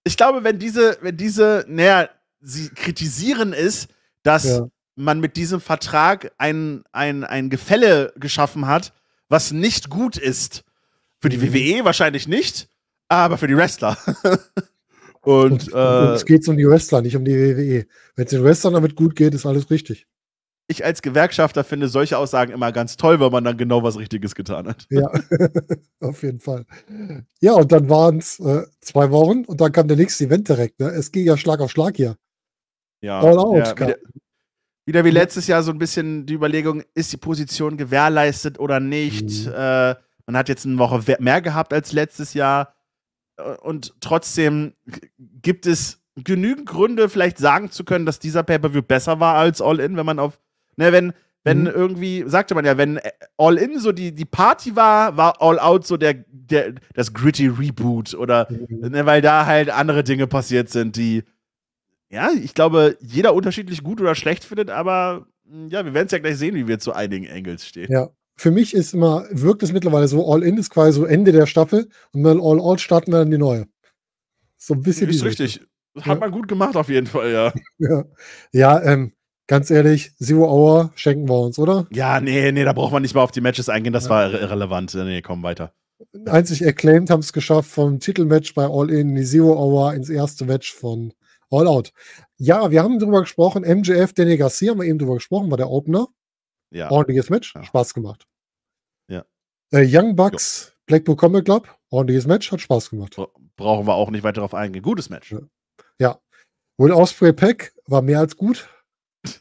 Ich glaube, wenn diese, wenn diese, naja, sie kritisieren ist, dass ja. man mit diesem Vertrag ein, ein, ein Gefälle geschaffen hat, was nicht gut ist. Für die mhm. WWE wahrscheinlich nicht, aber für die Wrestler. *laughs* und, und, äh, uns geht um die Wrestler, nicht um die WWE. Wenn es den Wrestlern damit gut geht, ist alles richtig. Ich als Gewerkschafter finde solche Aussagen immer ganz toll, weil man dann genau was Richtiges getan hat. Ja, *laughs* auf jeden Fall. Ja, und dann waren es äh, zwei Wochen und dann kam der nächste Event direkt. Ne? Es ging ja Schlag auf Schlag hier. Ja, All out, ja, wieder, wieder, wie letztes Jahr so ein bisschen die Überlegung, ist die Position gewährleistet oder nicht? Mhm. Äh, man hat jetzt eine Woche mehr gehabt als letztes Jahr. Äh, und trotzdem gibt es genügend Gründe, vielleicht sagen zu können, dass dieser Pay-Per-View besser war als All-In, wenn man auf, ne, wenn, wenn mhm. irgendwie, sagte man ja, wenn äh, All-In so die, die Party war, war All-Out so der, der, das gritty Reboot oder, mhm. ne, weil da halt andere Dinge passiert sind, die ja, ich glaube, jeder unterschiedlich gut oder schlecht findet, aber hm, ja, wir werden es ja gleich sehen, wie wir zu einigen Engels stehen. Ja, für mich ist immer, wirkt es mittlerweile so, All-In ist quasi so Ende der Staffel und dann All-Out starten wir dann die neue. So ein bisschen. Ist richtig. Hat ja. man gut gemacht auf jeden Fall, ja. *laughs* ja, ja ähm, ganz ehrlich, Zero Hour schenken wir uns, oder? Ja, nee, nee, da braucht man nicht mal auf die Matches eingehen, das ja. war irrelevant. Nee, komm weiter. Einzig acclaimed haben es geschafft vom Titelmatch bei All in die Zero Hour ins erste Match von All Out. Ja, wir haben drüber gesprochen. MJF, Danny Garcia haben wir eben drüber gesprochen, war der Opener. Ja. Ordentliches Match, ja. Spaß gemacht. Ja. Äh, Young Bucks, jo. Blackpool Comic Club, ordentliches Match, hat Spaß gemacht. Brauchen wir auch nicht weiter darauf eingehen. Gutes Match. Ja. ja. Will Osprey Pack war mehr als gut. *laughs*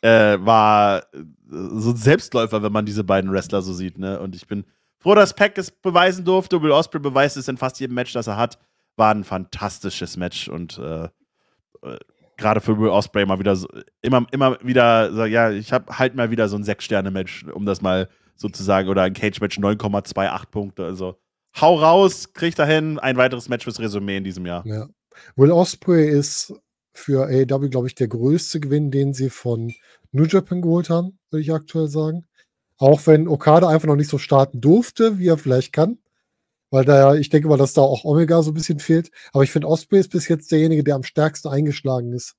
Äh, war äh, so ein Selbstläufer, wenn man diese beiden Wrestler so sieht. Ne? Und ich bin froh, dass Pack es beweisen durfte. Will Osprey beweist es in fast jedem Match, das er hat war ein fantastisches Match und äh, äh gerade für Will Osprey mal wieder so, immer, immer wieder, so, ja, ich habe halt mal wieder so ein Sechs-Sterne-Match, um das mal sozusagen, oder ein Cage-Match 9,28 Punkte. Also hau raus, krieg dahin, ein weiteres Match fürs Resümee in diesem Jahr. Ja. Will Osprey ist für AEW, glaube ich, der größte Gewinn, den sie von New Japan geholt haben, würde ich aktuell sagen. Auch wenn Okada einfach noch nicht so starten durfte, wie er vielleicht kann weil da ich denke mal, dass da auch Omega so ein bisschen fehlt. Aber ich finde, Osprey ist bis jetzt derjenige, der am stärksten eingeschlagen ist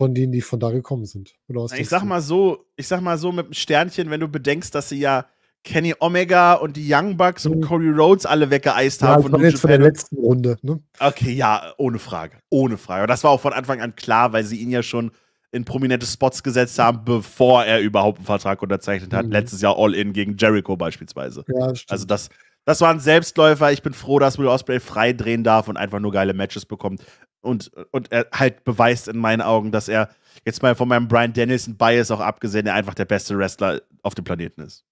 von denen, die von da gekommen sind. Na, ich sag du? mal so, ich sag mal so mit einem Sternchen, wenn du bedenkst, dass sie ja Kenny Omega und die Young Bucks mhm. und Cody Rhodes alle weggeeist ja, haben. Von, jetzt Japan. von der letzten Runde. Ne? Okay, ja, ohne Frage, ohne Frage. Und das war auch von Anfang an klar, weil sie ihn ja schon in prominente Spots gesetzt haben, bevor er überhaupt einen Vertrag unterzeichnet hat. Mhm. Letztes Jahr All-In gegen Jericho beispielsweise. Ja, stimmt. also das, das war ein Selbstläufer. Ich bin froh, dass Will Osprey frei drehen darf und einfach nur geile Matches bekommt. Und, und er halt beweist in meinen Augen, dass er jetzt mal von meinem Brian Dennison Bias auch abgesehen, der einfach der beste Wrestler auf dem Planeten ist.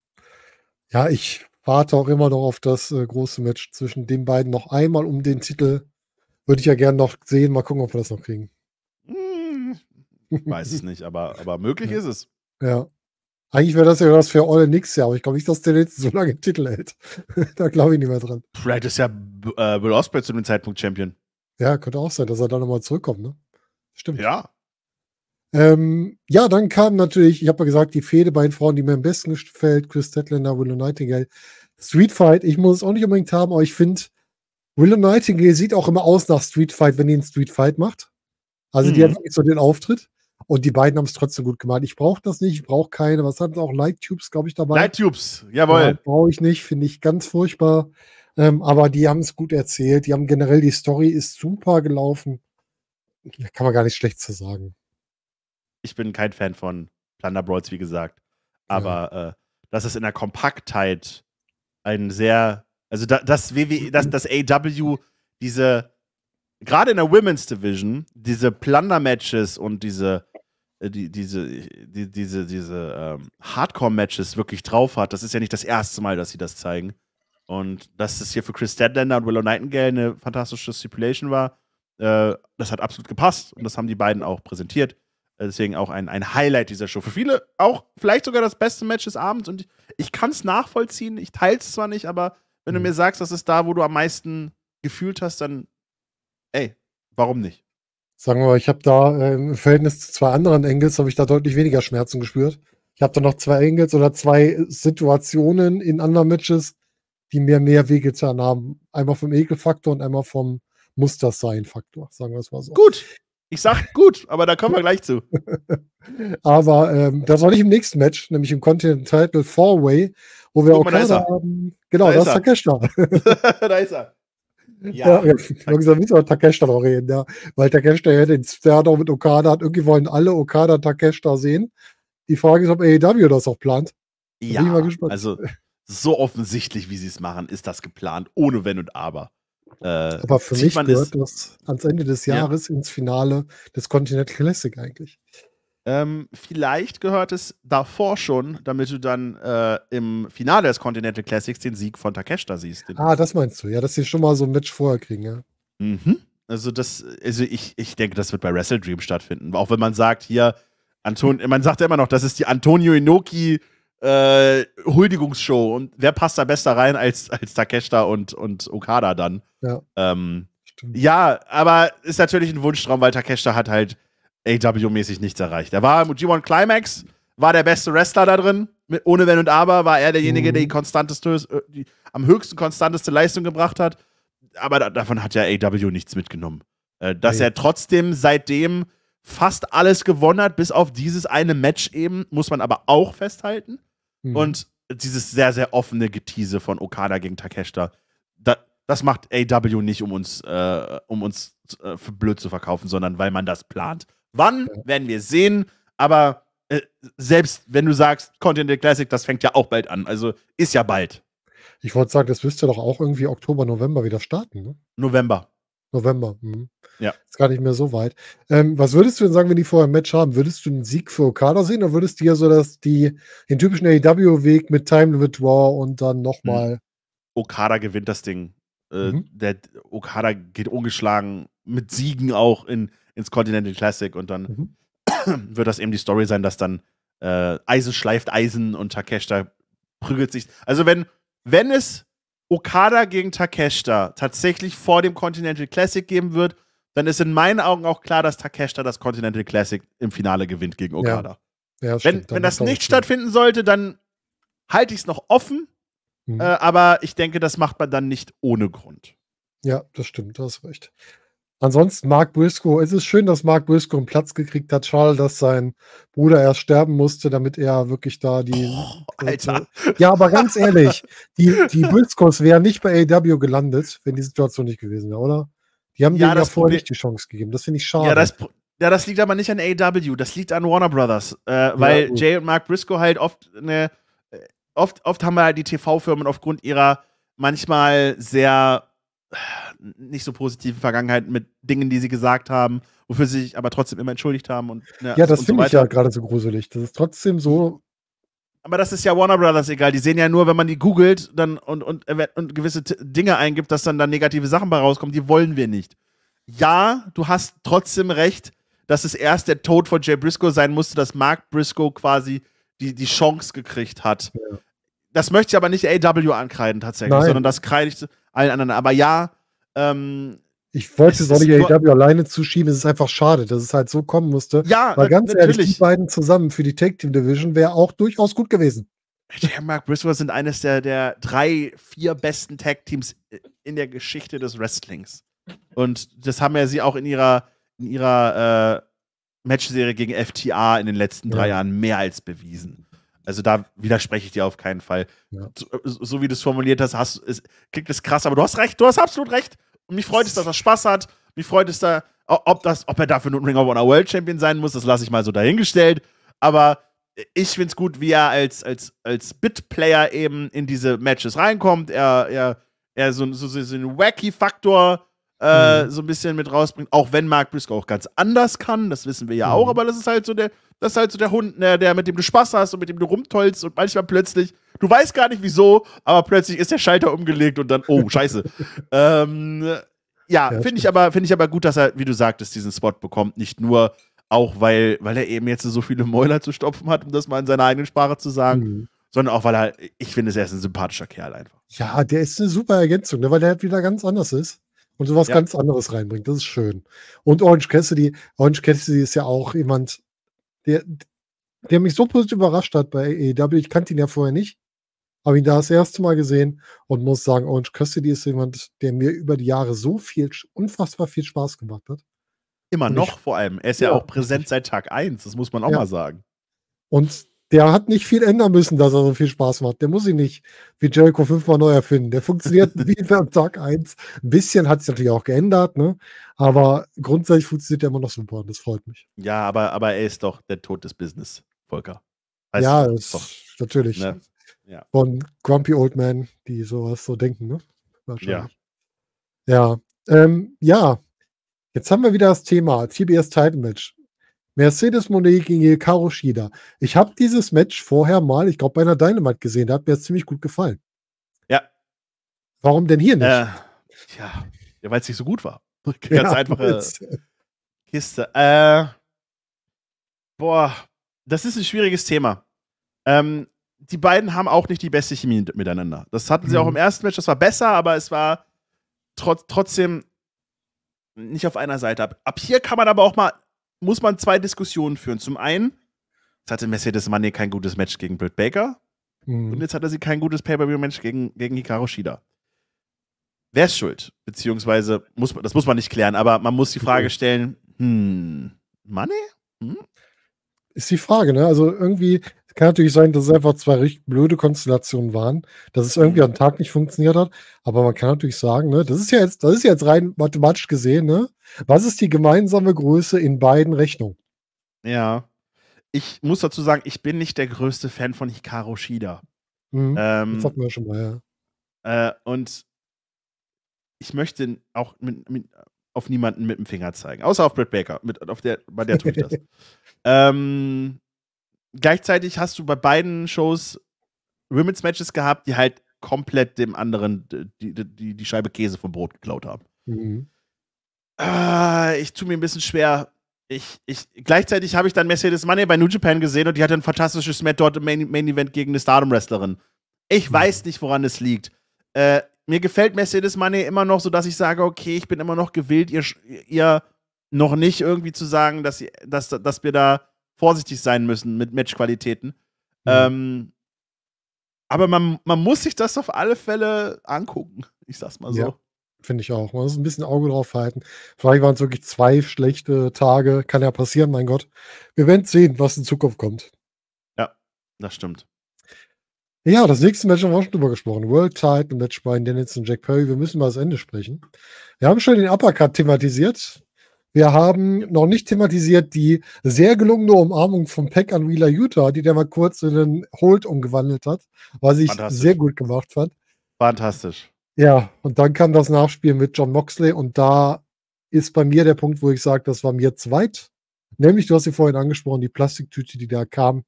Ja, ich warte auch immer noch auf das äh, große Match zwischen den beiden noch einmal um den Titel. Würde ich ja gerne noch sehen. Mal gucken, ob wir das noch kriegen. Hm, weiß es nicht, aber, aber möglich ja. ist es. Ja. Eigentlich wäre das ja was für All Nix, ja, aber ich glaube nicht, dass der jetzt so lange *laughs* Titel hält. da glaube ich nicht mehr dran. Vielleicht ist ja äh, Will Osprey zu dem Zeitpunkt Champion. Ja, könnte auch sein, dass er da nochmal zurückkommt, ne? Stimmt. Ja. Ähm, ja, dann kam natürlich, ich habe ja gesagt, die Fehde bei den Frauen, die mir am besten gefällt, Chris Tedlander, Willow Nightingale. Street Fight, ich muss es auch nicht unbedingt haben, aber ich finde, Willow Nightingale sieht auch immer aus nach Street Fight, wenn die einen Street Fight macht. Also mhm. die hm. hat wirklich so den Auftritt. Und die beiden haben es trotzdem gut gemacht. Ich brauche das nicht, ich brauche keine. Was hat auch? Light Tubes, glaube ich, dabei. Light Tubes, jawohl. Ja, brauche ich nicht, finde ich ganz furchtbar. Ähm, aber die haben es gut erzählt. Die haben generell, die Story ist super gelaufen. Da kann man gar nicht schlecht zu sagen. Ich bin kein Fan von Plunder Brawls, wie gesagt. Aber ja. äh, das ist in der Kompaktheit ein sehr, also da, das WWE, das, das AW, diese, gerade in der Women's Division, diese Plunder-Matches und diese äh, die, diese, die, diese, diese ähm, Hardcore-Matches wirklich drauf hat. Das ist ja nicht das erste Mal, dass sie das zeigen. Und dass es hier für Chris Stadlander und Willow Nightingale eine fantastische Stipulation war, äh, das hat absolut gepasst. Und das haben die beiden auch präsentiert. Äh, deswegen auch ein, ein Highlight dieser Show. Für viele auch vielleicht sogar das beste Match des Abends. Und ich, ich kann es nachvollziehen. Ich teile es zwar nicht, aber wenn du mhm. mir sagst, das ist da, wo du am meisten gefühlt hast, dann ey, warum nicht? Sagen wir mal, ich habe da äh, im Verhältnis zu zwei anderen Engels, habe ich da deutlich weniger Schmerzen gespürt. Ich habe da noch zwei Engels oder zwei Situationen in anderen Matches, die mir mehr wehgetan haben. Einmal vom Ekelfaktor und einmal vom Mustersein-Faktor, sagen wir es mal so. Gut, ich sag gut, aber da kommen wir gleich zu. *laughs* aber ähm, das war nicht im nächsten Match, nämlich im Continental Four Way, wo wir auch mal, haben. Genau, da, da ist Takeshita. *laughs* da ist er. Ja, ja langsam *laughs* müssen wir Takeshita noch reden, ja. Weil Takeshita ja den Stern mit Okada hat. Irgendwie wollen alle Okada Takeshita sehen. Die Frage ist, ob AEW das auch plant. Ja, also so offensichtlich, wie sie es machen, ist das geplant, ohne Wenn und Aber. Äh, Aber für mich gehört das ans Ende des Jahres ja. ins Finale des Continental Classic eigentlich. Ähm, vielleicht gehört es davor schon, damit du dann äh, im Finale des Continental Classics den Sieg von Takeshita siehst. Ah, das meinst du, ja, dass sie schon mal so ein Match vorher kriegen, ja. Mhm. Also, das, also ich, ich denke, das wird bei Wrestle Dream stattfinden. Auch wenn man sagt, hier, Anton, man sagt ja immer noch, das ist die Antonio Inoki äh, Huldigungsshow. Und wer passt da besser rein als, als Takeshita und, und Okada dann? Ja. Ähm, ja, aber ist natürlich ein Wunschtraum, weil Takeshita hat halt AW-mäßig nichts erreicht. Er war im G1 Climax, war der beste Wrestler da drin. Mit, ohne Wenn und Aber war er derjenige, mhm. der die mhm. konstanteste, äh, die am höchsten konstanteste Leistung gebracht hat. Aber da, davon hat ja AW nichts mitgenommen. Äh, dass okay. er trotzdem seitdem fast alles gewonnen hat, bis auf dieses eine Match eben, muss man aber auch festhalten. Mhm. Und dieses sehr, sehr offene Getease von Okada gegen Takeshita, da, das macht AW nicht, um uns, äh, um uns äh, für blöd zu verkaufen, sondern weil man das plant Wann werden wir sehen? Aber äh, selbst wenn du sagst, Content der Classic, das fängt ja auch bald an. Also ist ja bald. Ich wollte sagen, das müsste doch auch irgendwie Oktober, November wieder starten. Ne? November. November. Hm. Ja. Ist gar nicht mehr so weit. Ähm, was würdest du denn sagen, wenn die vorher ein Match haben? Würdest du einen Sieg für Okada sehen oder würdest du ja so dass die, den typischen AEW-Weg mit Time Limit Raw und dann nochmal. Hm. Okada gewinnt das Ding. Äh, mhm. Der Okada geht ungeschlagen mit Siegen auch in ins Continental Classic und dann mhm. *clears throat* wird das eben die Story sein, dass dann äh, Eisen schleift Eisen und Takeshita prügelt sich. Also wenn, wenn es Okada gegen Takeshita tatsächlich vor dem Continental Classic geben wird, dann ist in meinen Augen auch klar, dass Takeshita das Continental Classic im Finale gewinnt gegen Okada. Ja. Ja, wenn, wenn das nicht stattfinden sollte, dann halte ich es noch offen. Mhm. Äh, aber ich denke, das macht man dann nicht ohne Grund. Ja, das stimmt, du hast recht. Ansonsten Mark Briscoe, es ist schön, dass Mark Briscoe einen Platz gekriegt hat. Charles, dass sein Bruder erst sterben musste, damit er wirklich da die. Oh, äh, Alter. ja, aber ganz ehrlich, die, die Briscoes wären nicht bei AW gelandet, wenn die Situation nicht gewesen wäre, oder? Die haben ja, denen ja vorher nicht die Chance gegeben. Das finde ich schade. Ja das, ja das, liegt aber nicht an AW, das liegt an Warner Brothers. Äh, weil ja, Jay und Mark Briscoe halt oft eine. Äh, oft, oft haben wir halt die TV-Firmen aufgrund ihrer manchmal sehr nicht so positiven Vergangenheit mit Dingen, die sie gesagt haben, wofür sie sich aber trotzdem immer entschuldigt haben. Und, ne, ja, das finde so ich ja gerade so gruselig. Das ist trotzdem so. Aber das ist ja Warner Brothers egal. Die sehen ja nur, wenn man die googelt dann und, und, äh, und gewisse Dinge eingibt, dass dann da negative Sachen bei rauskommen. Die wollen wir nicht. Ja, du hast trotzdem recht, dass es erst der Tod von Jay Briscoe sein musste, dass Mark Briscoe quasi die, die Chance gekriegt hat. Ja. Das möchte ich aber nicht AW ankreiden tatsächlich, Nein. sondern das kreide ich allen anderen. Aber ja, ähm, ich wollte es auch nicht AEW alleine zuschieben. Es ist einfach schade, dass es halt so kommen musste. Ja, Weil ganz natürlich. ehrlich, die beiden zusammen für die Tag Team Division wäre auch durchaus gut gewesen. Der Mark Briscoe sind eines der, der drei, vier besten Tag Teams in der Geschichte des Wrestlings. Und das haben ja sie auch in ihrer, in ihrer äh, Matchserie gegen FTA in den letzten ja. drei Jahren mehr als bewiesen. Also da widerspreche ich dir auf keinen Fall. Ja. So, so, wie du es formuliert hast, hast es, klingt es krass, aber du hast recht, du hast absolut recht. Und mich freut es, dass er Spaß hat. Mich freut es da, ob, das, ob er dafür nun Ring of Honor World Champion sein muss, das lasse ich mal so dahingestellt. Aber äh, ich finde es gut, wie er als, als, als Bit-Player eben in diese Matches reinkommt. Er, er, er so, so, so, so einen wacky-Faktor äh, mhm. so ein bisschen mit rausbringt. Auch wenn Mark Briscoe auch ganz anders kann, das wissen wir ja mhm. auch, aber das ist halt so der, das ist halt so der Hund, ne, der, mit dem du Spaß hast und mit dem du rumtollst und manchmal plötzlich, du weißt gar nicht wieso, aber plötzlich ist der Schalter umgelegt und dann, oh, scheiße. *laughs* ähm, ja, ja finde ich, aber, find ich aber gut, dass er, wie du sagtest, diesen Spot bekommt. Nicht nur auch, weil, weil er eben jetzt so viele Mäuler zu stopfen hat, um das mal in seiner eigenen Sprache zu sagen. Mhm sondern auch, weil er, ich finde, er ist ein sympathischer Kerl einfach. Ja, der ist eine super Ergänzung, ne, weil er halt wieder ganz anders ist und sowas ja. ganz anderes reinbringt. Das ist schön. Und Orange Cassidy, Orange Cassidy ist ja auch jemand, der, der mich so positiv überrascht hat bei AEW. Ich kannte ihn ja vorher nicht. Habe ihn da das erste Mal gesehen und muss sagen, Orange Cassidy ist jemand, der mir über die Jahre so viel, unfassbar viel Spaß gemacht hat. Immer und noch ich, vor allem. Er ist ja, ja, auch präsent seit Tag 1, das muss man auch ja. mal sagen. Und der hat nicht viel ändern müssen, dass er so viel Spaß macht. Der muss sich nicht wie Jericho fünfmal neu erfinden. Der funktioniert *laughs* wie beim Tag eins. Ein bisschen hat sich natürlich auch geändert, ne? Aber grundsätzlich funktioniert der immer noch super und das freut mich. Ja, aber, aber er ist doch der Tod des Business, Volker. Weißt ja, du, ist, natürlich. Ne? Ja. Von Grumpy Old Man, die sowas so denken, ne? Ja. Ja. Ähm, ja, Jetzt haben wir wieder das Thema TBS Title Match. Mercedes Monet gegen Hikaru Shida. Ich habe dieses Match vorher mal, ich glaube, bei einer Dynamite gesehen. Da hat mir das ziemlich gut gefallen. Ja. Warum denn hier nicht? Äh, ja, ja weil es nicht so gut war. *laughs* Ganz ja, einfache jetzt. Kiste. Äh, boah, das ist ein schwieriges Thema. Ähm, die beiden haben auch nicht die beste Chemie miteinander. Das hatten sie mhm. auch im ersten Match, das war besser, aber es war trot trotzdem nicht auf einer Seite. ab hier kann man aber auch mal muss man zwei Diskussionen führen. Zum einen, jetzt hatte Mercedes Money kein gutes Match gegen Britt Baker. Mhm. Und jetzt hat er sie kein gutes Pay-Per-View-Match gegen, gegen Hikaru Shida. Wer ist schuld? Beziehungsweise, muss, das muss man nicht klären, aber man muss die Frage stellen: hm, Money? Hm? Ist die Frage, ne? Also irgendwie, kann natürlich sein, dass es einfach zwei richtig blöde Konstellationen waren, dass es irgendwie am mhm. Tag nicht funktioniert hat. Aber man kann natürlich sagen, ne, das ist ja jetzt, das ist jetzt rein mathematisch gesehen, ne? Was ist die gemeinsame Größe in beiden Rechnungen? Ja. Ich muss dazu sagen, ich bin nicht der größte Fan von Hikaru Shida. Mhm, ähm, das hatten wir schon mal, ja. Äh, und ich möchte auch mit, mit, auf niemanden mit dem Finger zeigen, außer auf Brett Baker. Mit, auf der, bei der tue ich das. ähm, gleichzeitig hast du bei beiden Shows Women's Matches gehabt, die halt komplett dem anderen die, die, die Scheibe Käse vom Brot geklaut haben. Mhm. Äh, ich tue mir ein bisschen schwer. Ich, ich, gleichzeitig habe ich dann Mercedes Money bei New Japan gesehen und die hatte ein fantastisches Match dort im Main, Main Event gegen eine Stardom-Wrestlerin. Ich mhm. weiß nicht, woran es liegt. Äh, mir gefällt Mercedes Money immer noch so, dass ich sage, okay, ich bin immer noch gewillt, ihr, ihr noch nicht irgendwie zu sagen, dass, dass, dass wir da vorsichtig sein müssen mit Matchqualitäten. Mhm. Ähm, aber man, man muss sich das auf alle Fälle angucken. Ich sag's mal so. Ja, Finde ich auch. Man muss ein bisschen Auge drauf halten. Vielleicht waren es wirklich zwei schlechte Tage. Kann ja passieren, mein Gott. Wir werden sehen, was in Zukunft kommt. Ja, das stimmt. Ja, das nächste Match haben wir auch schon drüber gesprochen. World Title Match bei Dennis und Jack Perry. Wir müssen mal das Ende sprechen. Wir haben schon den Uppercut thematisiert. Wir haben noch nicht thematisiert die sehr gelungene Umarmung von Peck an Wheeler Utah, die der mal kurz in den Hold umgewandelt hat, was ich sehr gut gemacht fand. Fantastisch. Ja, und dann kam das Nachspiel mit John Moxley und da ist bei mir der Punkt, wo ich sage, das war mir zweit. Nämlich, du hast sie vorhin angesprochen, die Plastiktüte, die da kam.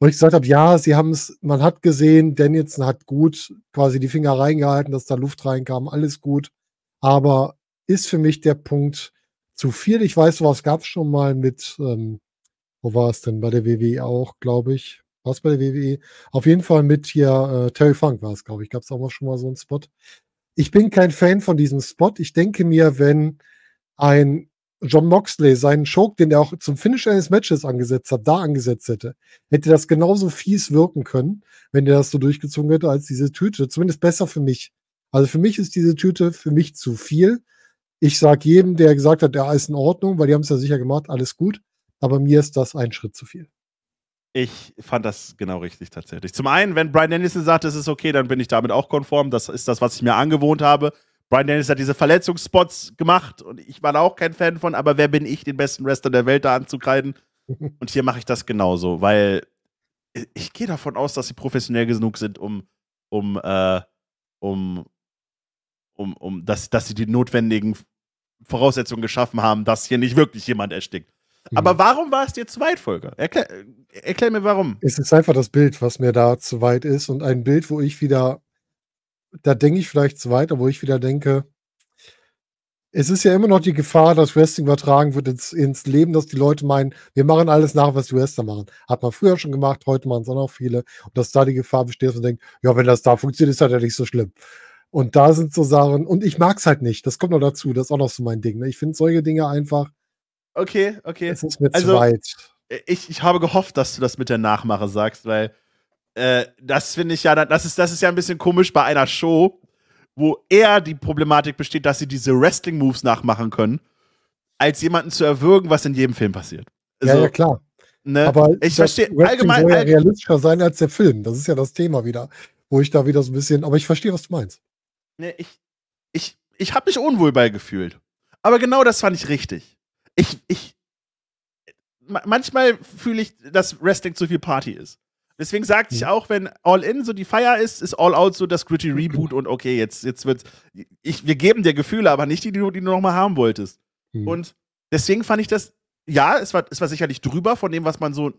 Und ich gesagt habe, ja, sie haben es, man hat gesehen, Danielson hat gut quasi die Finger reingehalten, dass da Luft reinkam, alles gut. Aber ist für mich der Punkt, zu viel. Ich weiß, was gab es schon mal mit, ähm, wo war es denn? Bei der WWE auch, glaube ich. War es bei der WWE? Auf jeden Fall mit hier äh, Terry Funk war es, glaube ich. Gab es auch mal schon mal so einen Spot. Ich bin kein Fan von diesem Spot. Ich denke mir, wenn ein John Moxley seinen Choke, den er auch zum Finish eines Matches angesetzt hat, da angesetzt hätte, hätte das genauso fies wirken können, wenn er das so durchgezogen hätte, als diese Tüte. Zumindest besser für mich. Also für mich ist diese Tüte für mich zu viel ich sage jedem, der gesagt hat, der ist in Ordnung, weil die haben es ja sicher gemacht, alles gut. Aber mir ist das ein Schritt zu viel. Ich fand das genau richtig tatsächlich. Zum einen, wenn Brian Dennison sagt, es ist okay, dann bin ich damit auch konform. Das ist das, was ich mir angewohnt habe. Brian Dennis hat diese Verletzungsspots gemacht und ich war da auch kein Fan von, aber wer bin ich, den besten Wrestler der Welt da anzukreiden? *laughs* Und hier mache ich das genauso, weil ich gehe davon aus, dass sie professionell genug sind, um, um, äh, um um, um dass, dass sie die notwendigen Voraussetzungen geschaffen haben, dass hier nicht wirklich jemand erstickt. Mhm. Aber warum war es dir zu weit, Volker? Erklär, äh, erklär, mir warum. Es ist einfach das Bild, was mir da zu weit ist und ein Bild, wo ich wieder, da denke ich vielleicht zu weit, aber wo ich wieder denke, es ist ja immer noch die Gefahr, dass Wrestling übertragen wird ins, ins Leben, dass die Leute meinen, wir machen alles nach, was die Wrestler machen. Hat man früher schon gemacht, heute machen es auch noch viele. Und dass da die Gefahr besteht, dass man denkt, ja, wenn das da funktioniert, ist das ja nicht so schlimm. Und da sind so Sachen, und ich mag es halt nicht, das kommt noch dazu, das ist auch noch so mein Ding. Ne? Ich finde solche Dinge einfach. Okay, okay. Es ist mir also, zu weit. Äh, ich, ich habe gehofft, dass du das mit der Nachmache sagst, weil äh, das finde ich ja, das ist, das ist ja ein bisschen komisch bei einer Show, wo eher die Problematik besteht, dass sie diese Wrestling-Moves nachmachen können, als jemanden zu erwürgen, was in jedem Film passiert. Also, ja, ja, klar. Ne? Aber ich verstehe allgemein. Soll ja realistischer sein als der Film. Das ist ja das Thema wieder, wo ich da wieder so ein bisschen. Aber ich verstehe, was du meinst ne, ich, ich, ich habe mich unwohl gefühlt. Aber genau das fand ich richtig. Ich, ich, manchmal fühle ich, dass Wrestling zu viel Party ist. Deswegen sagte ich mhm. auch, wenn All In so die Feier ist, ist All Out so das gritty Reboot und okay, jetzt, jetzt wird's. Ich, wir geben dir Gefühle, aber nicht die, die du, die du nochmal haben wolltest. Mhm. Und deswegen fand ich das, ja, es war, es war sicherlich drüber von dem, was man so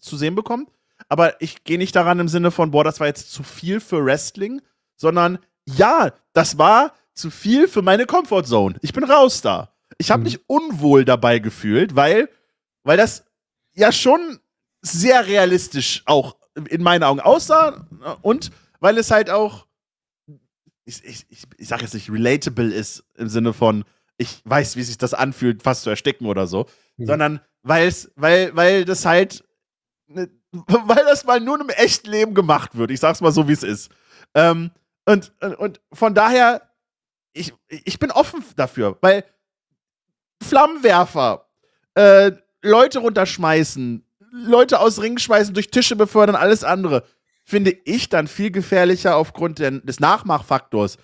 zu sehen bekommt. Aber ich gehe nicht daran im Sinne von, boah, das war jetzt zu viel für Wrestling, sondern ja, das war zu viel für meine Comfortzone. Ich bin raus da. Ich habe mhm. mich unwohl dabei gefühlt, weil, weil das ja schon sehr realistisch auch in meinen Augen aussah ne, und weil es halt auch, ich, ich, ich, ich sage jetzt nicht relatable ist im Sinne von, ich weiß, wie sich das anfühlt, fast zu ersticken oder so, mhm. sondern weil weil, weil das halt, ne, *laughs* weil das mal nur im echten Leben gemacht wird. Ich sag's mal so, wie es ist. Ähm, und, und, und von daher, ich, ich bin offen dafür, weil Flammenwerfer, äh, Leute runterschmeißen, Leute aus Ringen schmeißen, durch Tische befördern, alles andere, finde ich dann viel gefährlicher aufgrund der, des Nachmachfaktors.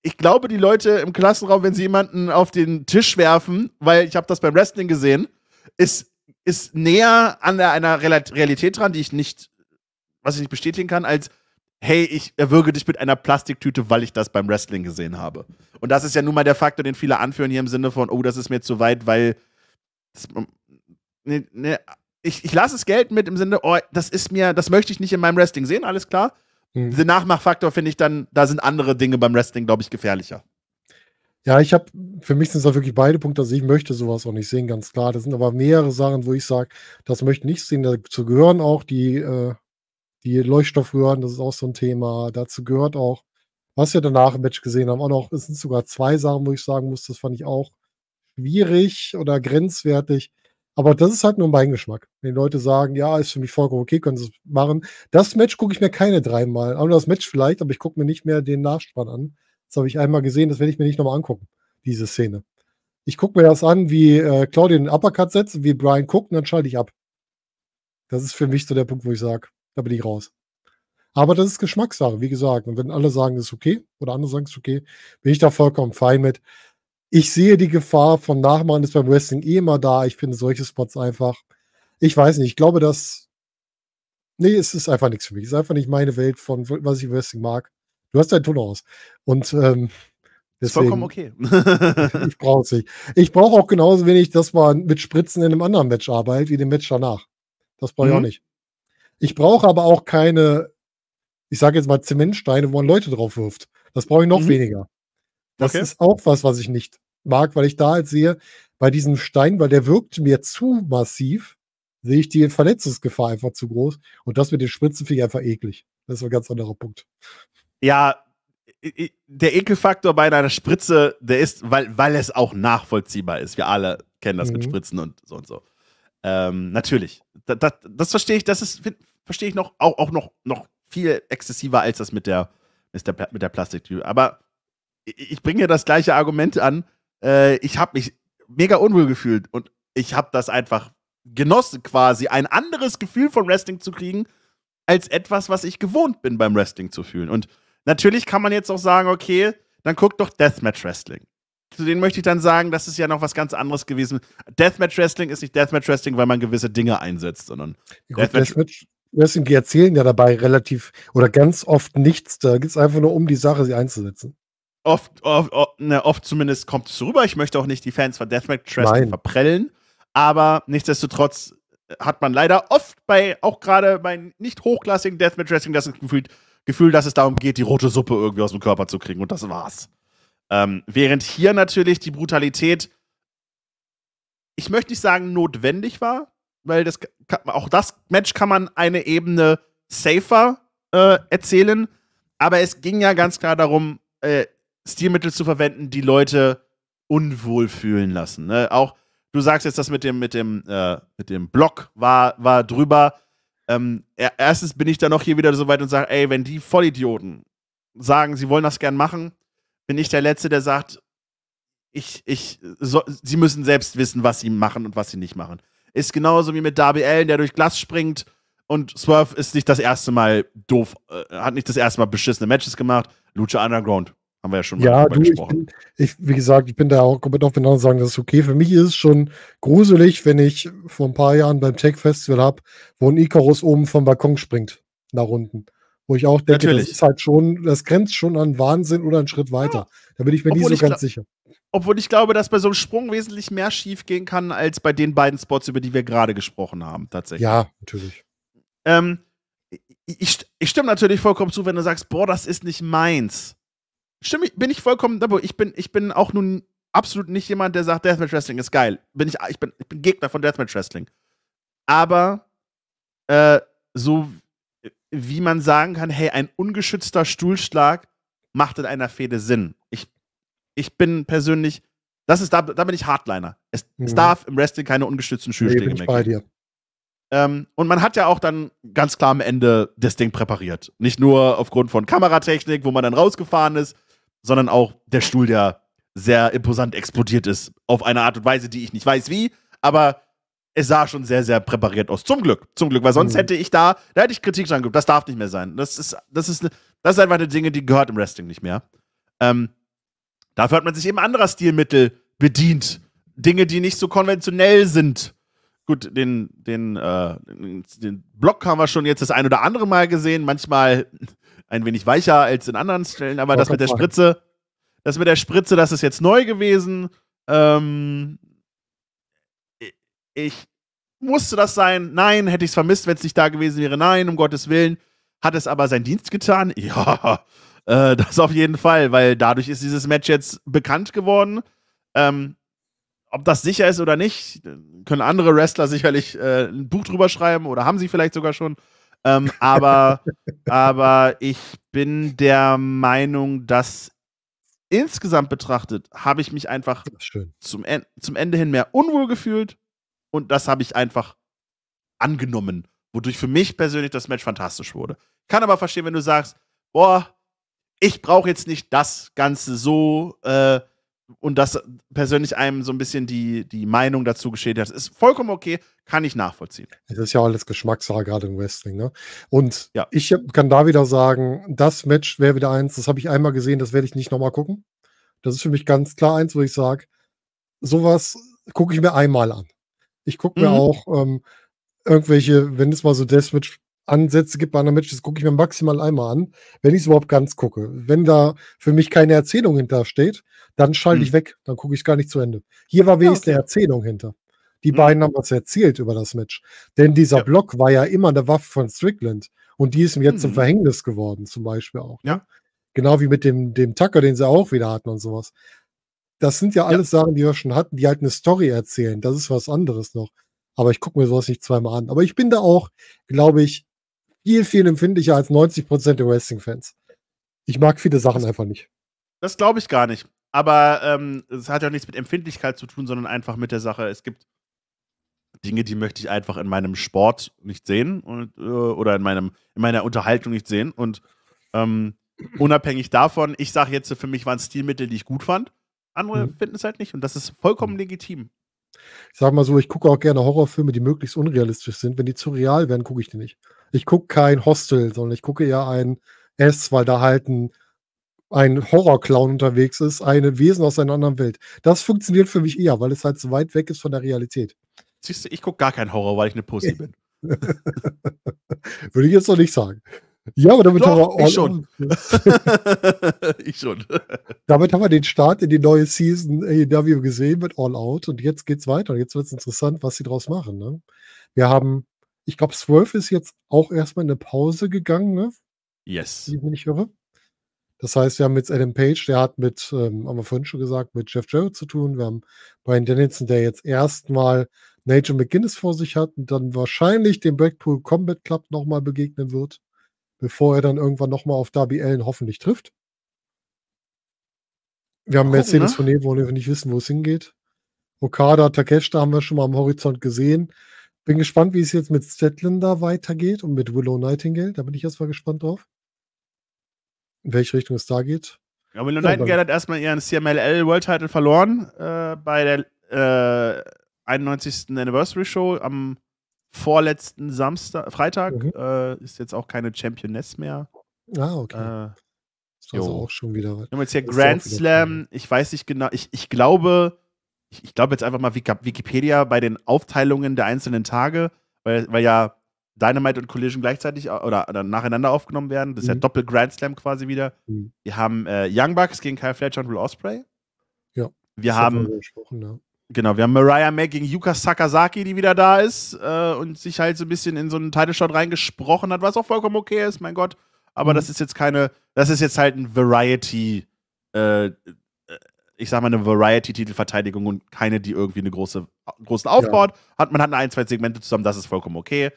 Ich glaube, die Leute im Klassenraum, wenn sie jemanden auf den Tisch werfen, weil ich habe das beim Wrestling gesehen, ist, ist näher an einer Realität dran, die ich nicht, was ich nicht bestätigen kann, als hey, ich erwürge dich mit einer Plastiktüte, weil ich das beim Wrestling gesehen habe. Und das ist ja nun mal der Faktor, den viele anführen hier im Sinne von, oh, das ist mir zu weit, weil das, ne, ne, ich, ich lasse es Geld mit im Sinne, oh, das ist mir, das möchte ich nicht in meinem Wrestling sehen, alles klar. Mhm. Den Nachmachfaktor finde ich dann, da sind andere Dinge beim Wrestling, glaube ich, gefährlicher. Ja, ich habe, für mich sind es da wirklich beide Punkte. Also ich möchte sowas auch nicht sehen, ganz klar. Das sind aber mehrere Sachen, wo ich sage, das möchte ich nicht sehen. Dazu gehören auch die äh, die Leuchtstoffröhren, das ist auch so ein Thema. Dazu gehört auch, was wir danach im Match gesehen haben, auch noch, es sind sogar zwei Sachen, wo ich sagen muss, das fand ich auch schwierig oder grenzwertig. Aber das ist halt nur mein Geschmack. Wenn die Leute sagen, ja, ist für mich vollkommen okay, können sie es machen. Das Match gucke ich mir keine dreimal. Aber das Match vielleicht, aber ich gucke mir nicht mehr den Nachspann an. Das habe ich einmal gesehen, das werde ich mir nicht nochmal angucken, diese Szene. Ich gucke mir das an, wie äh, Claudia den Uppercut setzt, wie Brian guckt und dann schalte ich ab. Das ist für mich so der Punkt, wo ich sage, da bin ich raus. Aber das ist Geschmackssache, wie gesagt. Und wenn alle sagen, es ist okay oder andere sagen, es ist okay, bin ich da vollkommen fein mit. Ich sehe die Gefahr von Nachmachen ist beim Wrestling eh immer da. Ich finde solche Spots einfach. Ich weiß nicht, ich glaube, dass. Nee, es ist einfach nichts für mich. Es ist einfach nicht meine Welt von, was ich Wrestling mag. Du hast deinen Ton aus. Und ähm, Deswegen, ist vollkommen okay. *laughs* ich brauche es nicht. Ich brauche auch genauso wenig, dass man mit Spritzen in einem anderen Match arbeitet, wie dem Match danach. Das brauche ich mhm. auch nicht. Ich brauche aber auch keine, ich sage jetzt mal Zementsteine, wo man Leute drauf wirft. Das brauche ich noch mhm. weniger. Das okay. ist auch was, was ich nicht mag, weil ich da halt sehe, bei diesem Stein, weil der wirkt mir zu massiv, sehe ich die Verletzungsgefahr einfach zu groß. Und das mit den Spritzen einfach eklig. Das ist ein ganz anderer Punkt. Ja, der Ekelfaktor bei deiner Spritze, der ist, weil, weil es auch nachvollziehbar ist. Wir alle kennen das mhm. mit Spritzen und so und so. Ähm, natürlich. Das, das, das verstehe ich, das ist, verstehe ich noch, auch, auch noch, noch viel exzessiver als das mit der, mit der, mit der Plastiktüte. Aber ich bringe ja das gleiche Argument an. Äh, ich habe mich mega unwohl gefühlt und ich habe das einfach genossen, quasi ein anderes Gefühl von Wrestling zu kriegen, als etwas, was ich gewohnt bin beim Wrestling zu fühlen. Und natürlich kann man jetzt auch sagen, okay, dann guck doch Deathmatch Wrestling zu denen möchte ich dann sagen, das ist ja noch was ganz anderes gewesen. Deathmatch Wrestling ist nicht Deathmatch Wrestling, weil man gewisse Dinge einsetzt, sondern ja, gut, Deathmatch, Wrestling, die erzählen ja dabei relativ oder ganz oft nichts. Da geht es einfach nur um die Sache, sie einzusetzen. Oft, oft, oft, ne, oft zumindest kommt es rüber. Ich möchte auch nicht die Fans von Deathmatch Wrestling Nein. verprellen, aber nichtsdestotrotz hat man leider oft bei, auch gerade bei nicht hochklassigen Deathmatch Wrestling, das Gefühl, Gefühl, dass es darum geht, die rote Suppe irgendwie aus dem Körper zu kriegen und das war's. Ähm, während hier natürlich die Brutalität, ich möchte nicht sagen notwendig war, weil das, auch das Match kann man eine Ebene safer äh, erzählen, aber es ging ja ganz klar darum, äh, Stilmittel zu verwenden, die Leute unwohl fühlen lassen. Ne? Auch du sagst jetzt, das mit dem mit dem äh, mit dem Block war war drüber. Ähm, erstens bin ich dann noch hier wieder so weit und sage, ey, wenn die Vollidioten sagen, sie wollen das gern machen, bin ich der Letzte, der sagt, ich, ich, so, sie müssen selbst wissen, was sie machen und was sie nicht machen. Ist genauso wie mit Darby Allen, der durch Glas springt und Swerve ist nicht das erste Mal doof, äh, hat nicht das erste Mal beschissene Matches gemacht. Lucha Underground haben wir ja schon mal ja, du, gesprochen. Ich, bin, ich wie gesagt, ich bin da auch komplett auf den anderen sagen, das ist okay. Für mich ist es schon gruselig, wenn ich vor ein paar Jahren beim Tech Festival habe, wo ein Icarus oben vom Balkon springt nach unten. Wo ich auch denke, Natürlich. das ist halt schon, das grenzt schon an Wahnsinn oder einen Schritt weiter. Da bin ich mir Obwohl nie so ganz sicher. Obwohl ich glaube, dass bei so einem Sprung wesentlich mehr schief gehen kann, als bei den beiden Spots, über die wir gerade gesprochen haben, tatsächlich. Ja, natürlich. Ähm, ich, ich, stimme natürlich vollkommen zu, wenn du sagst, boah, das ist nicht meins. Stimme, bin ich vollkommen dabei. Ich bin, ich bin auch nun absolut nicht jemand, der sagt, Deathmatch Wrestling ist geil. Bin ich, ich, bin, ich bin Gegner von Deathmatch Wrestling. Aber äh, so wie man sagen kann, hey, ein ungeschützter Stuhlschlag macht in einer Fehde Sinn. Ich, ich bin persönlich, das ist, da, da bin ich Hardliner. Es, mhm. es darf im Wrestling keine ungeschützten Stuhlschläge nee, mehr geben. Ähm, und man hat ja auch dann ganz klar am Ende das Ding präpariert. Nicht nur aufgrund von Kameratechnik, wo man dann rausgefahren ist, sondern auch der Stuhl, der sehr imposant explodiert ist. Auf eine Art und Weise, die ich nicht weiß wie, aber es sah schon sehr, sehr präpariert aus. Zum Glück, zum Glück, weil sonst mhm. hätte ich da, da hätte ich Kritik dran gehabt. Das darf nicht mehr sein. Das ist, das ist, das ist einfach eine Dinge, die gehört im Wrestling nicht mehr. Ähm, dafür hat man sich eben anderer Stilmittel bedient. Dinge, die nicht so konventionell sind. Gut, den, den, äh, den Block haben wir schon jetzt das ein oder andere Mal gesehen. Manchmal ein wenig weicher als in anderen Stellen, aber oh, das mit der Spritze, das mit der Spritze, das ist jetzt neu gewesen. Ähm, ich musste das sein? Nein, hätte ich es vermisst, wenn es nicht da gewesen wäre? Nein, um Gottes Willen. Hat es aber seinen Dienst getan? *laughs* Ja, äh, das auf jeden Fall, weil dadurch ist dieses Match jetzt bekannt geworden. Ähm, ob das sicher ist oder nicht, können andere Wrestler sicherlich äh, ein Buch drüber schreiben oder haben sie vielleicht sogar schon. Ähm, aber, *laughs* aber ich bin der Meinung, dass insgesamt betrachtet habe ich mich einfach zum, en zum Ende hin mehr unwohl gefühlt und das habe ich einfach angenommen, wodurch für mich persönlich das Match fantastisch wurde. Kann aber verstehen, wenn du sagst, boah, ich brauche jetzt nicht das Ganze so äh, und das persönlich einem so ein bisschen die, die Meinung dazu geschehen hat. Ist vollkommen okay, kann ich nachvollziehen. Das ist ja alles Geschmackssache, gerade im Wrestling. Ne? Und ja. ich kann da wieder sagen, das Match wäre wieder eins, das habe ich einmal gesehen, das werde ich nicht nochmal gucken. Das ist für mich ganz klar eins, wo ich sage, sowas gucke ich mir einmal an. Ich gucke mir mhm. auch ähm, irgendwelche, wenn es mal so Deathmatch Ansätze gibt bei einer Match, das gucke ich mir maximal einmal an, wenn ich es überhaupt ganz gucke. Wenn da für mich keine Erzählung hintersteht, dann schalte mhm. ich weg, dann gucke ich gar nicht zu Ende. Hier war wenigstens ja, okay. eine Erzählung hinter. Die mhm. beiden haben was erzählt über das Match. Denn dieser ja. Block war ja immer eine Waffe von Strickland. Und die ist ihm jetzt zum mhm. Verhängnis geworden, zum Beispiel auch. Ne? Ja. Genau wie mit dem, dem Tucker, den sie auch wieder hatten und sowas das sind ja alles ja. Sachen, die wir schon hatten, die halt eine Story erzählen. Das ist was anderes noch. Aber ich gucke mir sowas nicht zweimal an. Aber ich bin da auch, glaube ich, viel, viel empfindlicher als 90 Prozent der Wrestling-Fans. Ich mag viele Sachen das, einfach nicht. Das glaube ich gar nicht. Aber ähm, es ähm, hat ja nichts mit Empfindlichkeit zu tun, sondern einfach mit der Sache. Es gibt Dinge, die möchte ich einfach in meinem Sport nicht sehen und, äh, oder in, meinem, in meiner Unterhaltung nicht sehen. Und ähm, unabhängig davon, ich sage jetzt, für mich waren Stilmittel, die ich gut fand. Andere mhm. finden es halt nicht und das ist vollkommen mhm. legitim. Ich sag mal so, ich gucke auch gerne Horrorfilme, die möglichst unrealistisch sind. Wenn die zu real werden, gucke ich die nicht. Ich gucke kein Hostel, sondern ich gucke ja ein S, weil da halt ein, ein Horrorclown unterwegs ist, ein Wesen aus einer anderen Welt. Das funktioniert für mich eher, weil es halt so weit weg ist von der Realität. Siehst du, ich gucke gar keinen Horror, weil ich eine Pussy bin. *laughs* Würde ich jetzt noch nicht sagen. Ja, aber damit Doch, haben wir all *laughs* ich schon. ich *laughs* schon. Damit haben wir den Start in die neue Season AEW äh, gesehen mit All Out und jetzt geht's weiter. Jetzt wird es interessant, was sie draus machen. Ne? Wir haben, ich glaube, Swerve ist jetzt auch erstmal in eine Pause gegangen, ne? Yes. Wenn ich höre. Das heißt, wir haben jetzt Adam Page, der hat mit, ähm, haben wir vorhin schon gesagt, mit Jeff Jarrett zu tun. Wir haben Brian Dennison, der jetzt erstmal Nigel McGuinness vor sich hat und dann wahrscheinlich dem Blackpool Combat Club nochmal begegnen wird bevor er dann irgendwann nochmal auf Darby Allen hoffentlich trifft. Wir haben Gucken, Mercedes ne? von Evo und wir nicht wissen, wo es hingeht. Okada, Takeshita haben wir schon mal am Horizont gesehen. Bin gespannt, wie es jetzt mit Statlander weitergeht und mit Willow Nightingale. Da bin ich erstmal gespannt drauf. In welche Richtung es da geht. Ja, Willow ja, Nightingale hat erstmal ihren CMLL World Title verloren äh, bei der äh, 91. Anniversary Show am vorletzten Samstag, Freitag. Mhm. Äh, ist jetzt auch keine Championess mehr. Ah, okay. Äh, das war auch schon wieder. Wir haben jetzt hier Grand Slam. Ich weiß nicht genau. Ich, ich glaube, ich, ich glaube jetzt einfach mal Wikipedia bei den Aufteilungen der einzelnen Tage, weil, weil ja Dynamite und Collision gleichzeitig oder, oder nacheinander aufgenommen werden. Das ist mhm. ja Doppel Grand Slam quasi wieder. Mhm. Wir haben äh, Young Bucks gegen Kyle Fletcher und Will Osprey. Ja. Wir haben ja. Genau, wir haben Mariah May gegen Yuka Sakazaki, die wieder da ist äh, und sich halt so ein bisschen in so einen Title reingesprochen hat, was auch vollkommen okay ist, mein Gott. Aber mhm. das ist jetzt keine, das ist jetzt halt ein Variety, äh, äh ich sag mal eine Variety-Titelverteidigung und keine, die irgendwie eine große, großen aufbaut. Ja. Hat, man hat ein, zwei Segmente zusammen, das ist vollkommen okay.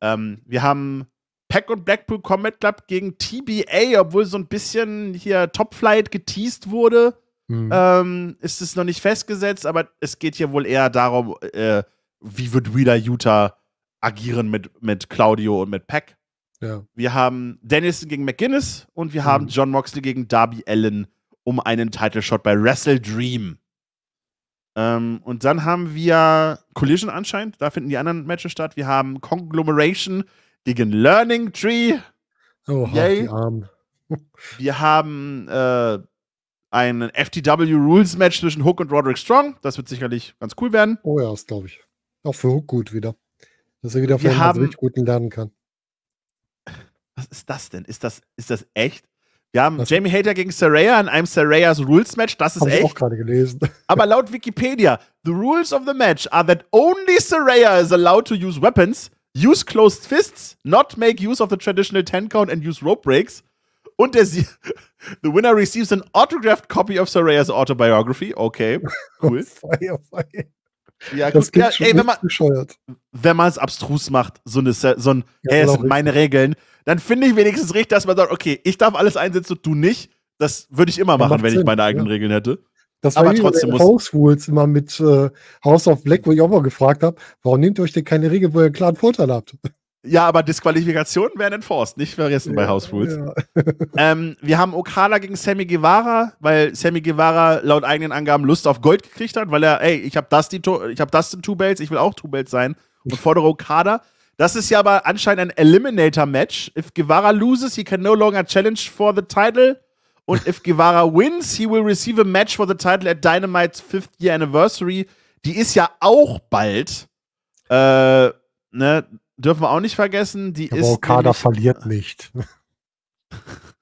Ähm, wir haben Pack und Blackpool Combat Club gegen TBA, obwohl so ein bisschen hier Top Flight geteased wurde. Mhm. Ähm, ist es noch nicht festgesetzt, aber es geht hier wohl eher darum, äh, wie wird Wheeler Utah agieren mit, mit Claudio und mit Pack. Ja. Wir haben Dennison gegen McGuinness und wir mhm. haben John Moxley gegen Darby Allen um einen Title Shot bei Wrestle Dream. Ähm, und dann haben wir Collision anscheinend, da finden die anderen Matches statt. Wir haben Conglomeration gegen Learning Tree. Oh, Yay. die Arme. *laughs* wir haben äh, ein FTW Rules Match zwischen Hook und Roderick Strong. Das wird sicherlich ganz cool werden. Oh ja, das glaube ich. Auch für Hook gut wieder. Dass er wieder von einem richtig guten lernen kann. Was ist das denn? Ist das, ist das echt? Wir haben das Jamie Hater gegen Saraya in einem Sarayas Rules Match. Das ist hab echt. Ich auch gerade gelesen. *laughs* Aber laut Wikipedia, the rules of the match are that only Saraya is allowed to use weapons, use closed fists, not make use of the traditional 10 count and use rope breaks. Und der Sie *laughs* The winner receives an autographed copy of Soraya's autobiography. Okay, *laughs* oh, cool. fire, oh, fire. Ja, das gut. Ja, ey, wenn man bescheuert. Wenn man es abstrus macht, so, eine, so ein, ja, hey, das sind meine Regeln, dann finde ich wenigstens richtig, dass man sagt, okay, ich darf alles einsetzen und du nicht. Das würde ich immer ja, machen, wenn Sinn, ich meine eigenen ja. Regeln hätte. Das aber war trotzdem muss House Rules immer mit äh, House of Black, wo ich auch mal gefragt habe, warum nehmt ihr euch denn keine Regel, wo ihr einen klaren Vorteil habt? Ja, aber Disqualifikationen werden enforced, nicht vergessen ja, bei House Rules. Ja. *laughs* ähm, wir haben Okada gegen Sammy Guevara, weil Sammy Guevara laut eigenen Angaben Lust auf Gold gekriegt hat, weil er, ey, ich habe das, die, ich habe das in Two Belts, ich will auch Two Belts sein und fordere Okada. Das ist ja aber anscheinend ein Eliminator-Match. If Guevara loses, he can no longer challenge for the title. Und if Guevara wins, he will receive a match for the title at Dynamite's 5th Year Anniversary. Die ist ja auch bald. Äh, ne, dürfen wir auch nicht vergessen, die Aber ist. Okada verliert nicht. *laughs*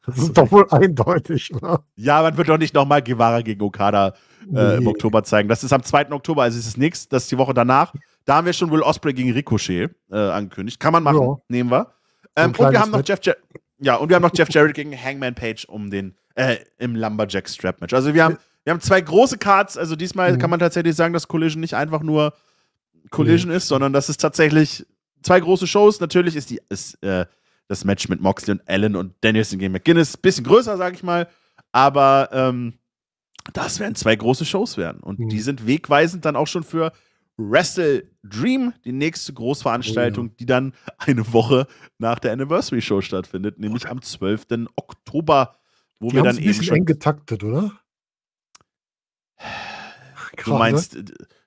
Das ist doch wohl eindeutig, oder? Ne? Ja, man wird doch nicht nochmal Guevara gegen Okada äh, nee. im Oktober zeigen. Das ist am 2. Oktober, also ist es nichts. Das ist die Woche danach. Da haben wir schon Will Osprey gegen Ricochet äh, angekündigt. Kann man machen, ja. nehmen wir. Ähm, und wir haben noch Jeff Jar ja, und wir haben noch Jeff Jarrett gegen Hangman Page um den äh, im Lumberjack Strap Match. Also wir haben wir haben zwei große Cards. Also diesmal mhm. kann man tatsächlich sagen, dass Collision nicht einfach nur Collision nee. ist, sondern dass es tatsächlich zwei große Shows. Natürlich ist, die, ist äh, das Match mit Moxley und Allen und Danielson gegen McGuinness ein bisschen größer, sag ich mal. Aber ähm, das werden zwei große Shows werden. Und mhm. die sind wegweisend dann auch schon für Wrestle Dream, die nächste Großveranstaltung, oh, ja. die dann eine Woche nach der Anniversary Show stattfindet, nämlich am 12. Oktober, wo die wir dann ein bisschen eben eng getaktet, oder? Ach, krass, du ne? meinst, ne?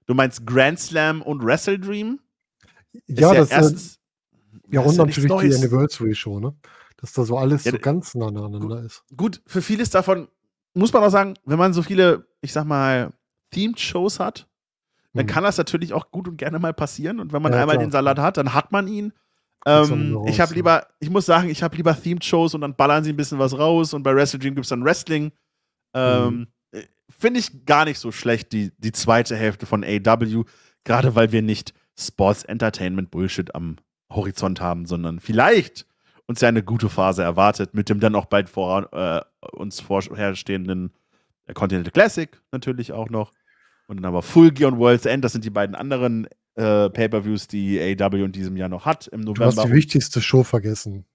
du meinst Grand Slam und Wrestle Dream? ja, ja, das erst, ist ja das ist ja mhm, die Anniversary Show, ne? Dass da so alles ja, so ganz nah aneinander gut, ist. Gut, für vieles davon muss man auch sagen, wenn man so viele, ich sag mal, Themed-Shows hat, dann hm. kann das natürlich auch gut und gerne mal passieren. Und wenn man ja, einmal klar. den Salat hat, dann hat man ihn. Ähm, ich habe lieber, ich muss sagen, ich habe lieber Themed-Shows und dann ballern sie ein bisschen was raus und bei Wrestle Dream gibt es dann Wrestling. Ähm, hm. Äh, Finde ich gar nicht so schlecht, die, die zweite Hälfte von AW, gerade weil wir nicht Sports Entertainment Bullshit am Horizont haben, sondern vielleicht uns ja eine gute Phase erwartet mit dem dann auch bald vor, äh, uns vorherstehenden Continental Classic natürlich auch noch. Und dann aber Full Gear und World's End, das sind die beiden anderen äh, Pay-Per-Views, die AW e in diesem Jahr noch hat im November. Du hast die wichtigste Show vergessen.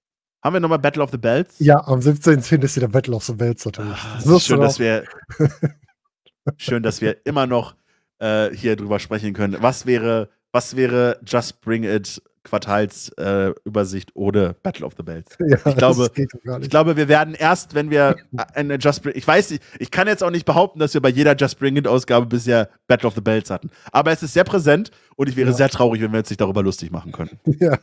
Haben wir nochmal Battle of the Belts? Ja, am 17.10. ist wieder Battle of the Belts natürlich. Ah, das das schön, dass wir, *laughs* schön, dass wir immer noch äh, hier drüber sprechen können. Was wäre was wäre Just Bring It Quartalsübersicht äh, ohne Battle of the Belts? *laughs* Ja, ich, glaube, ich glaube, wir werden erst, wenn wir eine Just Bring, ich weiß nicht, ich kann jetzt auch nicht behaupten, dass wir bei jeder Just Bring It Ausgabe bisher Battle of the Belts hatten. Aber es ist sehr präsent und ich wäre ja. sehr traurig, wenn wir jetzt nicht darüber lustig machen könnten. *laughs* Ja.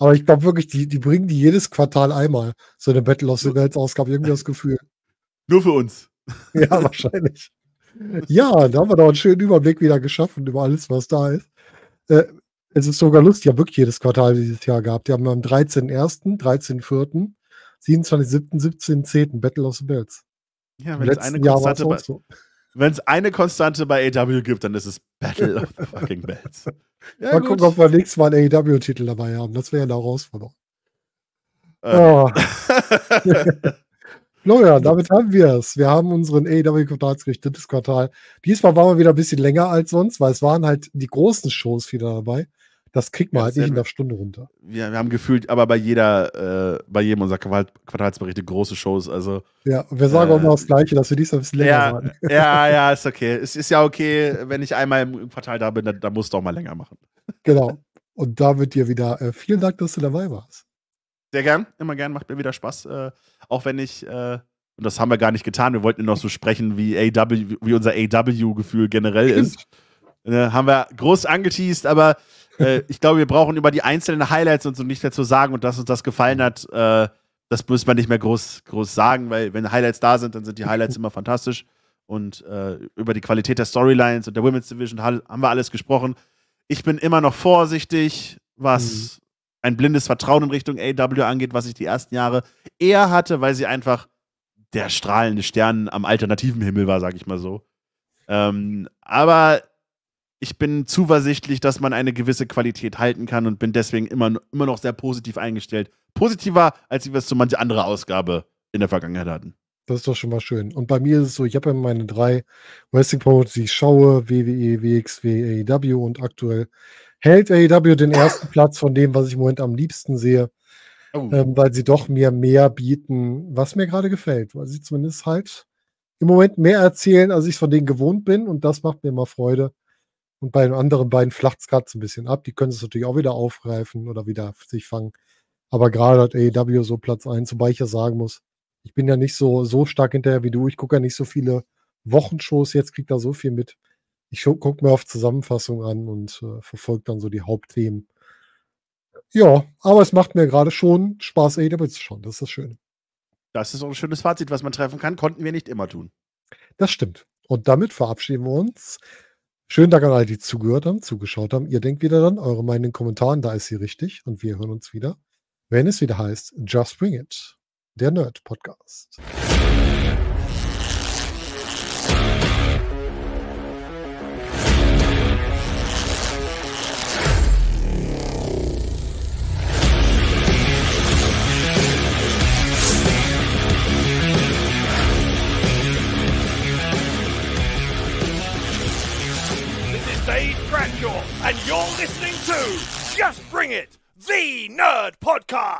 Aber ich glaube wirklich, die, die bringen die jedes Quartal einmal, so eine Battle of the Belts Ausgabe, irgendwie das Gefühl. *laughs* Nur für uns. Ja, wahrscheinlich. Ja, da haben wir doch einen schönen Überblick wieder geschaffen über alles, was da ist. Äh, es ist sogar lustig, ja wirklich jedes Quartal dieses Jahr gehabt. Die haben am 13.01., 13.04., 27.07., 17.10. Battle of the Bells. Ja, wenn es eine Konstante bei, so. wenn es eine Konstante bei AW gibt, dann ist es Battle of the fucking Bells. *laughs* Ja, mal gut. gucken, ob wir nächstes Mal einen aw titel dabei haben. Das wäre eine Herausforderung. Okay. Oh. *laughs* *laughs* Florian, damit haben wir es. Wir haben unseren AEW-Quartalsgericht drittes Quartal. Diesmal waren wir wieder ein bisschen länger als sonst, weil es waren halt die großen Shows wieder dabei. Das kriegt man ja, halt nicht in der Stunde runter. Ja, wir haben gefühlt, aber bei jeder, äh, bei jedem unserer Quartalsberichte große Shows. Also, ja, wir sagen äh, auch immer das Gleiche, dass wir diesmal ein bisschen länger ja, *laughs* Ja, ja, ist okay. Es ist ja okay, wenn ich einmal im Quartal da bin, dann, dann musst du auch mal länger machen. Genau. Und damit dir wieder äh, vielen Dank, dass du dabei warst. Sehr gern, immer gern, macht mir wieder Spaß. Äh, auch wenn ich, äh, und das haben wir gar nicht getan, wir wollten nur noch so sprechen, wie, AW, wie unser AW-Gefühl generell ist. äh, *laughs* haben wir groß angeteased, aber äh, ich glaube, wir brauchen über die einzelnen Highlights und so nicht mehr zu sagen und dass uns das gefallen hat, äh, das muss man nicht mehr groß, groß sagen, weil wenn Highlights da sind, dann sind die Highlights immer fantastisch. Und äh, über die Qualität der Storylines und der Women's Division haben wir alles gesprochen. Ich bin immer noch vorsichtig, was mhm ein blindes Vertrauen in Richtung AW angeht, was ich die ersten Jahre eher hatte, weil sie einfach der strahlende Stern am alternativen Himmel war, sag ich mal so. Ähm, aber ich bin zuversichtlich, dass man eine gewisse Qualität halten kann und bin deswegen immer, immer noch sehr positiv eingestellt. Positiver, als wir es zu so manche andere Ausgabe in der Vergangenheit hatten. Das ist doch schon mal schön. Und bei mir ist es so, ich habe ja meine drei Wrestling Promotions, die ich schaue, WWE, WXW, AEW und aktuell hält AEW den ersten *laughs* Platz von dem, was ich im Moment am liebsten sehe. Oh. Ähm, weil sie doch mir mehr bieten, was mir gerade gefällt, weil sie zumindest halt im Moment mehr erzählen, als ich von denen gewohnt bin und das macht mir immer Freude. Und bei den anderen beiden flacht es gerade so ein bisschen ab. Die können es natürlich auch wieder aufgreifen oder wieder sich fangen. Aber gerade hat AEW so Platz 1, wobei ich ja sagen muss, ich bin ja nicht so, so stark hinterher wie du. Ich gucke ja nicht so viele Wochenshows, jetzt kriegt da so viel mit ich gucke mir auf Zusammenfassung an und äh, verfolge dann so die Hauptthemen. Ja, aber es macht mir gerade schon Spaß, AEW zu schauen. Das ist das Schöne. Das ist auch ein schönes Fazit, was man treffen kann. Konnten wir nicht immer tun. Das stimmt. Und damit verabschieden wir uns. Schönen Dank an alle, die zugehört haben, zugeschaut haben. Ihr denkt wieder dann eure Meinung in den Kommentaren, da ist sie richtig. Und wir hören uns wieder, wenn es wieder heißt Just Bring It, der Nerd Podcast. and you're listening to Just Bring It, the Nerd Podcast.